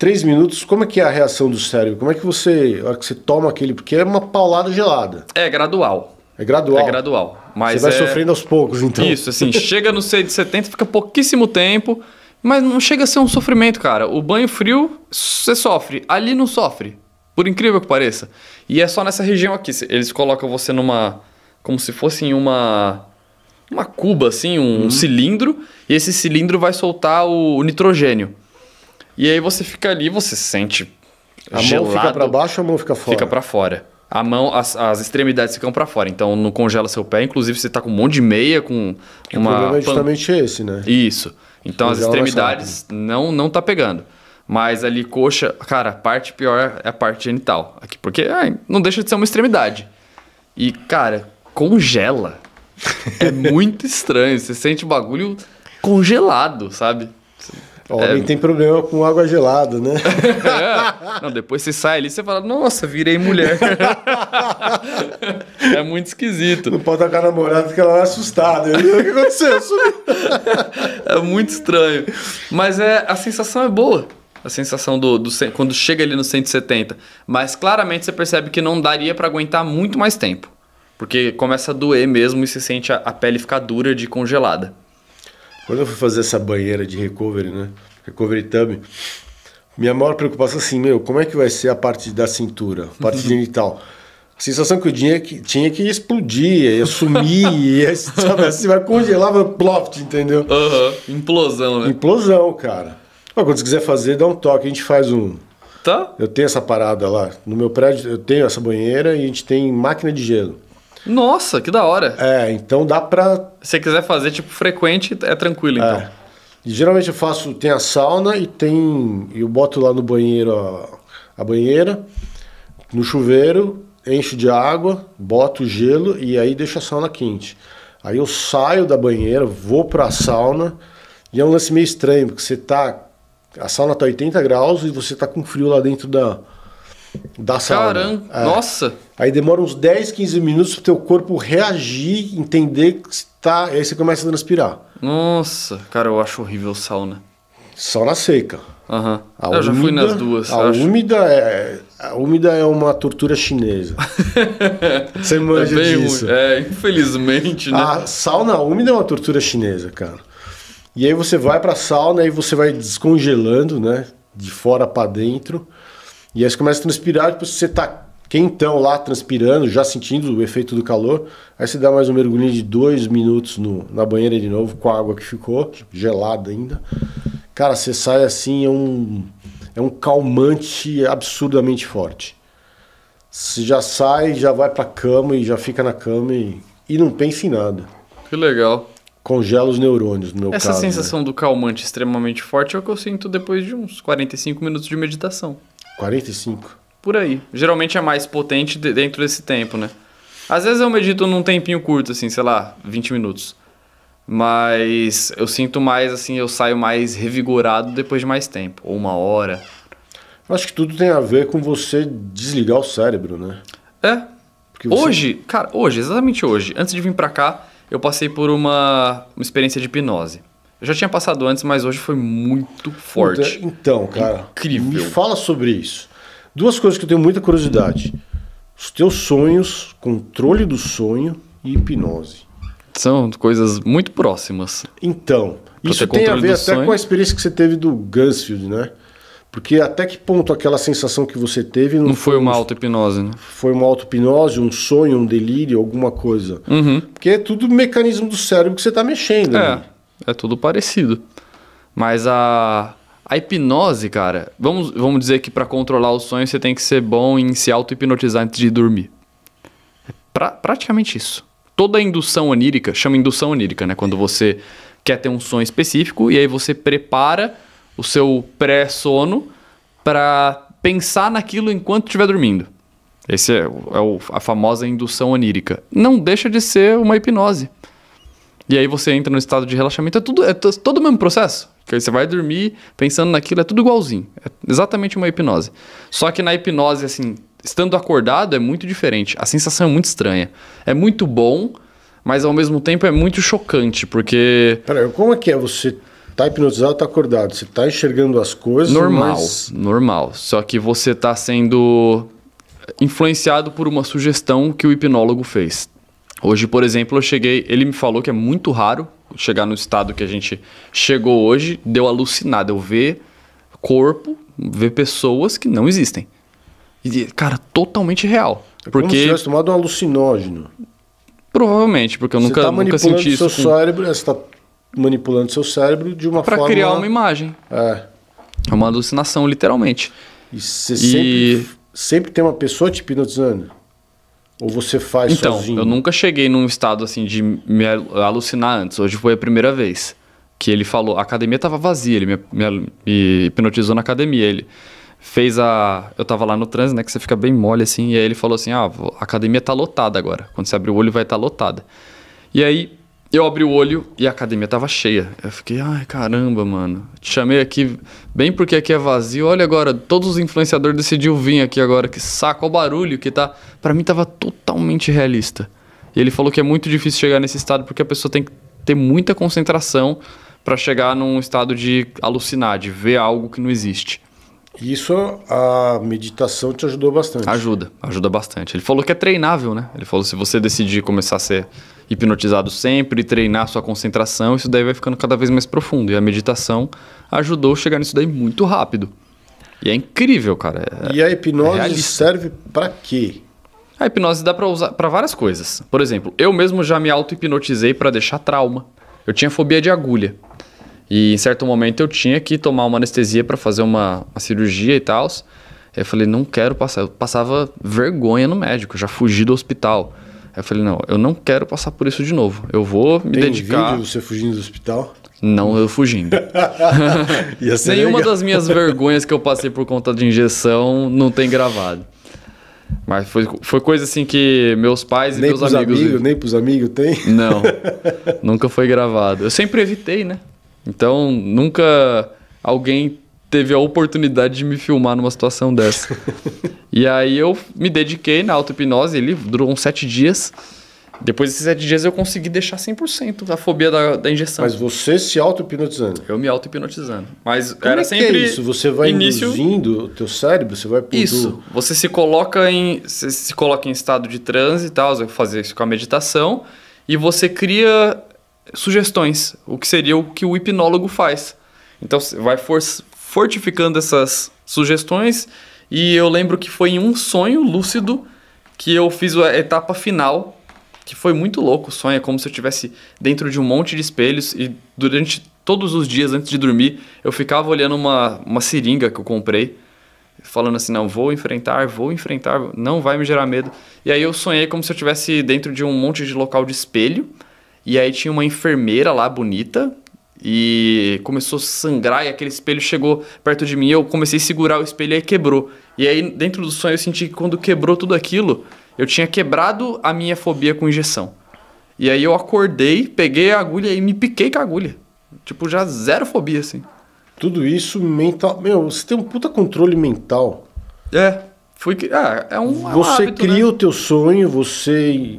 três minutos, como é que é a reação do cérebro? Como é que você, a hora que você toma aquele, porque é uma paulada gelada. É gradual. É gradual. É gradual. Mas você vai é... sofrendo aos poucos, então. Isso, assim, [LAUGHS] chega no 6 de 70, fica pouquíssimo tempo. Mas não chega a ser um sofrimento, cara. O banho frio, você sofre. Ali não sofre. Por incrível que pareça. E é só nessa região aqui. Eles colocam você numa. Como se fosse em uma. Uma cuba, assim, um uhum. cilindro. E esse cilindro vai soltar o, o nitrogênio. E aí você fica ali, você sente. A gelado, mão fica para baixo ou a mão fica fora? Fica para fora a mão, as, as extremidades ficam para fora, então não congela seu pé. Inclusive, você tá com um monte de meia, com uma. O problema é justamente pan... esse, né? Isso. Então as extremidades não, não tá pegando. Mas ali, coxa, cara, a parte pior é a parte genital. Aqui, porque ai, não deixa de ser uma extremidade. E, cara, congela. é [LAUGHS] muito estranho. Você sente o bagulho congelado, sabe? Homem é... tem problema com água gelada, né? [LAUGHS] é. Não, depois você sai ali e você fala, nossa, virei mulher. [LAUGHS] é muito esquisito. Não pode tocar namorada que ela é assustada. o que aconteceu? [LAUGHS] é muito estranho. Mas é, a sensação é boa. A sensação do, do quando chega ali no 170. Mas claramente você percebe que não daria para aguentar muito mais tempo. Porque começa a doer mesmo e você sente a, a pele ficar dura de congelada. Quando eu fui fazer essa banheira de recovery, né? Recovery tub, minha maior preocupação é assim, meu, como é que vai ser a parte da cintura, a parte [LAUGHS] genital? A sensação que eu tinha é que, tinha que explodir, ia sumir, [LAUGHS] ia, sabe, assim, vai congelar, vai ploft, entendeu? Aham, implosão, né? Implosão, cara. quando você quiser fazer, dá um toque, a gente faz um... Tá. Eu tenho essa parada lá. No meu prédio, eu tenho essa banheira e a gente tem máquina de gelo. Nossa, que da hora. É, então dá pra. Se você quiser fazer, tipo, frequente, é tranquilo, então. É. E geralmente eu faço, tem a sauna e tem. Eu boto lá no banheiro a, a banheira, no chuveiro, encho de água, boto gelo e aí deixo a sauna quente. Aí eu saio da banheira, vou para a sauna, e é um lance meio estranho, porque você tá. A sauna tá 80 graus e você tá com frio lá dentro da, da sauna. Né? Caramba, é. nossa! Aí demora uns 10, 15 minutos pro teu corpo reagir, entender que está. Aí você começa a transpirar. Nossa, cara, eu acho horrível sauna. Sauna seca. Uhum. A eu úmida, já fui nas duas. A acho. úmida é, a úmida é uma tortura chinesa. [LAUGHS] você manja é disso. É, infelizmente, né? A sauna úmida é uma tortura chinesa, cara. E aí você vai pra sauna e você vai descongelando, né? De fora para dentro. E aí você começa a transpirar, depois você está quentão lá, transpirando, já sentindo o efeito do calor. Aí você dá mais um mergulhinho de dois minutos no, na banheira de novo, com a água que ficou, tipo, gelada ainda. Cara, você sai assim, é um, é um calmante absurdamente forte. Você já sai, já vai para a cama e já fica na cama e, e não pensa em nada. Que legal congela os neurônios, no meu Essa caso. Essa né? sensação né? do calmante extremamente forte é o que eu sinto depois de uns 45 minutos de meditação. 45? Por aí. Geralmente é mais potente dentro desse tempo, né? Às vezes eu medito num tempinho curto, assim, sei lá, 20 minutos. Mas eu sinto mais, assim, eu saio mais revigorado depois de mais tempo. Ou uma hora. Eu acho que tudo tem a ver com você desligar o cérebro, né? É. Você... Hoje, cara, hoje, exatamente hoje, antes de vir pra cá, eu passei por uma, uma experiência de hipnose. Eu já tinha passado antes, mas hoje foi muito forte. Então, cara, incrível. Me fala sobre isso. Duas coisas que eu tenho muita curiosidade: os teus sonhos, controle do sonho e hipnose. São coisas muito próximas. Então, pra isso tem a ver até sonho. com a experiência que você teve do Gansfield, né? Porque até que ponto aquela sensação que você teve não, não foi, uma auto-hipnose, né? Foi uma auto-hipnose, um sonho, um delírio, alguma coisa. Uhum. Porque é tudo mecanismo do cérebro que você está mexendo. É. Ali. Né? É tudo parecido. Mas a, a hipnose, cara, vamos, vamos dizer que para controlar o sonho você tem que ser bom em se auto-hipnotizar antes de dormir. É pra, praticamente isso. Toda indução onírica, chama indução onírica, né? Quando você quer ter um sonho específico e aí você prepara o seu pré-sono para pensar naquilo enquanto estiver dormindo. Esse é, é o, a famosa indução onírica. Não deixa de ser uma hipnose. E aí você entra no estado de relaxamento, é, tudo, é todo o mesmo processo. Que você vai dormir pensando naquilo, é tudo igualzinho. É exatamente uma hipnose. Só que na hipnose, assim, estando acordado é muito diferente. A sensação é muito estranha. É muito bom, mas ao mesmo tempo é muito chocante, porque. Peraí, como é que é você tá hipnotizado, tá acordado. Você tá enxergando as coisas. Normal, mas... normal. Só que você tá sendo influenciado por uma sugestão que o hipnólogo fez. Hoje, por exemplo, eu cheguei, ele me falou que é muito raro chegar no estado que a gente chegou hoje, deu alucinado, eu ver corpo, ver pessoas que não existem. E, cara, totalmente real. É porque como se tivesse tomado um alucinógeno. Provavelmente, porque eu você nunca, tá nunca senti isso. Seu com... cérebro, é, você está manipulando seu cérebro de uma pra forma. Para criar uma imagem. É. É uma alucinação, literalmente. E você e... sempre, sempre tem uma pessoa te hipnotizando? Ou você faz então, sozinho? Então, eu nunca cheguei num estado assim de me alucinar antes. Hoje foi a primeira vez que ele falou. A academia estava vazia, ele me, me, me, hipnotizou na academia. Ele fez a. Eu estava lá no trânsito, né? Que você fica bem mole assim. E aí ele falou assim: ah, a academia está lotada agora. Quando você abrir o olho, vai estar tá lotada. E aí eu abri o olho e a academia tava cheia. Eu fiquei, ai caramba, mano. Te chamei aqui bem porque aqui é vazio. Olha agora, todos os influenciadores decidiu vir aqui agora. Que saco, o barulho que tá. Para mim tava totalmente realista. E ele falou que é muito difícil chegar nesse estado porque a pessoa tem que ter muita concentração para chegar num estado de alucinar, de ver algo que não existe. Isso a meditação te ajudou bastante. Ajuda, ajuda bastante. Ele falou que é treinável, né? Ele falou se você decidir começar a ser hipnotizado sempre, treinar sua concentração, isso daí vai ficando cada vez mais profundo. E a meditação ajudou a chegar nisso daí muito rápido. E é incrível, cara. É e a hipnose é realista. serve para quê? A hipnose dá para usar para várias coisas. Por exemplo, eu mesmo já me auto-hipnotizei para deixar trauma. Eu tinha fobia de agulha. E em certo momento eu tinha que tomar uma anestesia para fazer uma, uma, cirurgia e tal. Eu falei, não quero passar. Eu passava vergonha no médico, já fugi do hospital. Eu falei, não, eu não quero passar por isso de novo. Eu vou me Tem dedicar. Vídeo você fugindo do hospital? Não, eu fugindo. [LAUGHS] Nenhuma legal. das minhas vergonhas que eu passei por conta de injeção não tem gravado. Mas foi, foi coisa assim que meus pais e nem meus pros amigos. amigos nem pros amigos tem? Não. nunca foi gravado. Eu sempre evitei, né? Então nunca alguém teve a oportunidade de me filmar numa situação dessa. [LAUGHS] e aí eu me dediquei na auto-hipnose, ele durou uns sete dias. Depois desses sete dias eu consegui deixar 100% a fobia da, da injeção. Mas você se auto-hipnotizando? Eu me auto-hipnotizando. Mas Como era é, é sempre. É isso, você vai início... induzindo o teu cérebro, você vai pondo... Isso. Você se coloca em. Você se coloca em estado de transe e tal. Eu isso com a meditação. E você cria sugestões. O que seria o que o hipnólogo faz. Então você vai for fortificando essas sugestões. E eu lembro que foi em um sonho lúcido que eu fiz a etapa final, que foi muito louco. O sonho é como se eu estivesse dentro de um monte de espelhos e durante todos os dias antes de dormir eu ficava olhando uma, uma seringa que eu comprei, falando assim: não, vou enfrentar, vou enfrentar, não vai me gerar medo. E aí eu sonhei como se eu estivesse dentro de um monte de local de espelho. E aí tinha uma enfermeira lá bonita, e começou a sangrar e aquele espelho chegou perto de mim. Eu comecei a segurar o espelho e aí quebrou. E aí dentro do sonho eu senti que quando quebrou tudo aquilo, eu tinha quebrado a minha fobia com injeção. E aí eu acordei, peguei a agulha e me piquei com a agulha. Tipo, já zero fobia, assim. Tudo isso mental. Meu, você tem um puta controle mental. É. Fui, ah, é um. Você hábito, né? cria né? o teu sonho, você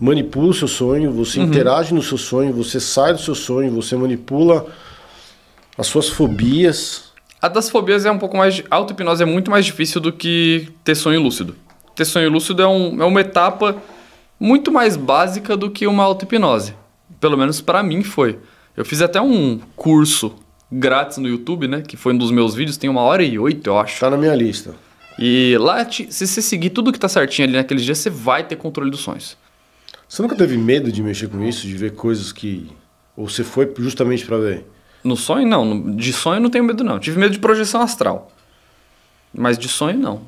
manipula o seu sonho, você uhum. interage no seu sonho, você sai do seu sonho, você manipula as suas fobias. A das fobias é um pouco mais. A auto-hipnose é muito mais difícil do que ter sonho lúcido. Ter sonho lúcido é, um, é uma etapa muito mais básica do que uma auto-hipnose. Pelo menos para mim foi. Eu fiz até um curso grátis no YouTube, né? Que foi um dos meus vídeos, tem uma hora e oito, eu acho. Tá na minha lista. E lá, se você seguir tudo que tá certinho ali naqueles dias, você vai ter controle dos sonhos. Você nunca teve medo de mexer com isso, de ver coisas que. Ou você foi justamente para ver? No sonho, não. De sonho, não tenho medo, não. Tive medo de projeção astral. Mas de sonho, não.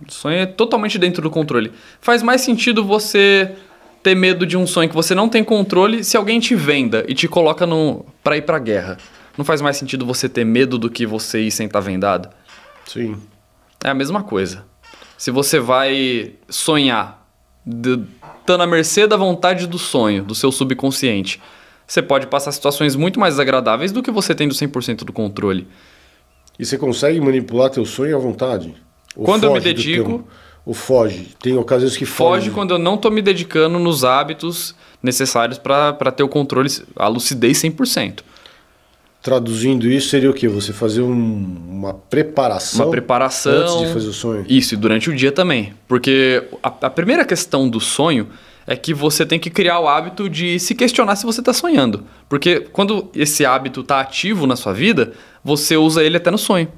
De sonho é totalmente dentro do controle. Faz mais sentido você ter medo de um sonho que você não tem controle se alguém te venda e te coloca no para ir para guerra. Não faz mais sentido você ter medo do que você ir sem estar tá vendado? Sim. É a mesma coisa. Se você vai sonhar de estando à mercê da vontade do sonho, do seu subconsciente. Você pode passar situações muito mais agradáveis do que você tendo 100% do controle. E você consegue manipular teu sonho à vontade? Ou quando eu me dedico... o ou foge? Tem ocasiões que foge. Foge quando eu não estou me dedicando nos hábitos necessários para ter o controle, a lucidez 100%. Traduzindo isso seria o que? Você fazer um, uma preparação. Uma preparação. Antes de fazer o sonho. Isso, e durante o dia também. Porque a, a primeira questão do sonho é que você tem que criar o hábito de se questionar se você está sonhando. Porque quando esse hábito está ativo na sua vida, você usa ele até no sonho.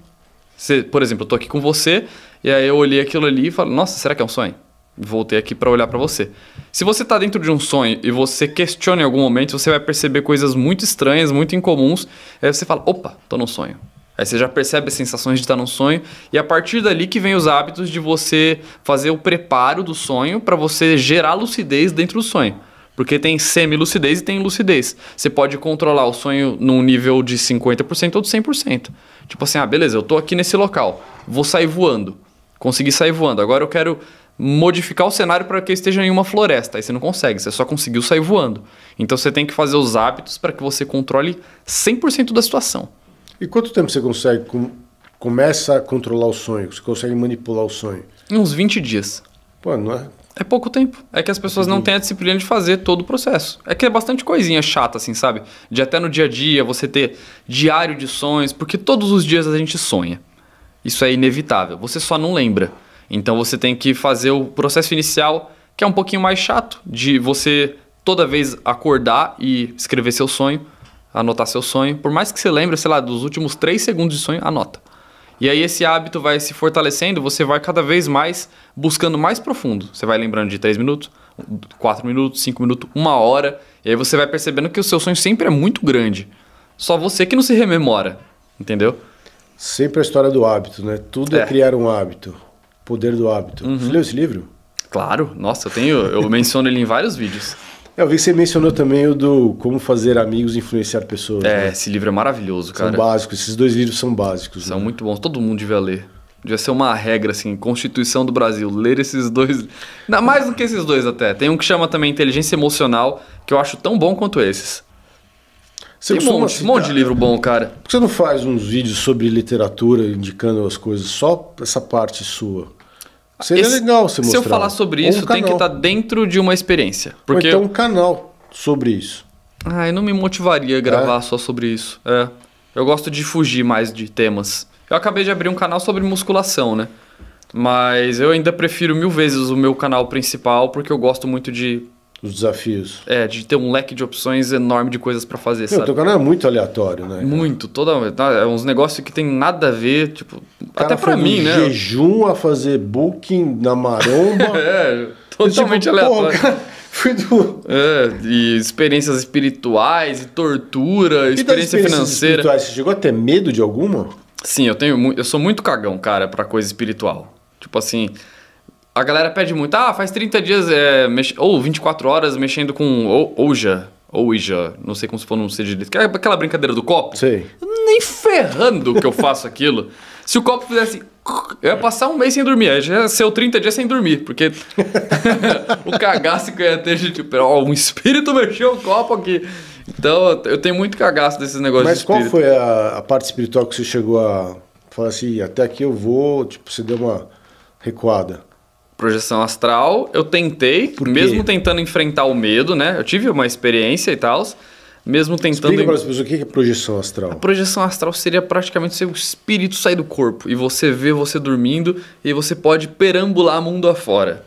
Você, por exemplo, eu estou aqui com você, e aí eu olhei aquilo ali e falo, nossa, será que é um sonho? voltei aqui para olhar para você. Se você está dentro de um sonho e você questiona em algum momento, você vai perceber coisas muito estranhas, muito incomuns. Aí você fala: opa, tô num sonho. Aí você já percebe as sensações de estar num sonho e a partir dali que vem os hábitos de você fazer o preparo do sonho para você gerar lucidez dentro do sonho. Porque tem semi-lucidez e tem lucidez. Você pode controlar o sonho num nível de 50% ou de 100%. Tipo assim, ah, beleza, eu tô aqui nesse local, vou sair voando. Consegui sair voando. Agora eu quero modificar o cenário para que eu esteja em uma floresta. Aí você não consegue, você só conseguiu sair voando. Então você tem que fazer os hábitos para que você controle 100% da situação. E quanto tempo você consegue com... começa a controlar o sonho? Você consegue manipular o sonho? Em uns 20 dias. Pô, não é? É pouco tempo. É que as pessoas não têm a disciplina de fazer todo o processo. É que é bastante coisinha chata, assim, sabe? De até no dia a dia você ter diário de sonhos, porque todos os dias a gente sonha. Isso é inevitável. Você só não lembra. Então você tem que fazer o processo inicial, que é um pouquinho mais chato, de você toda vez acordar e escrever seu sonho, anotar seu sonho. Por mais que você lembre, sei lá, dos últimos três segundos de sonho, anota. E aí esse hábito vai se fortalecendo, você vai cada vez mais buscando mais profundo. Você vai lembrando de três minutos, quatro minutos, cinco minutos, uma hora, e aí você vai percebendo que o seu sonho sempre é muito grande. Só você que não se rememora, entendeu? Sempre a história do hábito, né? Tudo é, é criar um hábito. Poder do Hábito. Uhum. Você leu esse livro? Claro, nossa, eu tenho, eu menciono ele em vários vídeos. É, eu vi que você mencionou também o do Como Fazer Amigos e Influenciar Pessoas. É, né? esse livro é maravilhoso, cara. São básicos, esses dois livros são básicos. São né? muito bons, todo mundo devia ler. Devia ser uma regra, assim, Constituição do Brasil, ler esses dois. Não, mais do que esses dois até. Tem um que chama também Inteligência Emocional, que eu acho tão bom quanto esses. Você Tem um monte, monte de livro bom, cara. Por que você não faz uns vídeos sobre literatura indicando as coisas, só essa parte sua? Seria Esse, legal se mostrar. Se eu falar sobre isso, um tem que estar tá dentro de uma experiência. Porque Ou então um canal sobre isso. Ah, eu não me motivaria a gravar é. só sobre isso. É. Eu gosto de fugir mais de temas. Eu acabei de abrir um canal sobre musculação, né? Mas eu ainda prefiro mil vezes o meu canal principal, porque eu gosto muito de os desafios. É, de ter um leque de opções enorme de coisas para fazer, Meu, sabe? O teu canal é muito aleatório, né? Muito, toda tá, é uns negócios que tem nada a ver, tipo, até para mim, né? jejum a fazer booking na maromba. [LAUGHS] é, totalmente tipo, aleatório. Porra, Fui do. É, e experiências espirituais, e tortura, e experiência financeira. Você chegou a ter medo de alguma? Sim, eu tenho Eu sou muito cagão, cara, para coisa espiritual. Tipo assim, a galera pede muito, ah, faz 30 dias é, mex... ou 24 horas mexendo com ou, Ouija, já, não sei como se pronuncia direito, que é aquela brincadeira do copo. Sei. Nem ferrando que eu faço aquilo. [LAUGHS] Se o copo fizesse. Assim, eu ia passar um mês sem dormir. Aí já ia ser 30 dias sem dormir, porque [LAUGHS] o cagaço que eu ia ter, tipo, ó, um espírito mexeu o copo aqui. Então eu tenho muito cagaço desses negócios Mas de qual foi a, a, parte espiritual que você chegou a falar assim, até aqui eu vou, tipo, você deu uma recuada? projeção astral, eu tentei, mesmo tentando enfrentar o medo, né? Eu tive uma experiência e tal, mesmo tentando... Explica para as pessoas o que é projeção astral. A projeção astral seria praticamente seu espírito sair do corpo e você vê você dormindo e você pode perambular mundo afora.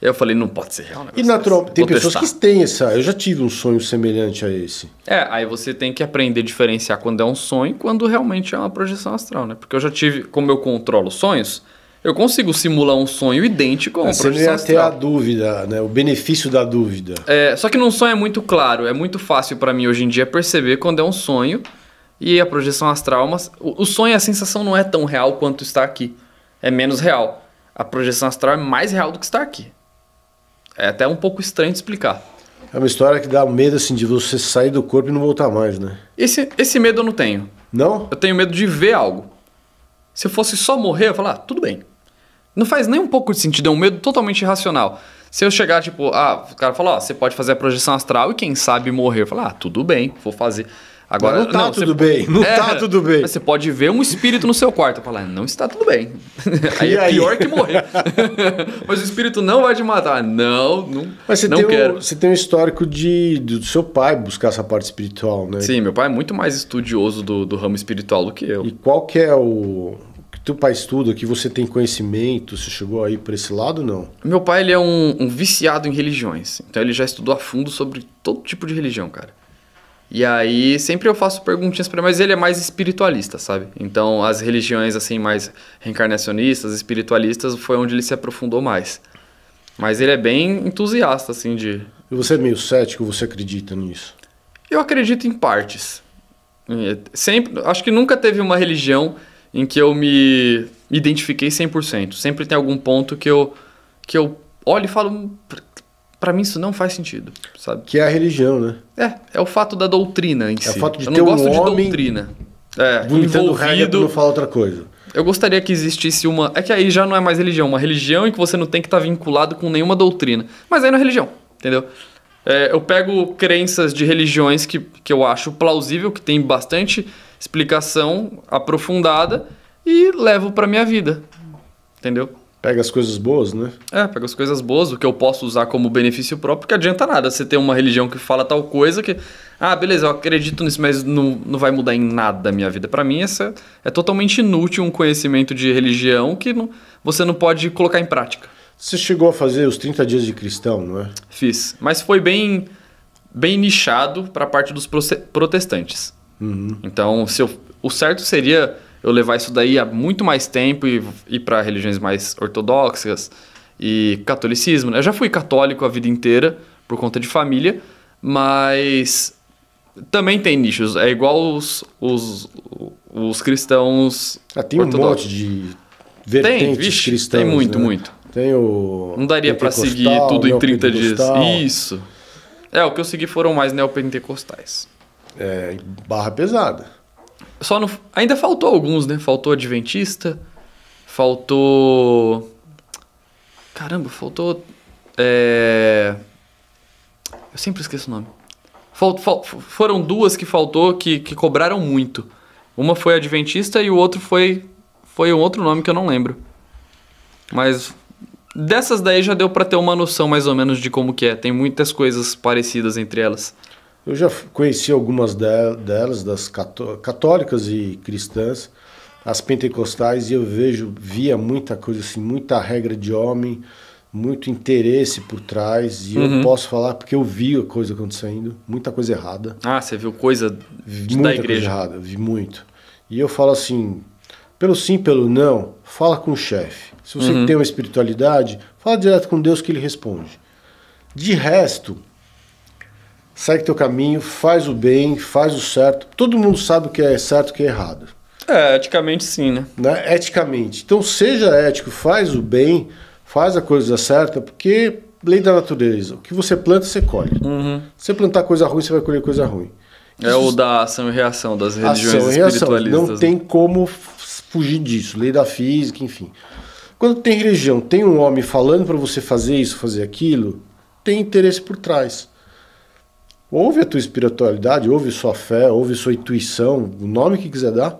Eu falei, não pode ser real. E natural, tem Vou pessoas testar. que têm essa. Eu já tive um sonho semelhante a esse. É, aí você tem que aprender a diferenciar quando é um sonho e quando realmente é uma projeção astral, né? Porque eu já tive, como eu controlo sonhos, eu consigo simular um sonho idêntico a uma ah, Você projeção ia ter a dúvida, né? o benefício da dúvida. É, só que num sonho é muito claro, é muito fácil para mim hoje em dia perceber quando é um sonho e a projeção astral. Mas o, o sonho, a sensação não é tão real quanto está aqui. É menos real. A projeção astral é mais real do que está aqui. É até um pouco estranho de explicar. É uma história que dá medo assim de você sair do corpo e não voltar mais, né? Esse, esse medo eu não tenho. Não? Eu tenho medo de ver algo. Se eu fosse só morrer, eu ia falar, ah, tudo bem. Não faz nem um pouco de sentido, é um medo totalmente irracional. Se eu chegar, tipo, ah, o cara fala, ó, você pode fazer a projeção astral e quem sabe morrer. Eu falo, ah, tudo bem, vou fazer. Agora, não tá não, tudo você... bem, não é, tá tudo bem. Você pode ver um espírito no seu quarto. Falar, ah, não está tudo bem. [LAUGHS] aí e é aí? pior que morrer. [LAUGHS] mas o espírito não vai te matar. Não, não. Mas você, não tem, quero. Um, você tem um histórico de, do seu pai buscar essa parte espiritual, né? Sim, meu pai é muito mais estudioso do, do ramo espiritual do que eu. E qual que é o, Tu pai estuda, que você tem conhecimento, você chegou aí para esse lado não? Meu pai ele é um, um, viciado em religiões, então ele já estudou a fundo sobre todo tipo de religião, cara. E aí sempre eu faço perguntinhas para ele, mas ele é mais espiritualista, sabe? Então as religiões assim mais reencarnacionistas, espiritualistas foi onde ele se aprofundou mais. Mas ele é bem entusiasta assim de. E você é meio cético, você acredita nisso? Eu acredito em partes. Sempre, acho que nunca teve uma religião em que eu me identifiquei 100%. Sempre tem algum ponto que eu, que eu olho e falo, hum, para mim isso não faz sentido, sabe? Que é a religião, né? É, é o fato da doutrina em é si. É o fato de eu ter não gosto um de homem doutrina. É, vomitando regra pra não falar outra coisa. Eu gostaria que existisse uma. É que aí já não é mais religião, uma religião em que você não tem que estar tá vinculado com nenhuma doutrina. Mas aí não é religião, entendeu? É, eu pego crenças de religiões que, que eu acho plausível, que tem bastante explicação aprofundada e levo para minha vida. Entendeu? Pega as coisas boas, né? É, pega as coisas boas, o que eu posso usar como benefício próprio, que adianta nada você ter uma religião que fala tal coisa que, ah, beleza, eu acredito nisso, mas não, não vai mudar em nada a minha vida. Para mim, essa é totalmente inútil um conhecimento de religião que não, você não pode colocar em prática. Você chegou a fazer os 30 dias de cristão, não é? Fiz, mas foi bem bem nichado para a parte dos protestantes. Uhum. Então, se eu, o certo seria eu levar isso daí há muito mais tempo e ir para religiões mais ortodoxas e catolicismo. Né? Eu já fui católico a vida inteira por conta de família, mas também tem nichos. É igual os, os, os cristãos. Ah, tem ortodoxos. um monte de vertentes tem, vixe, cristãos. Tem né? muito, né? muito. Tem o. Não daria para seguir tudo em 30 dias. Isso. É, o que eu segui foram mais neopentecostais é, barra pesada. Só no, ainda faltou alguns, né? Faltou Adventista, faltou. Caramba, faltou. É... Eu sempre esqueço o nome. Falt, fal, foram duas que faltou que, que cobraram muito. Uma foi Adventista e o outro foi. Foi um outro nome que eu não lembro. Mas dessas daí já deu para ter uma noção mais ou menos de como que é. Tem muitas coisas parecidas entre elas. Eu já conheci algumas delas, das católicas e cristãs, as pentecostais, e eu vejo, via muita coisa assim, muita regra de homem, muito interesse por trás. E uhum. eu posso falar porque eu vi a coisa acontecendo, muita coisa errada. Ah, você viu coisa muita da igreja? Coisa errada, vi muito. E eu falo assim, pelo sim, pelo não, fala com o chefe. Se você uhum. tem uma espiritualidade, fala direto com Deus que ele responde. De resto, segue teu caminho, faz o bem, faz o certo. Todo mundo sabe o que é certo e o que é errado. É, eticamente sim, né? né? Eticamente. Então seja ético, faz o bem, faz a coisa certa, porque lei da natureza, o que você planta, você colhe. Uhum. Se você plantar coisa ruim, você vai colher coisa ruim. É o da ação e reação das religiões ação e reação. Não né? tem como fugir disso, lei da física, enfim. Quando tem religião, tem um homem falando para você fazer isso, fazer aquilo, tem interesse por trás. Ouve a tua espiritualidade, ouve sua fé, ouve sua intuição, o nome que quiser dar.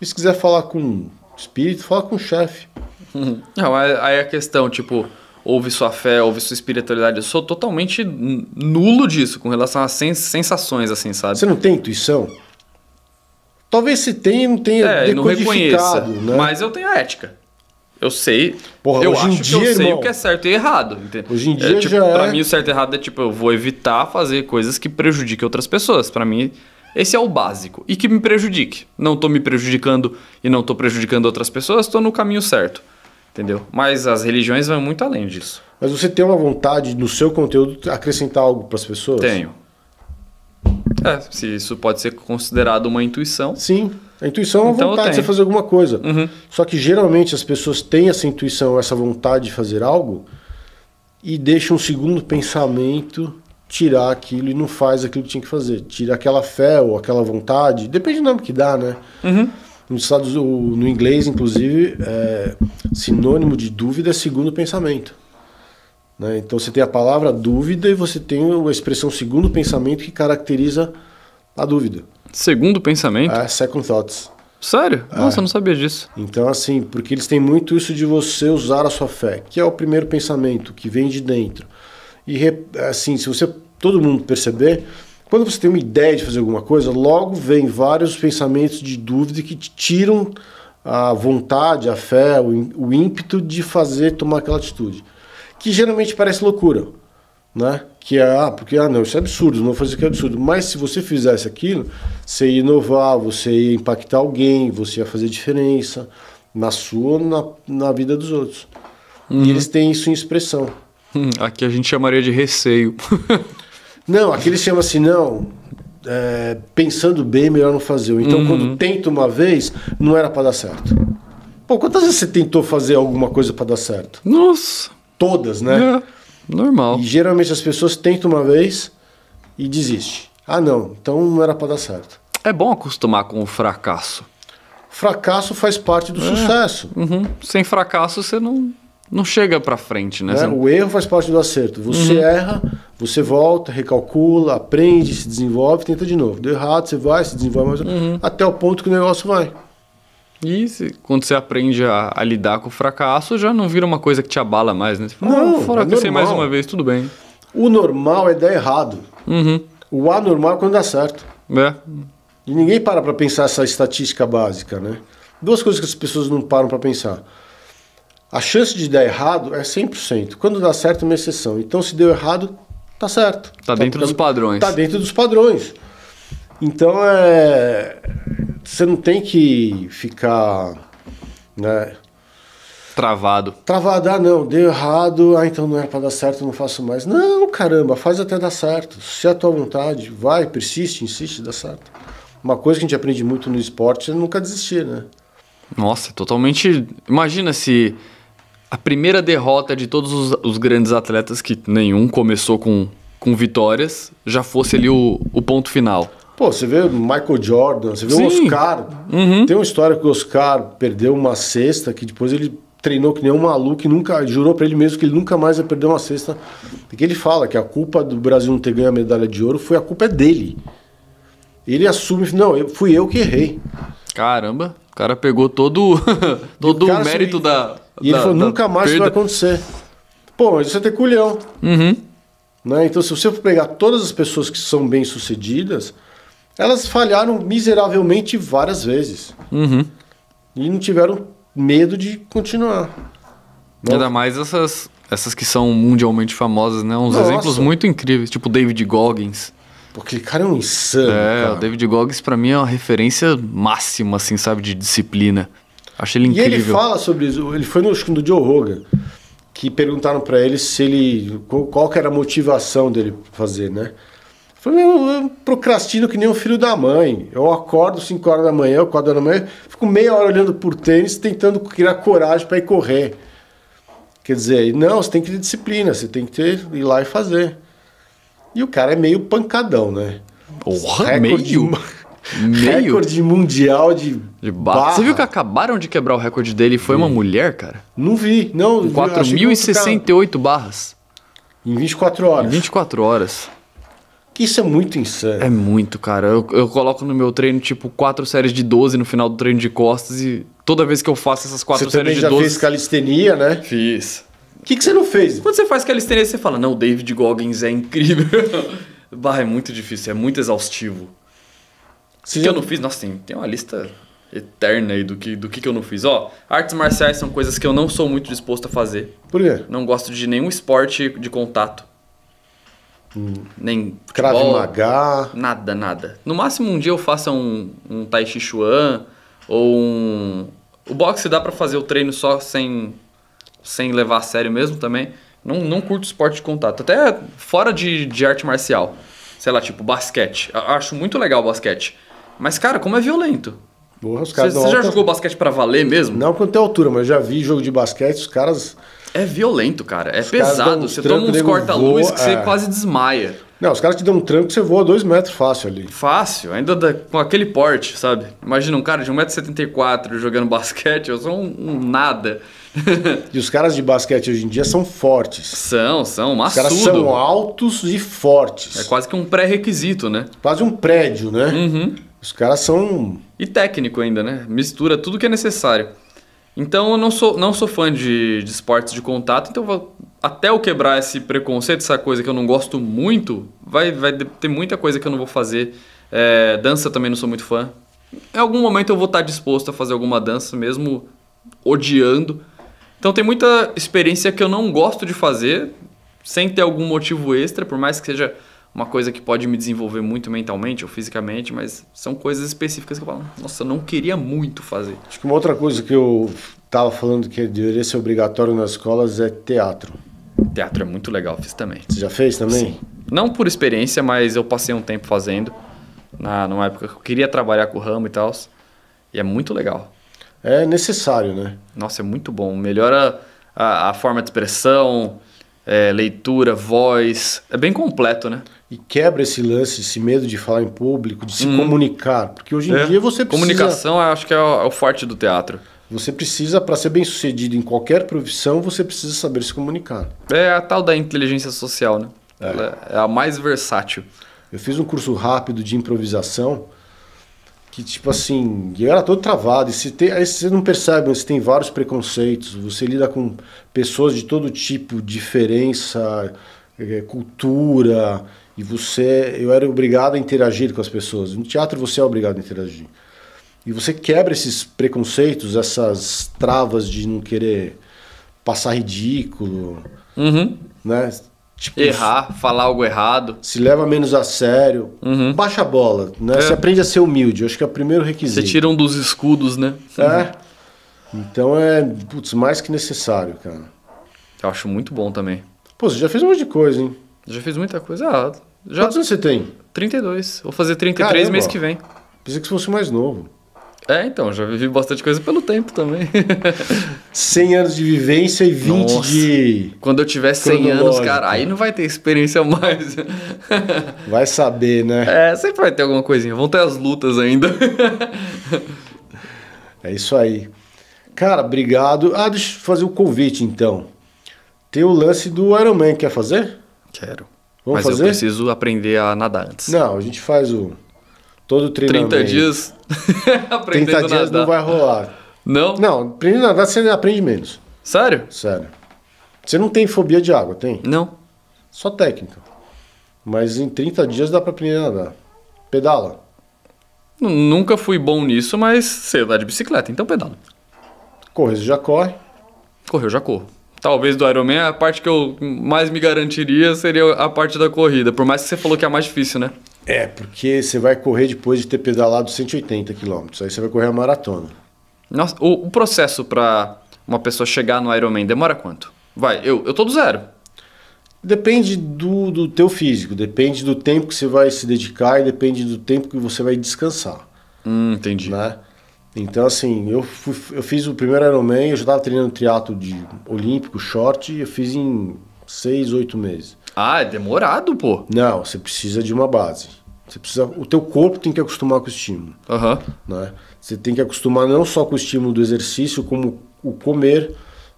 E se quiser falar com espírito, fala com o chefe. [LAUGHS] Não, aí é a questão, tipo, ouve sua fé, ouve sua espiritualidade. Eu sou totalmente nulo disso com relação a sensações, assim, sabe? Você não tem intuição? Talvez se tenha, não tenha é, decodificado, não reconheço. né? Mas eu tenho a ética. Eu sei. Porra, eu hoje acho em dia, que eu irmão, sei o que é certo e errado. Hoje em é, dia é, tipo, já pra é... mim o certo e errado é tipo, eu vou evitar fazer coisas que prejudiquem outras pessoas. Para mim, esse é o básico. E que me prejudique. Não tô me prejudicando e não tô prejudicando outras pessoas, tô no caminho certo. Entendeu? Mas as religiões vão muito além disso. Mas você tem uma vontade no seu conteúdo acrescentar algo para as pessoas? Tenho. É, se isso pode ser considerado uma intuição. Sim. A intuição é então, a vontade de você fazer alguma coisa. Uhum. Só que geralmente as pessoas têm essa intuição, essa vontade de fazer algo e deixam um segundo pensamento tirar aquilo e não faz aquilo que tinha que fazer. Tira aquela fé ou aquela vontade, depende do nome que dá, né? Uhum. Nos Estados, no inglês, inclusive, é, sinônimo de dúvida é segundo pensamento. Né? Então você tem a palavra dúvida e você tem a expressão segundo pensamento que caracteriza a dúvida. Segundo pensamento? É, second thoughts. Sério? É. Nossa, é. eu não sabia disso. Então, assim, porque eles têm muito isso de você usar a sua fé, que é o primeiro pensamento, que vem de dentro. E, assim, se você, todo mundo perceber, quando você tem uma ideia de fazer alguma coisa, logo vem vários pensamentos de dúvida que te tiram a vontade, a fé, o ímpeto de fazer, tomar aquela atitude. Que geralmente parece loucura né? Que é, ah, porque, ah, não, isso é absurdo, não vou fazer que é absurdo. Mas se você fizesse aquilo, você ia inovar, você ia impactar alguém, você ia fazer diferença na sua, na, na vida dos outros. Uhum. E eles têm isso em expressão. Hum, aqui a gente chamaria de receio. [LAUGHS] não, aqui eles chamam assim, não, é, pensando bem, é melhor não fazer. Então, uhum. quando tenta uma vez, não era para dar certo. Pô, quantas vezes você tentou fazer alguma coisa para dar certo? Nossa! Todas, né? É. Normal. E geralmente as pessoas tentam uma vez e desistem. Ah, não, então não era para dar certo. É bom acostumar com o fracasso. Fracasso faz parte do é. sucesso. Uhum. Sem fracasso você não, não chega para frente, né? É, o erro faz parte do acerto. Você uhum. erra, você volta, recalcula, aprende, se desenvolve, tenta de novo. Deu errado, você vai, se desenvolve mais, uhum. até o ponto que o negócio vai. E se, quando você aprende a, a, lidar com o fracasso, já não vira uma coisa que te abala mais, né? Você fala, não, fracassei é mais uma vez, tudo bem. O normal é dar errado. Uhum. O anormal é quando dá certo. É. E ninguém para para pensar essa estatística básica, né? Duas coisas que as pessoas não param para pensar. A chance de dar errado é 100%. Quando dá certo é uma exceção. Então, se deu errado, tá certo. Tá, tá dentro tá, dos padrões. Tá dentro dos padrões. Então é. Você não tem que ficar. Né, Travado. Travado, ah, não, deu errado, ah, então não era é para dar certo, não faço mais. Não, caramba, faz até dar certo. Se é a tua vontade, vai, persiste, insiste, dá certo. Uma coisa que a gente aprende muito no esporte é nunca desistir, né? Nossa, é totalmente. Imagina se a primeira derrota de todos os, os grandes atletas, que nenhum começou com, com vitórias, já fosse ali o, o ponto final. Pô, você vê Michael Jordan, você vê Sim. o Oscar. Uhum. Tem uma história que o Oscar perdeu uma cesta que depois ele treinou que nem um maluco e nunca jurou para ele mesmo que ele nunca mais ia perder uma cesta. que ele fala que a culpa do Brasil não ter ganho a medalha de ouro foi a culpa é dele. Ele assume, não, eu, fui eu que errei. Caramba, o cara pegou todo, [LAUGHS] todo o, mérito da. E da, ele falou, nunca mais perda. vai acontecer. Pô, mas isso é ter culhão. Uhum. Né? Então, se você for pegar todas as pessoas que são bem-sucedidas, elas falharam miseravelmente várias vezes. Uhum. E não tiveram medo de continuar. Não. Né? Ainda mais essas, essas que são mundialmente famosas, né? Uns Nossa. exemplos muito incríveis, tipo David Goggins. Porque cara é um insano. É, cara. o David Goggins para mim é uma referência máxima, assim, sabe, de disciplina. Achei ele incrível. E ele fala sobre isso, ele foi no, acho do Joe Rogan, que perguntaram para ele se ele qual, que era a motivação dele fazer, né? Falei, eu, eu procrastino que nem um filho da mãe. Eu acordo 5 horas da manhã, eu acordo da manhã, fico meia hora olhando por tênis, tentando criar coragem para ir correr. Quer dizer, não, você tem que ter disciplina, você tem que ter, ir lá e fazer. E o cara é meio pancadão, né? Porra, recorde, meio? meio? [LAUGHS] Recorde mundial de, de barra. barra. Você viu que acabaram de quebrar o recorde dele e foi uma mulher, cara? Não vi, não. 4.068 barras. Em 24 horas. Em 24 horas. Que isso é muito insano. É muito, cara. Eu, eu coloco no meu treino, tipo, quatro séries de 12 no final do treino de costas e toda vez que eu faço essas quatro você séries de 12... Você já fez calistenia, né? Fiz. O que, que você não fez? Quando você faz calistenia, você fala, não, David Goggins é incrível. [LAUGHS] Barra, é muito difícil, é muito exaustivo. Se que eu não fiz? Nossa, tem, tem uma lista eterna aí do que, do que, que eu não fiz. Ó, artes marciais são coisas que eu não sou muito disposto a fazer. Por quê? Não gosto de nenhum esporte de contato. Tipo, Nem Krav Maga. Nada, nada. No máximo um dia eu faça um, um Tai Chi Chuan ou um... O boxe dá para fazer o treino só sem, sem levar a sério mesmo também. Não, não curto esporte de contato. Até fora de, de arte marcial. Sei lá, tipo basquete. Eu acho muito legal o basquete. Mas, cara, como é violento. Porra, os caras Você já alta... jogou basquete para valer mesmo? Não, porque não tem altura, mas eu já vi jogo de basquete, os caras é violento, cara. É os pesado. Você toma uns corta-luz que você é. quase desmaia. Não, os caras te dão um tranco você voa dois metros fácil ali. Fácil, ainda da, com aquele porte, sabe? Imagina um cara de 1,74m jogando [LAUGHS] basquete, eu sou um, um nada. [LAUGHS] e os caras de basquete hoje em dia são fortes. São, são, maçudo. Os caras são altos e fortes. É quase que um pré-requisito, né? Quase um prédio, né? Uhum. Os caras são... E técnico ainda, né? Mistura tudo que é necessário. Então eu não sou, não sou fã de, de esportes de contato, então vou, até eu quebrar esse preconceito, essa coisa que eu não gosto muito, vai, vai ter muita coisa que eu não vou fazer. É, dança também não sou muito fã. Em algum momento eu vou estar disposto a fazer alguma dança, mesmo odiando. Então tem muita experiência que eu não gosto de fazer, sem ter algum motivo extra, por mais que seja uma coisa que pode me desenvolver muito mentalmente ou fisicamente, mas são coisas específicas que eu falo, nossa, eu não queria muito fazer. Acho que uma outra coisa que eu estava falando que deveria ser obrigatório nas escolas é teatro. Teatro é muito legal, fiz também. Você já fez também? Sim. Não por experiência, mas eu passei um tempo fazendo, na, numa época que eu queria trabalhar com o ramo e tal, e é muito legal. É necessário, né? Nossa, é muito bom. Melhora a, a forma de expressão, é, leitura, voz. É bem completo, né? E quebra esse lance, esse medo de falar em público, de se hum. comunicar. Porque hoje em é. dia você precisa. Comunicação, acho que é o, é o forte do teatro. Você precisa, para ser bem sucedido em qualquer profissão, você precisa saber se comunicar. É a tal da inteligência social, né? É. Ela é a mais versátil. Eu fiz um curso rápido de improvisação que tipo assim, eu era todo travado. E se tem, aí você não percebe, você tem vários preconceitos, você lida com pessoas de todo tipo, diferença, é, cultura, e você. Eu era obrigado a interagir com as pessoas. No teatro você é obrigado a interagir. E você quebra esses preconceitos, essas travas de não querer passar ridículo, uhum. né? Tipo, Errar, falar algo errado. Se leva menos a sério. Uhum. Baixa a bola, né? É. Você aprende a ser humilde, eu acho que é o primeiro requisito. Você tira um dos escudos, né? É. Então é, putz, mais que necessário, cara. Eu acho muito bom também. Pô, você já fez um monte de coisa, hein? Já fez muita coisa. Ah, já... Quantos anos você tem? 32. Vou fazer 33 Caramba. mês que vem. Pensei que fosse mais novo. É, então, já vivi bastante coisa pelo tempo também. 100 [LAUGHS] anos de vivência e 20 Nossa, de. Quando eu tiver 100 anos, cara, aí não vai ter experiência mais. [LAUGHS] Vai saber, né? É, sempre vai ter alguma coisinha. Vão ter as lutas ainda. [LAUGHS] É isso aí. Cara, obrigado. Ah, deixa eu fazer o um convite então. Tem o lance do Iron Man, quer fazer? Quero. Vamos Mas fazer? eu preciso aprender a nadar antes. Não, a gente faz o Todo treinamento. 30 dias [LAUGHS] aprendendo 30 dias nadar. não vai rolar. Não? Não, aprendendo a nadar você aprende menos. Sério? Sério. Você não tem fobia de água, tem? Não. Só técnica. Mas em 30 dias dá para aprender a nadar. Pedala. Nunca fui bom nisso, mas sei vai de bicicleta, então pedala. você já corre. Correu, já corro. Talvez do Ironman, a parte que eu mais me garantiria seria a parte da corrida. Por mais que você falou que é a mais difícil, né? É, porque você vai correr depois de ter pedalado 180 quilômetros. Aí você vai correr a maratona. Nossa, o, o processo para uma pessoa chegar no Ironman demora quanto? Vai, eu, eu tô do zero. Depende do, do teu físico, depende do tempo que você vai se dedicar e depende do tempo que você vai descansar. Hum, entendi. Né? Então, assim, eu, fui, eu fiz o primeiro Ironman, eu já estava treinando triatlo de olímpico, short, eu fiz em seis, oito meses. Ah, é demorado, pô. Não, você precisa de uma base. Você precisa, o teu corpo tem que acostumar com o estímulo. Uhum. Né? Você tem que acostumar não só com o estímulo do exercício, como o comer,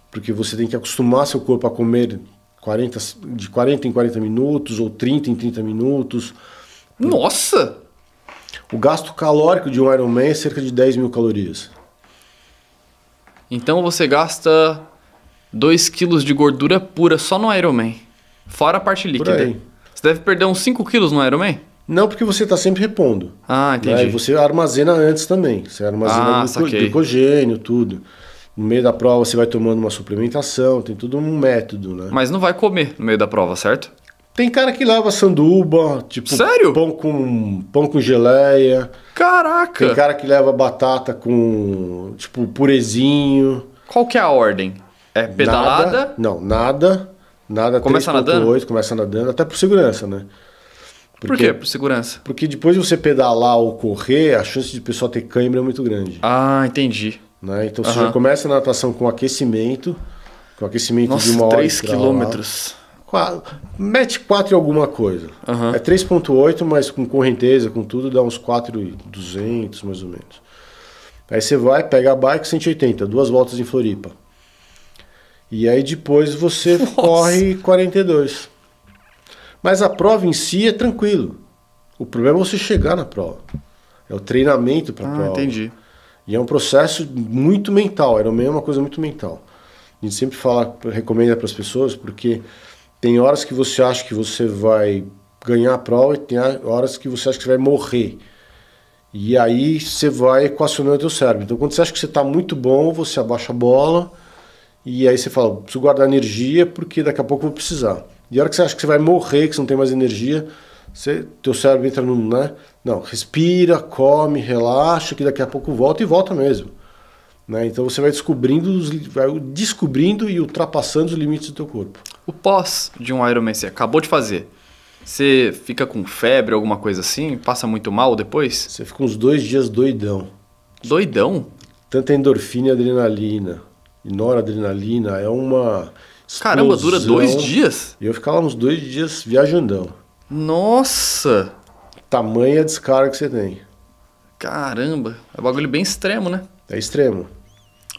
porque você tem que acostumar seu corpo a comer 40, de 40 em 40 minutos ou 30 em 30 minutos. Nossa! O gasto calórico de um Ironman é cerca de 10 mil calorias. Então você gasta 2 quilos de gordura pura só no Ironman. Fora a parte líquida. Você deve perder uns 5 quilos no Ironman? Não, porque você está sempre repondo. Ah, né? entendi. Né? você armazena antes também. Você armazena ah, glicogênio, tudo. No meio da prova você vai tomando uma suplementação, tem tudo um método, né? Mas não vai comer no meio da prova, certo? Tem cara que leva sanduba, tipo Sério? pão com pão com geleia. Caraca! Tem cara que leva batata com tipo purezinho. Qual que é a ordem? É pedalada? Nada, não, nada. Nada começa 3. nadando? 8, começa nadando, até por segurança, né? Porque, por quê? Por segurança. Porque depois de você pedalar ou correr, a chance de pessoa ter cãibra é muito grande. Ah, entendi. Né? Então, uhum. se você começa a natação com aquecimento, com aquecimento Nossa, de uma 3 hora. 3 quilômetros. mete 4 em alguma coisa. Uhum. É 3,8, mas com correnteza, com tudo, dá uns 4,200 mais ou menos. Aí você vai, pega a bike 180, duas voltas em Floripa. E aí depois você [LAUGHS] Nossa. corre 42. Mas a prova em si é tranquilo. O problema é você chegar na prova. É o treinamento para a ah, prova. Entendi. E é um processo muito mental. Era mesmo uma coisa muito mental. A gente sempre fala, recomenda para as pessoas, porque tem horas que você acha que você vai ganhar a prova e tem horas que você acha que vai morrer. E aí você vai equacionando o seu cérebro. Então quando você acha que você está muito bom, você abaixa a bola e aí você fala, preciso guardar energia porque daqui a pouco eu vou precisar. E a hora que você acha que você vai morrer, que você não tem mais energia, você, teu cérebro entra num, né? Não, respira, come, relaxa, que daqui a pouco volta e volta mesmo. Né? Então você vai descobrindo, vai descobrindo e ultrapassando os limites do teu corpo. O pós de um Ironman, você acabou de fazer, você fica com febre, alguma coisa assim? Passa muito mal depois? Você fica uns dois dias doidão. Doidão? Tanta endorfina e adrenalina e noradrenalina. É uma. Explosão. Caramba, dura dois dias? E eu ficava uns dois dias viajandão. Nossa! Tamanha descarga que você tem. Caramba, é um bagulho bem extremo, né? É extremo.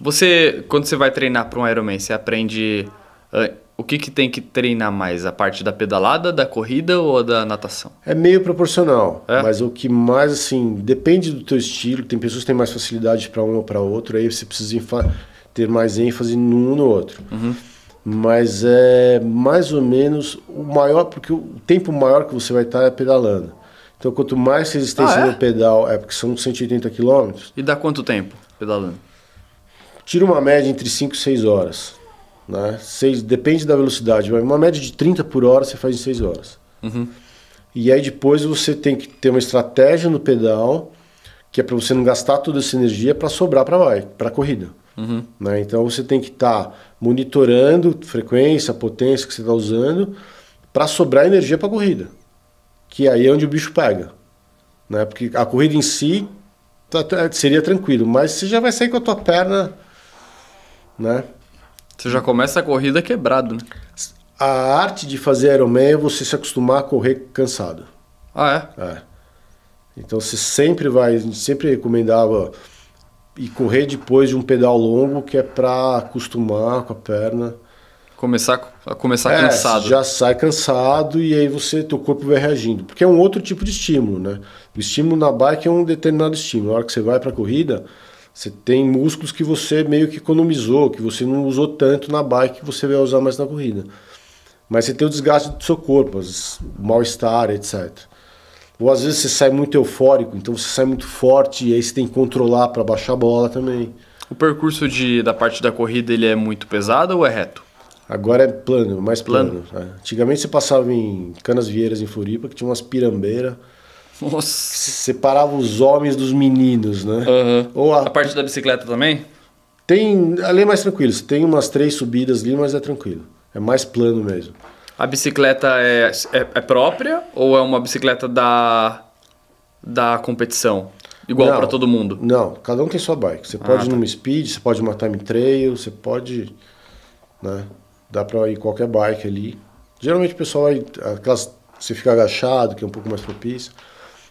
Você, quando você vai treinar para um Ironman, você aprende ah, o que, que tem que treinar mais? A parte da pedalada, da corrida ou da natação? É meio proporcional, é? mas o que mais, assim, depende do teu estilo. Tem pessoas que têm mais facilidade para um ou para outro, aí você precisa ter mais ênfase num no outro. Uhum. Mas é mais ou menos o maior, porque o tempo maior que você vai estar é pedalando. Então, quanto mais resistência ah, é? no pedal, é porque são 180 km. E dá quanto tempo pedalando? Tira uma média entre 5 e 6 horas. Né? Seis, depende da velocidade, mas uma média de 30 por hora você faz em 6 horas. Uhum. E aí depois você tem que ter uma estratégia no pedal, que é para você não gastar toda essa energia para sobrar para a corrida. Uhum. Né? Então você tem que estar tá monitorando frequência, potência que você está usando, para sobrar energia para a corrida. Que aí é onde o bicho pega. Né? Porque a corrida em si tá, seria tranquilo, mas você já vai sair com a tua perna. Né? Você já começa a corrida quebrado, né? A arte de fazer Ironman é você se acostumar a correr cansado. Ah, é? É. Então você sempre vai, sempre recomendava e correr depois de um pedal longo que é para acostumar com a perna. Começar a começar é, cansado. Já sai cansado e aí você, teu corpo vai reagindo, porque é um outro tipo de estímulo, né? O estímulo na bike é um determinado estímulo. Na hora que você vai para a corrida, você tem músculos que você meio que economizou, que você não usou tanto na bike, que você vai usar mais na corrida. Mas você tem o desgaste do seu corpo, o mal-estar, etc. Ou às vezes você sai muito eufórico, então você sai muito forte e aí você tem que controlar para baixar a bola também. O percurso de, da parte da corrida ele é muito pesado ou é reto? Agora é plano, mais plano. plano. É. Antigamente você passava em Canas Vieiras, em Floripa, que tinha umas pirambeiras. Nossa. Separava os homens dos meninos, né? Uhum. Ou a... a parte da bicicleta também? Tem, ali é mais tranquilo. Tem umas três subidas ali, mas é tranquilo. É mais plano mesmo. A bicicleta é, é, é própria ou é uma bicicleta da, da competição? Igual para todo mundo? Não, cada um tem sua bike. Você ah, pode ir tá. numa speed, você pode ir numa time trail, você pode. Né? Dá para ir qualquer bike ali. Geralmente o pessoal vai. Aquelas, você fica agachado, que é um pouco mais propício.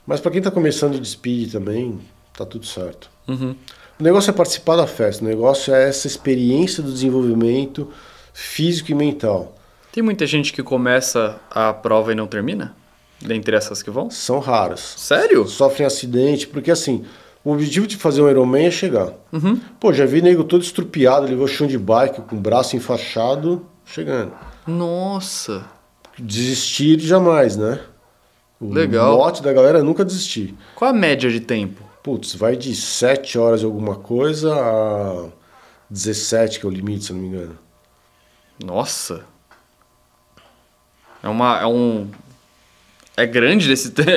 Mas para quem está começando de speed também, tá tudo certo. Uhum. O negócio é participar da festa, o negócio é essa experiência do desenvolvimento físico e mental. Tem muita gente que começa a prova e não termina? Dentre essas que vão? São raros. Sério? Sofrem acidente, porque assim, o objetivo de fazer um Ironman é chegar. Uhum. Pô, já vi nego todo estrupiado, levou chão de bike, com o braço enfaixado, chegando. Nossa! Desistir jamais, né? O Legal. Lote da galera é nunca desistir. Qual a média de tempo? Putz, vai de 7 horas e alguma coisa a 17, que é o limite, se não me engano. Nossa! É uma. É um. É grande desse ter [LAUGHS]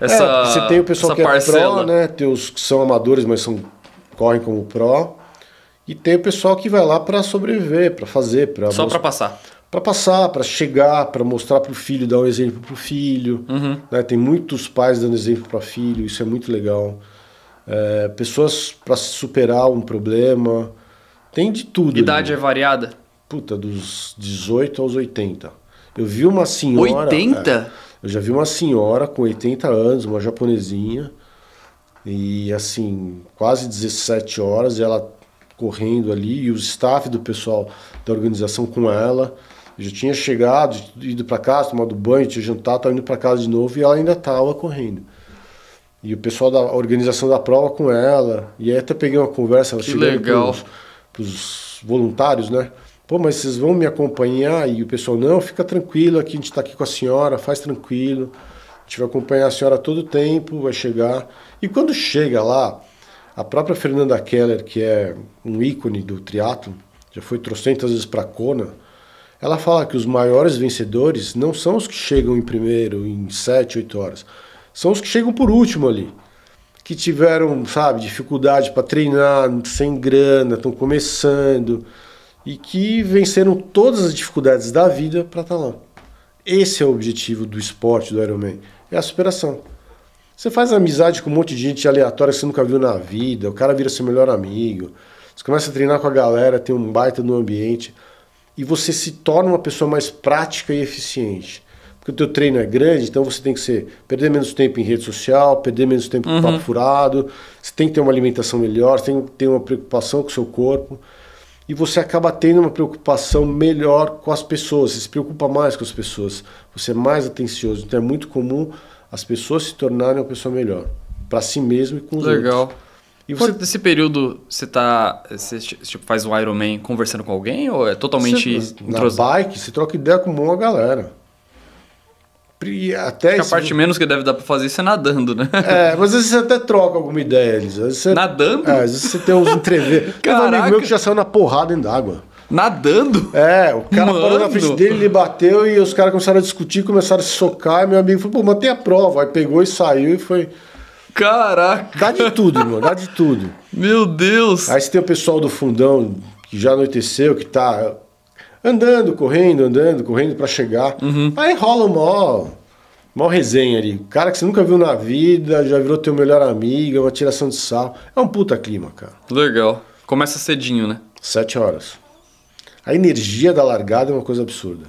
é, essa. É, você tem o pessoal que é parcela. é pro, né? Tem os que são amadores, mas são, correm como pro. E tem o pessoal que vai lá para sobreviver, para fazer, para só para passar, para passar, para chegar, para mostrar para o filho, dar um exemplo para o filho. Uhum. Né? Tem muitos pais dando exemplo para filho, isso é muito legal. É, pessoas para superar um problema, tem de tudo. Idade é variada. Puta, dos 18 aos 80. Eu vi uma senhora. 80? eu já vi uma senhora com 80 anos, uma japonesinha, e assim, quase 17 horas, ela correndo ali, e o staff do pessoal da organização com ela. Eu já tinha chegado, ido para casa, tomado banho, tinha jantado, estava indo para casa de novo e ela ainda estava correndo. E o pessoal da organização da prova com ela. E aí até peguei uma conversa, ela chegou legal. Pros, pros voluntários, né? Pô, mas vocês vão me acompanhar? E o pessoal, não, fica tranquilo, aqui a gente está aqui com a senhora, faz tranquilo. A gente vai acompanhar a senhora todo o tempo, vai chegar. E quando chega lá, a própria Fernanda Keller, que é um ícone do triatlo, já foi trocentas vezes para Kona, ela fala que os maiores vencedores não são os que chegam em primeiro, em sete, oito horas. São os que chegam por último ali que tiveram, sabe, dificuldade para treinar, sem grana, estão começando e que venceram todas as dificuldades da vida para estar tá lá. Esse é o objetivo do esporte do Ironman, é a superação. Você faz amizade com um monte de gente aleatória que você nunca viu na vida, o cara vira seu melhor amigo, você começa a treinar com a galera, tem um baita no ambiente, e você se torna uma pessoa mais prática e eficiente. Porque o teu treino é grande, então você tem que ser, perder menos tempo em rede social, perder menos tempo uhum. com papo furado, você tem que ter uma alimentação melhor, você tem que ter uma preocupação com o seu corpo e você acaba tendo uma preocupação melhor com as pessoas, você se preocupa mais com as pessoas, você é mais atencioso. Então é muito comum as pessoas se tornarem uma pessoa melhor para si mesmo e com os Legal. outros. Legal. E você... Quanto período você tá. Você tipo, faz o Ironman conversando com alguém ou é totalmente. Você, na, na bike, você troca ideia com uma galera. E até a parte menos que deve dar para fazer isso é nadando, né? É, mas às vezes você até troca alguma ideia. Às vezes você... Nadando? É, às vezes você tem uns entrever. tem um amigo meu que já saiu na porrada dentro d'água. Nadando? É, o cara Mano. parou na frente dele, ele bateu e os caras começaram a discutir, começaram a se socar. E meu amigo falou, pô, mantém a prova. Aí pegou e saiu e foi. Caraca! Dá de tudo, irmão, dá de tudo. Meu Deus! Aí você tem o pessoal do fundão que já anoiteceu, que tá andando, correndo, andando, correndo para chegar. Uhum. Aí rola mó, mó resenha ali. Cara que você nunca viu na vida, já virou teu melhor amigo, é uma tiração de sal. É um puta clima, cara. Legal. Começa cedinho, né? Sete horas. A energia da largada é uma coisa absurda.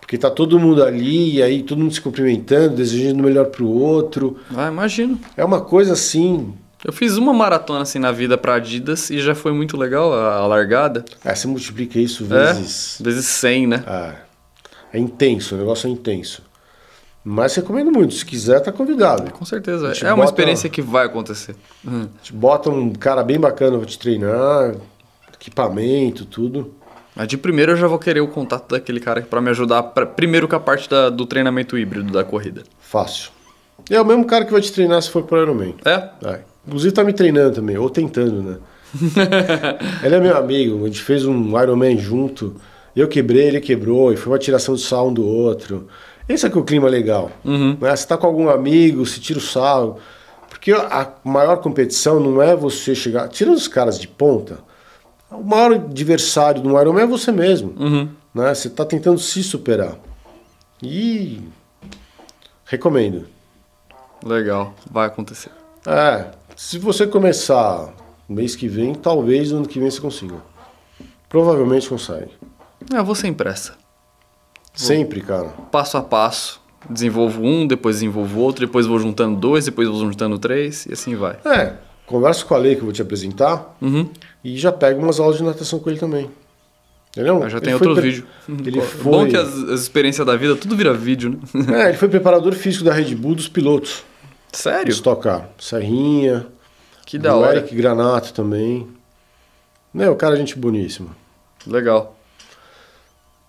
Porque tá todo mundo ali, e aí todo mundo se cumprimentando, desejando o melhor pro outro. Ah, imagino. É uma coisa assim eu fiz uma maratona assim na vida para Adidas e já foi muito legal a, largada. É, você multiplica isso vezes. É, vezes 100, né? É. é intenso, o negócio é intenso. Mas recomendo muito, se quiser, tá convidado. Com certeza, é uma experiência que vai acontecer. A Te bota um cara bem bacana pra te treinar, equipamento, tudo. Mas de primeiro eu já vou querer o contato daquele cara para me ajudar, pra, primeiro com a parte da, do treinamento híbrido da corrida. Fácil. E é o mesmo cara que vai te treinar se for pro Ironman. É? É. Inclusive tá me treinando também, ou tentando, né? [LAUGHS] ele é meu amigo, a gente fez um Ironman junto. Eu quebrei, ele quebrou, e foi uma tiração de sal um do outro. Esse é que é o clima legal. Uhum. Né? Você tá com algum amigo, se tira o sal. Porque a maior competição não é você chegar. Tira os caras de ponta. O maior adversário do Ironman é você mesmo. Uhum. Né? Você está tentando se superar. E recomendo. Legal, vai acontecer. É, se você começar mês que vem, talvez ano que vem você consiga. Provavelmente consegue. Eu vou sem pressa. Vou Sempre, cara. Passo a passo. Desenvolvo um, depois desenvolvo outro, depois vou juntando dois, depois vou juntando três e assim vai. É, converso com a Lei que eu vou te apresentar uhum. e já pego umas aulas de natação com ele também. Entendeu? um. Ah, já ele tem outro vídeo. Ele é Bom foi... Bom que as, as, experiências da vida tudo vira vídeo, né? É, ele foi preparador físico da Red Bull dos pilotos. Sério? Estocar. Serrinha. Que da hora. Eric Granato também. o cara, gente boníssima. Legal.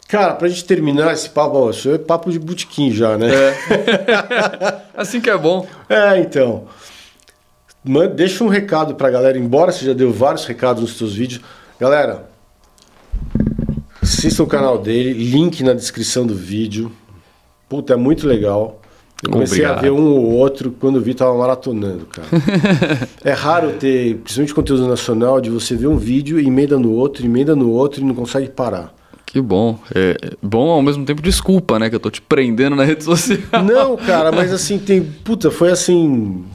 Cara, pra gente terminar esse papo, isso é papo de butiquim já, né? É. [LAUGHS] assim que é bom. É, então. deixa um recado pra galera, embora você já deu vários recados nos seus vídeos. Galera, assista o canal dele, link na descrição do vídeo. Puta, é muito legal. Eu comecei Obrigado. a ver um ou outro quando vi tava maratonando, cara. [LAUGHS] é raro ter, principalmente conteúdo nacional, de você ver um vídeo, emenda no outro, emenda no outro e não consegue parar. Que bom. É, bom ao mesmo tempo, desculpa, né? Que eu tô te prendendo na rede social. Não, cara, mas [LAUGHS] assim, tem. Puta, foi assim.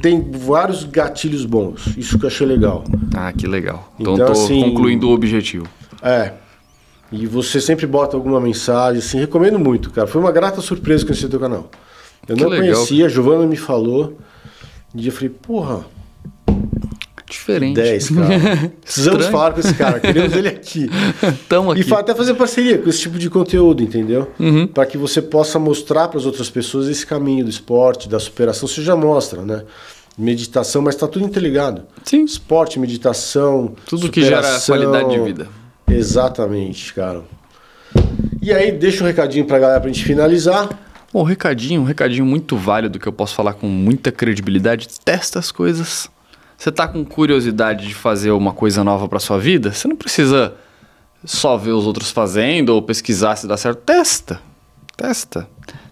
Tem vários gatilhos bons. Isso que eu achei legal. Ah, que legal. Então, então tô assim, concluindo o objetivo. É, e você sempre bota alguma mensagem, assim, recomendo muito, cara. Foi uma grata surpresa conhecer teu canal. Eu que não legal. conhecia, a Giovana me falou. E eu falei, porra. Diferente. 10, cara. [LAUGHS] Precisamos falar com esse cara, queremos ele aqui. [LAUGHS] Tamo aqui. E até fazer parceria com esse tipo de conteúdo, entendeu? Uhum. Para que você possa mostrar para as outras pessoas esse caminho do esporte, da superação, você já mostra, né? Meditação, mas está tudo interligado. Sim. Esporte, meditação, tudo superação. que gera qualidade de vida Exatamente, cara. E aí, deixa um recadinho pra galera pra gente finalizar. Bom, um recadinho, um recadinho muito válido que eu posso falar com muita credibilidade. Testa as coisas. Você tá com curiosidade de fazer uma coisa nova pra sua vida? Você não precisa só ver os outros fazendo ou pesquisar se dá certo. Testa. Testa.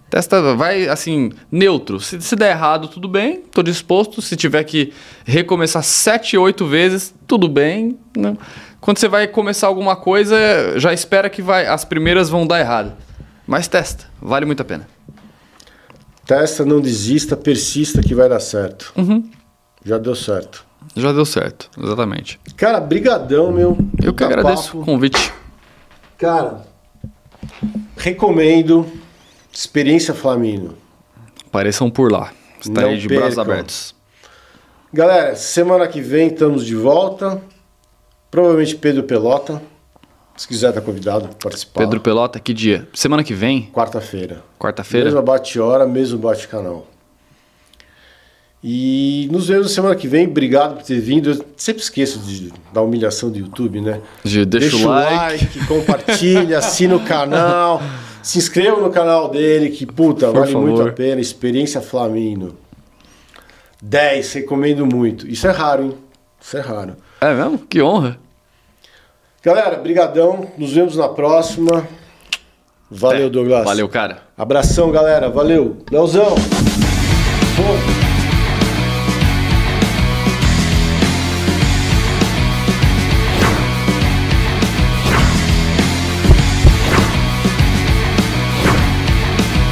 Testa, vai assim, neutro. Se, se der errado, tudo bem, tô disposto. Se tiver que recomeçar sete, oito vezes, tudo bem. Não. Né? quando você vai começar alguma coisa, já espera que vai, as primeiras vão dar errado. Mas testa, vale muito a pena. Testa, não desista, persista que vai dar certo. Uhum. Já deu certo. Já deu certo, exatamente. Cara, brigadão, meu. Eu que agradeço papo. o convite. Cara, recomendo Experiência Flamengo. Pareçam por lá. Estarei de braços abertos. Galera, semana que vem estamos de volta. Provavelmente Pedro Pelota. Se quiser, tá convidado a participar. Pedro Pelota, que dia? Semana que vem? Quarta-feira. Quarta-feira? Mesmo bate-hora, mesmo bate-canal. E nos vemos semana que vem. Obrigado por ter vindo. Eu sempre esqueço de, da humilhação do YouTube, né? De, deixa, deixa, o like, like compartilha, assina o canal, se inscreva no canal dele, que puta, por vale favor. muito a pena. Experiência Flamengo. 10, recomendo muito. Isso é raro, hein? Isso é raro. É mesmo? Que honra. Galera, brigadão. Nos vemos na próxima. Valeu, é. Douglas. Valeu, cara. Abração, galera. Valeu. Leozão. Boa.